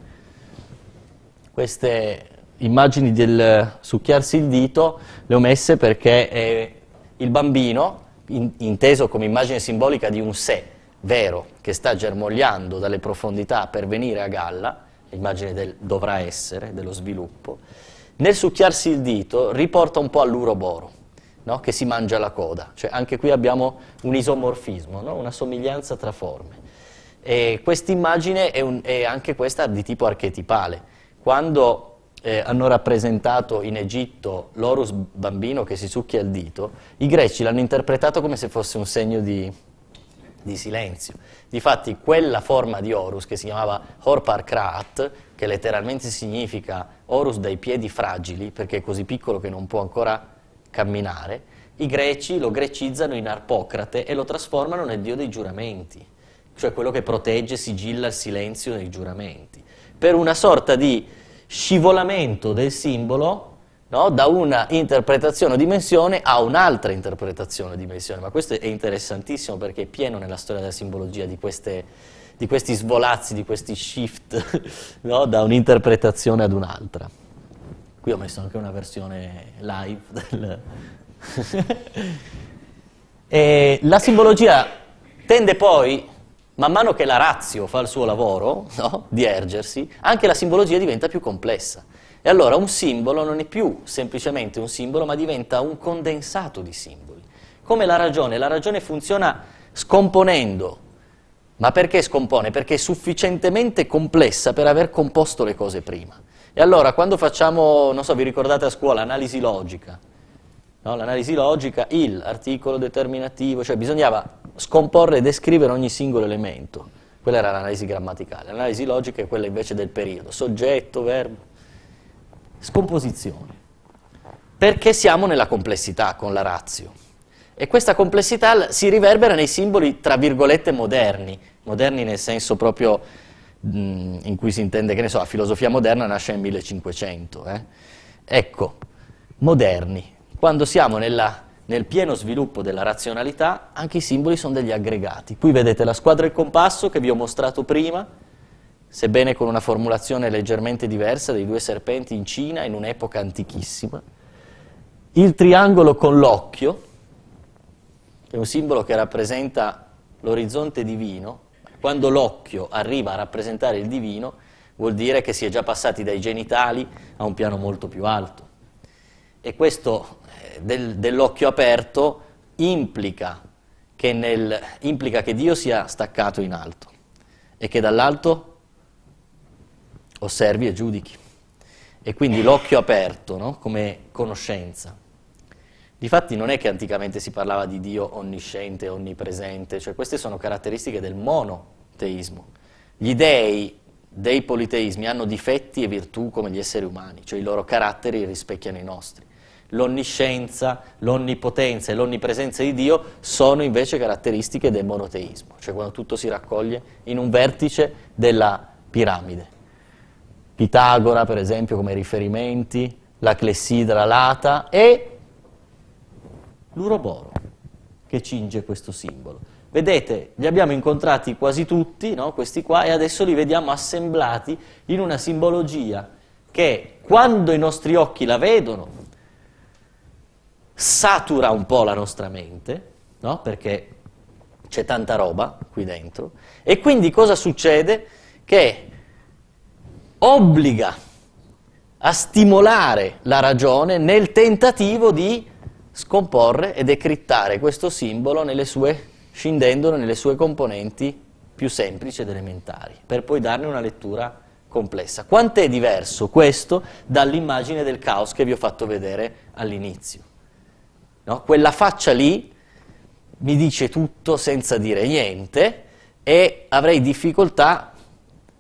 Queste immagini del succhiarsi il dito le ho messe perché eh, il bambino, in, inteso come immagine simbolica di un sé vero che sta germogliando dalle profondità per venire a galla, immagine del dovrà essere, dello sviluppo, nel succhiarsi il dito riporta un po' all'uroboro, no? che si mangia la coda. Cioè anche qui abbiamo un isomorfismo, no? una somiglianza tra forme. E questa immagine è, è anche questa di tipo archetipale. Quando eh, hanno rappresentato in Egitto l'orus bambino che si succhia il dito, i greci l'hanno interpretato come se fosse un segno di, di silenzio. Difatti quella forma di Horus che si chiamava Horpar Kraat, che letteralmente significa Horus dai piedi fragili, perché è così piccolo che non può ancora camminare, i greci lo grecizzano in Arpocrate e lo trasformano nel dio dei giuramenti, cioè quello che protegge sigilla il silenzio nei giuramenti, per una sorta di scivolamento del simbolo no? da una interpretazione o dimensione a un'altra interpretazione o dimensione. Ma questo è interessantissimo perché è pieno nella storia della simbologia di, queste, di questi svolazzi, di questi shift no? da un'interpretazione ad un'altra. Qui ho messo anche una versione live del... la simbologia tende poi Man mano che la razio fa il suo lavoro, no? di ergersi, anche la simbologia diventa più complessa. E allora un simbolo non è più semplicemente un simbolo, ma diventa un condensato di simboli. Come la ragione, la ragione funziona scomponendo. Ma perché scompone? Perché è sufficientemente complessa per aver composto le cose prima. E allora quando facciamo, non so, vi ricordate a scuola, analisi logica, no? l'analisi logica, il, articolo determinativo, cioè bisognava scomporre e descrivere ogni singolo elemento. Quella era l'analisi grammaticale, l'analisi logica è quella invece del periodo, soggetto, verbo, scomposizione. Perché siamo nella complessità con la razio. E questa complessità si riverbera nei simboli, tra virgolette, moderni, moderni nel senso proprio mh, in cui si intende, che ne so, la filosofia moderna nasce nel 1500. Eh? Ecco, moderni, quando siamo nella, nel pieno sviluppo della razionalità, anche i simboli sono degli aggregati. Qui vedete la squadra e il compasso che vi ho mostrato prima, sebbene con una formulazione leggermente diversa dei due serpenti in Cina in un'epoca antichissima. Il triangolo con l'occhio, che è un simbolo che rappresenta l'orizzonte divino, quando l'occhio arriva a rappresentare il divino, vuol dire che si è già passati dai genitali a un piano molto più alto. E questo del, dell'occhio aperto implica che, nel, implica che Dio sia staccato in alto e che dall'alto osservi e giudichi. E quindi l'occhio aperto no? come conoscenza. Difatti non è che anticamente si parlava di Dio onnisciente, onnipresente, cioè queste sono caratteristiche del monoteismo. Gli dei dei politeismi hanno difetti e virtù come gli esseri umani, cioè i loro caratteri rispecchiano i nostri. L'onniscienza, l'onnipotenza e l'onnipresenza di Dio sono invece caratteristiche del monoteismo, cioè quando tutto si raccoglie in un vertice della piramide. Pitagora, per esempio, come riferimenti, la clessidra lata e l'uroboro che cinge questo simbolo. Vedete, li abbiamo incontrati quasi tutti, no, questi qua, e adesso li vediamo assemblati in una simbologia che quando i nostri occhi la vedono, satura un po' la nostra mente, no? perché c'è tanta roba qui dentro, e quindi cosa succede? Che obbliga a stimolare la ragione nel tentativo di scomporre e decrittare questo simbolo nelle sue, scindendolo nelle sue componenti più semplici ed elementari, per poi darne una lettura complessa. Quant'è diverso questo dall'immagine del caos che vi ho fatto vedere all'inizio? No? Quella faccia lì mi dice tutto senza dire niente e avrei difficoltà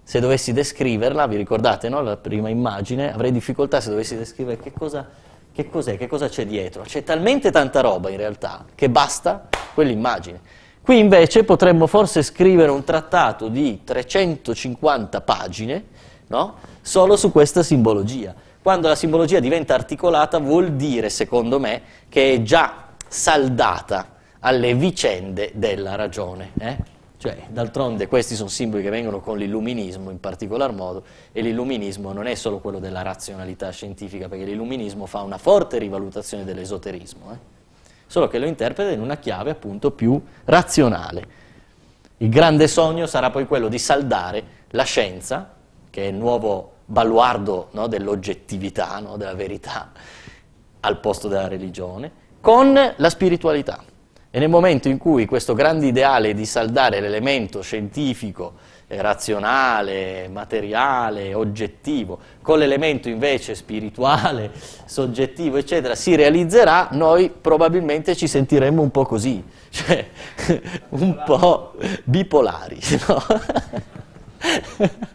se dovessi descriverla, vi ricordate no? la prima immagine, avrei difficoltà se dovessi descrivere che cosa, che cos'è, che cosa c'è dietro. C'è talmente tanta roba in realtà che basta quell'immagine. Qui invece potremmo forse scrivere un trattato di 350 pagine no? solo su questa simbologia. Quando la simbologia diventa articolata vuol dire, secondo me, che è già saldata alle vicende della ragione. Eh? Cioè, d'altronde questi sono simboli che vengono con l'illuminismo in particolar modo e l'illuminismo non è solo quello della razionalità scientifica, perché l'illuminismo fa una forte rivalutazione dell'esoterismo, eh? solo che lo interpreta in una chiave appunto più razionale. Il grande sogno sarà poi quello di saldare la scienza, che è il nuovo baluardo no, dell'oggettività, no, della verità, al posto della religione, con la spiritualità. E nel momento in cui questo grande ideale di saldare l'elemento scientifico, eh, razionale, materiale, oggettivo, con l'elemento invece spirituale, soggettivo, eccetera, si realizzerà, noi probabilmente ci sentiremmo un po' così, cioè un po' bipolari. No?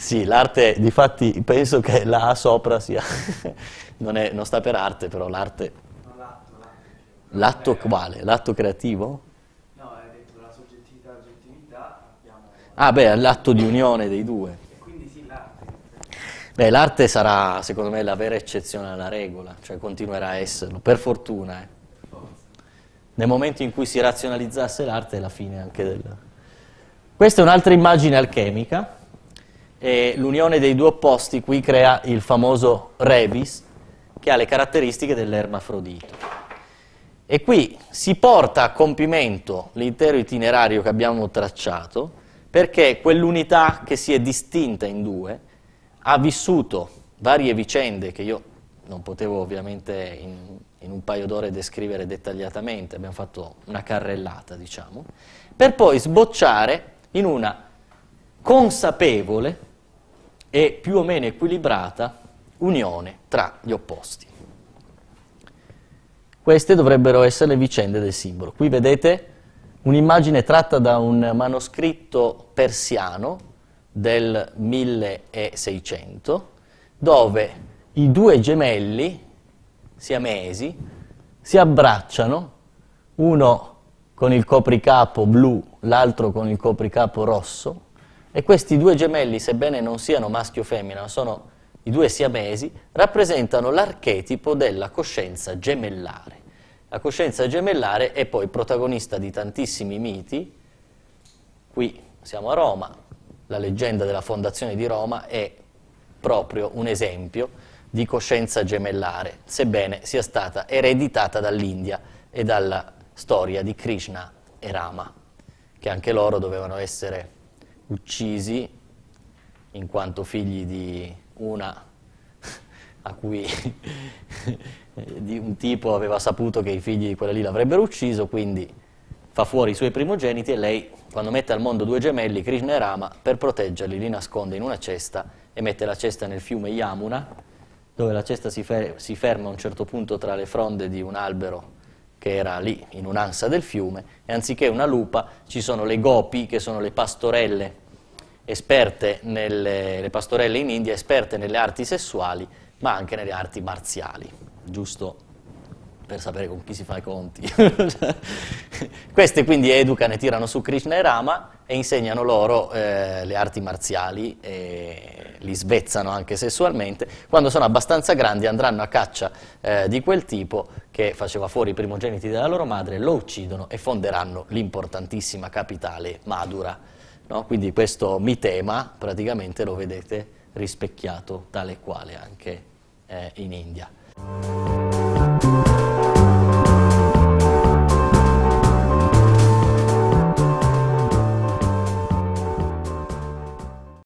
Sì, l'arte, difatti, penso che la A sopra sia, non, è, non sta per arte, però l'arte... L'atto eh. quale? L'atto creativo? No, hai detto la soggettività e la oggettività. Ah beh, l'atto di unione dei due. E Quindi sì, l'arte. Beh, l'arte sarà, secondo me, la vera eccezione alla regola, cioè continuerà a esserlo, per fortuna. Eh. Nel momento in cui si razionalizzasse l'arte è la fine anche del... Questa è un'altra immagine alchemica. E l'unione dei due opposti qui crea il famoso revis, che ha le caratteristiche dell'ermafrodito. E qui si porta a compimento l'intero itinerario che abbiamo tracciato, perché quell'unità che si è distinta in due ha vissuto varie vicende che io non potevo ovviamente in, in un paio d'ore descrivere dettagliatamente, abbiamo fatto una carrellata, diciamo, per poi sbocciare in una consapevole e più o meno equilibrata unione tra gli opposti. Queste dovrebbero essere le vicende del simbolo. Qui vedete un'immagine tratta da un manoscritto persiano del 1600, dove i due gemelli siamesi si abbracciano, uno con il copricapo blu, l'altro con il copricapo rosso, e questi due gemelli, sebbene non siano maschio o femmina, sono i due siamesi, rappresentano l'archetipo della coscienza gemellare. La coscienza gemellare è poi protagonista di tantissimi miti. Qui siamo a Roma, la leggenda della fondazione di Roma è proprio un esempio di coscienza gemellare, sebbene sia stata ereditata dall'India e dalla storia di Krishna e Rama, che anche loro dovevano essere uccisi in quanto figli di una a cui un tipo aveva saputo che i figli di quella lì l'avrebbero ucciso, quindi fa fuori i suoi primogeniti e lei, quando mette al mondo due gemelli, Krishna e Rama, per proteggerli li nasconde in una cesta e mette la cesta nel fiume Yamuna, dove la cesta si, fer si ferma a un certo punto tra le fronde di un albero che era lì in un'ansa del fiume e anziché una lupa ci sono le gopi che sono le pastorelle esperte nelle le pastorelle in India esperte nelle arti sessuali ma anche nelle arti marziali giusto per sapere con chi si fa i conti. Cioè, queste quindi educano e tirano su Krishna e Rama e insegnano loro eh, le arti marziali e li svezzano anche sessualmente. Quando sono abbastanza grandi andranno a caccia eh, di quel tipo che faceva fuori i primogeniti della loro madre, lo uccidono e fonderanno l'importantissima capitale Madura. No? Quindi questo mitema praticamente lo vedete rispecchiato tale e quale anche eh, in India.